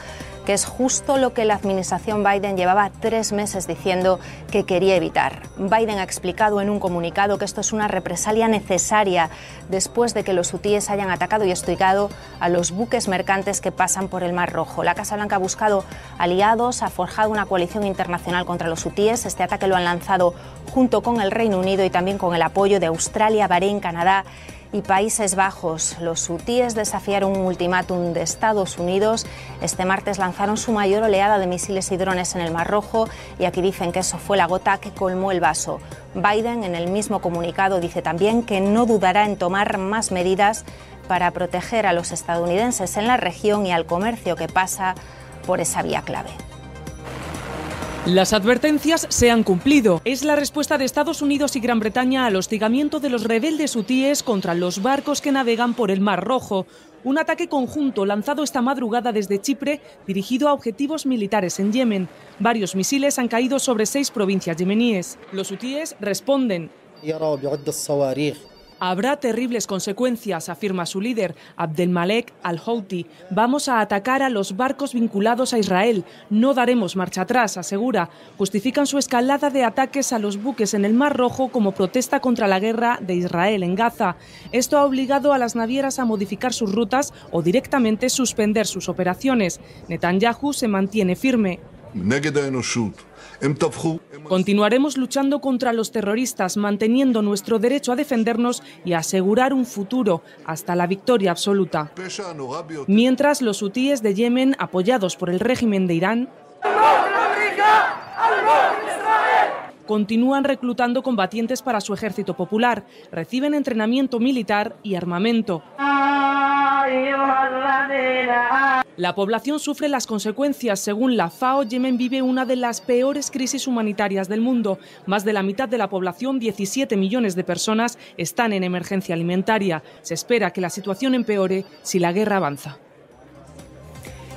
es justo lo que la administración Biden llevaba tres meses diciendo que quería evitar. Biden ha explicado en un comunicado que esto es una represalia necesaria después de que los hutíes hayan atacado y estoicado a los buques mercantes que pasan por el Mar Rojo. La Casa Blanca ha buscado aliados, ha forjado una coalición internacional contra los hutíes. Este ataque lo han lanzado junto con el Reino Unido y también con el apoyo de Australia, Bahrein, Canadá y Países Bajos. Los hutíes desafiaron un ultimátum de Estados Unidos. Este martes lanzaron su mayor oleada de misiles y drones en el Mar Rojo y aquí dicen que eso fue la gota que colmó el vaso. Biden en el mismo comunicado dice también que no dudará en tomar más medidas para proteger a los estadounidenses en la región y al comercio que pasa por esa vía clave. Las advertencias se han cumplido. Es la respuesta de Estados Unidos y Gran Bretaña al hostigamiento de los rebeldes hutíes contra los barcos que navegan por el Mar Rojo. Un ataque conjunto lanzado esta madrugada desde Chipre dirigido a objetivos militares en Yemen. Varios misiles han caído sobre seis provincias yemeníes. Los hutíes responden. Habrá terribles consecuencias, afirma su líder, Abdelmalek al-Houthi. Vamos a atacar a los barcos vinculados a Israel. No daremos marcha atrás, asegura. Justifican su escalada de ataques a los buques en el Mar Rojo como protesta contra la guerra de Israel en Gaza. Esto ha obligado a las navieras a modificar sus rutas o directamente suspender sus operaciones. Netanyahu se mantiene firme. Em Continuaremos luchando contra los terroristas, manteniendo nuestro derecho a defendernos y a asegurar un futuro hasta la victoria absoluta. Mientras los hutíes de Yemen, apoyados por el régimen de Irán, continúan reclutando combatientes para su ejército popular, reciben entrenamiento militar y armamento. La población sufre las consecuencias. Según la FAO, Yemen vive una de las peores crisis humanitarias del mundo. Más de la mitad de la población, 17 millones de personas, están en emergencia alimentaria. Se espera que la situación empeore si la guerra avanza.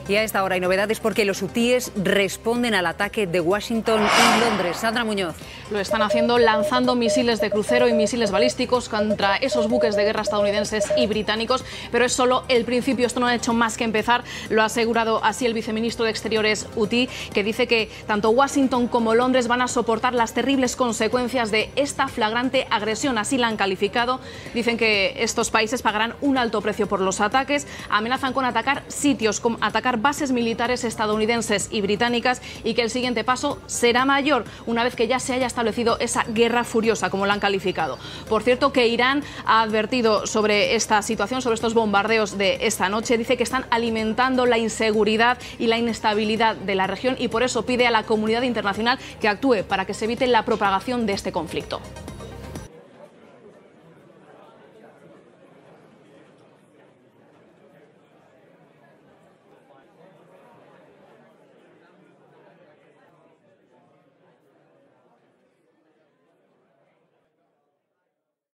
Y a esta hora hay novedades porque los hutíes responden al ataque de Washington en Londres. Sandra Muñoz. Lo están haciendo lanzando misiles de crucero y misiles balísticos contra esos buques de guerra estadounidenses y británicos, pero es solo el principio. Esto no ha hecho más que empezar. Lo ha asegurado así el viceministro de Exteriores UTI, que dice que tanto Washington como Londres van a soportar las terribles consecuencias de esta flagrante agresión. Así la han calificado. Dicen que estos países pagarán un alto precio por los ataques. Amenazan con atacar sitios, con atacar bases militares estadounidenses y británicas y que el siguiente paso será mayor una vez que ya se haya establecido esa guerra furiosa, como la han calificado. Por cierto, que Irán ha advertido sobre esta situación, sobre estos bombardeos de esta noche. Dice que están alimentando la inseguridad y la inestabilidad de la región y por eso pide a la comunidad internacional que actúe para que se evite la propagación de este conflicto.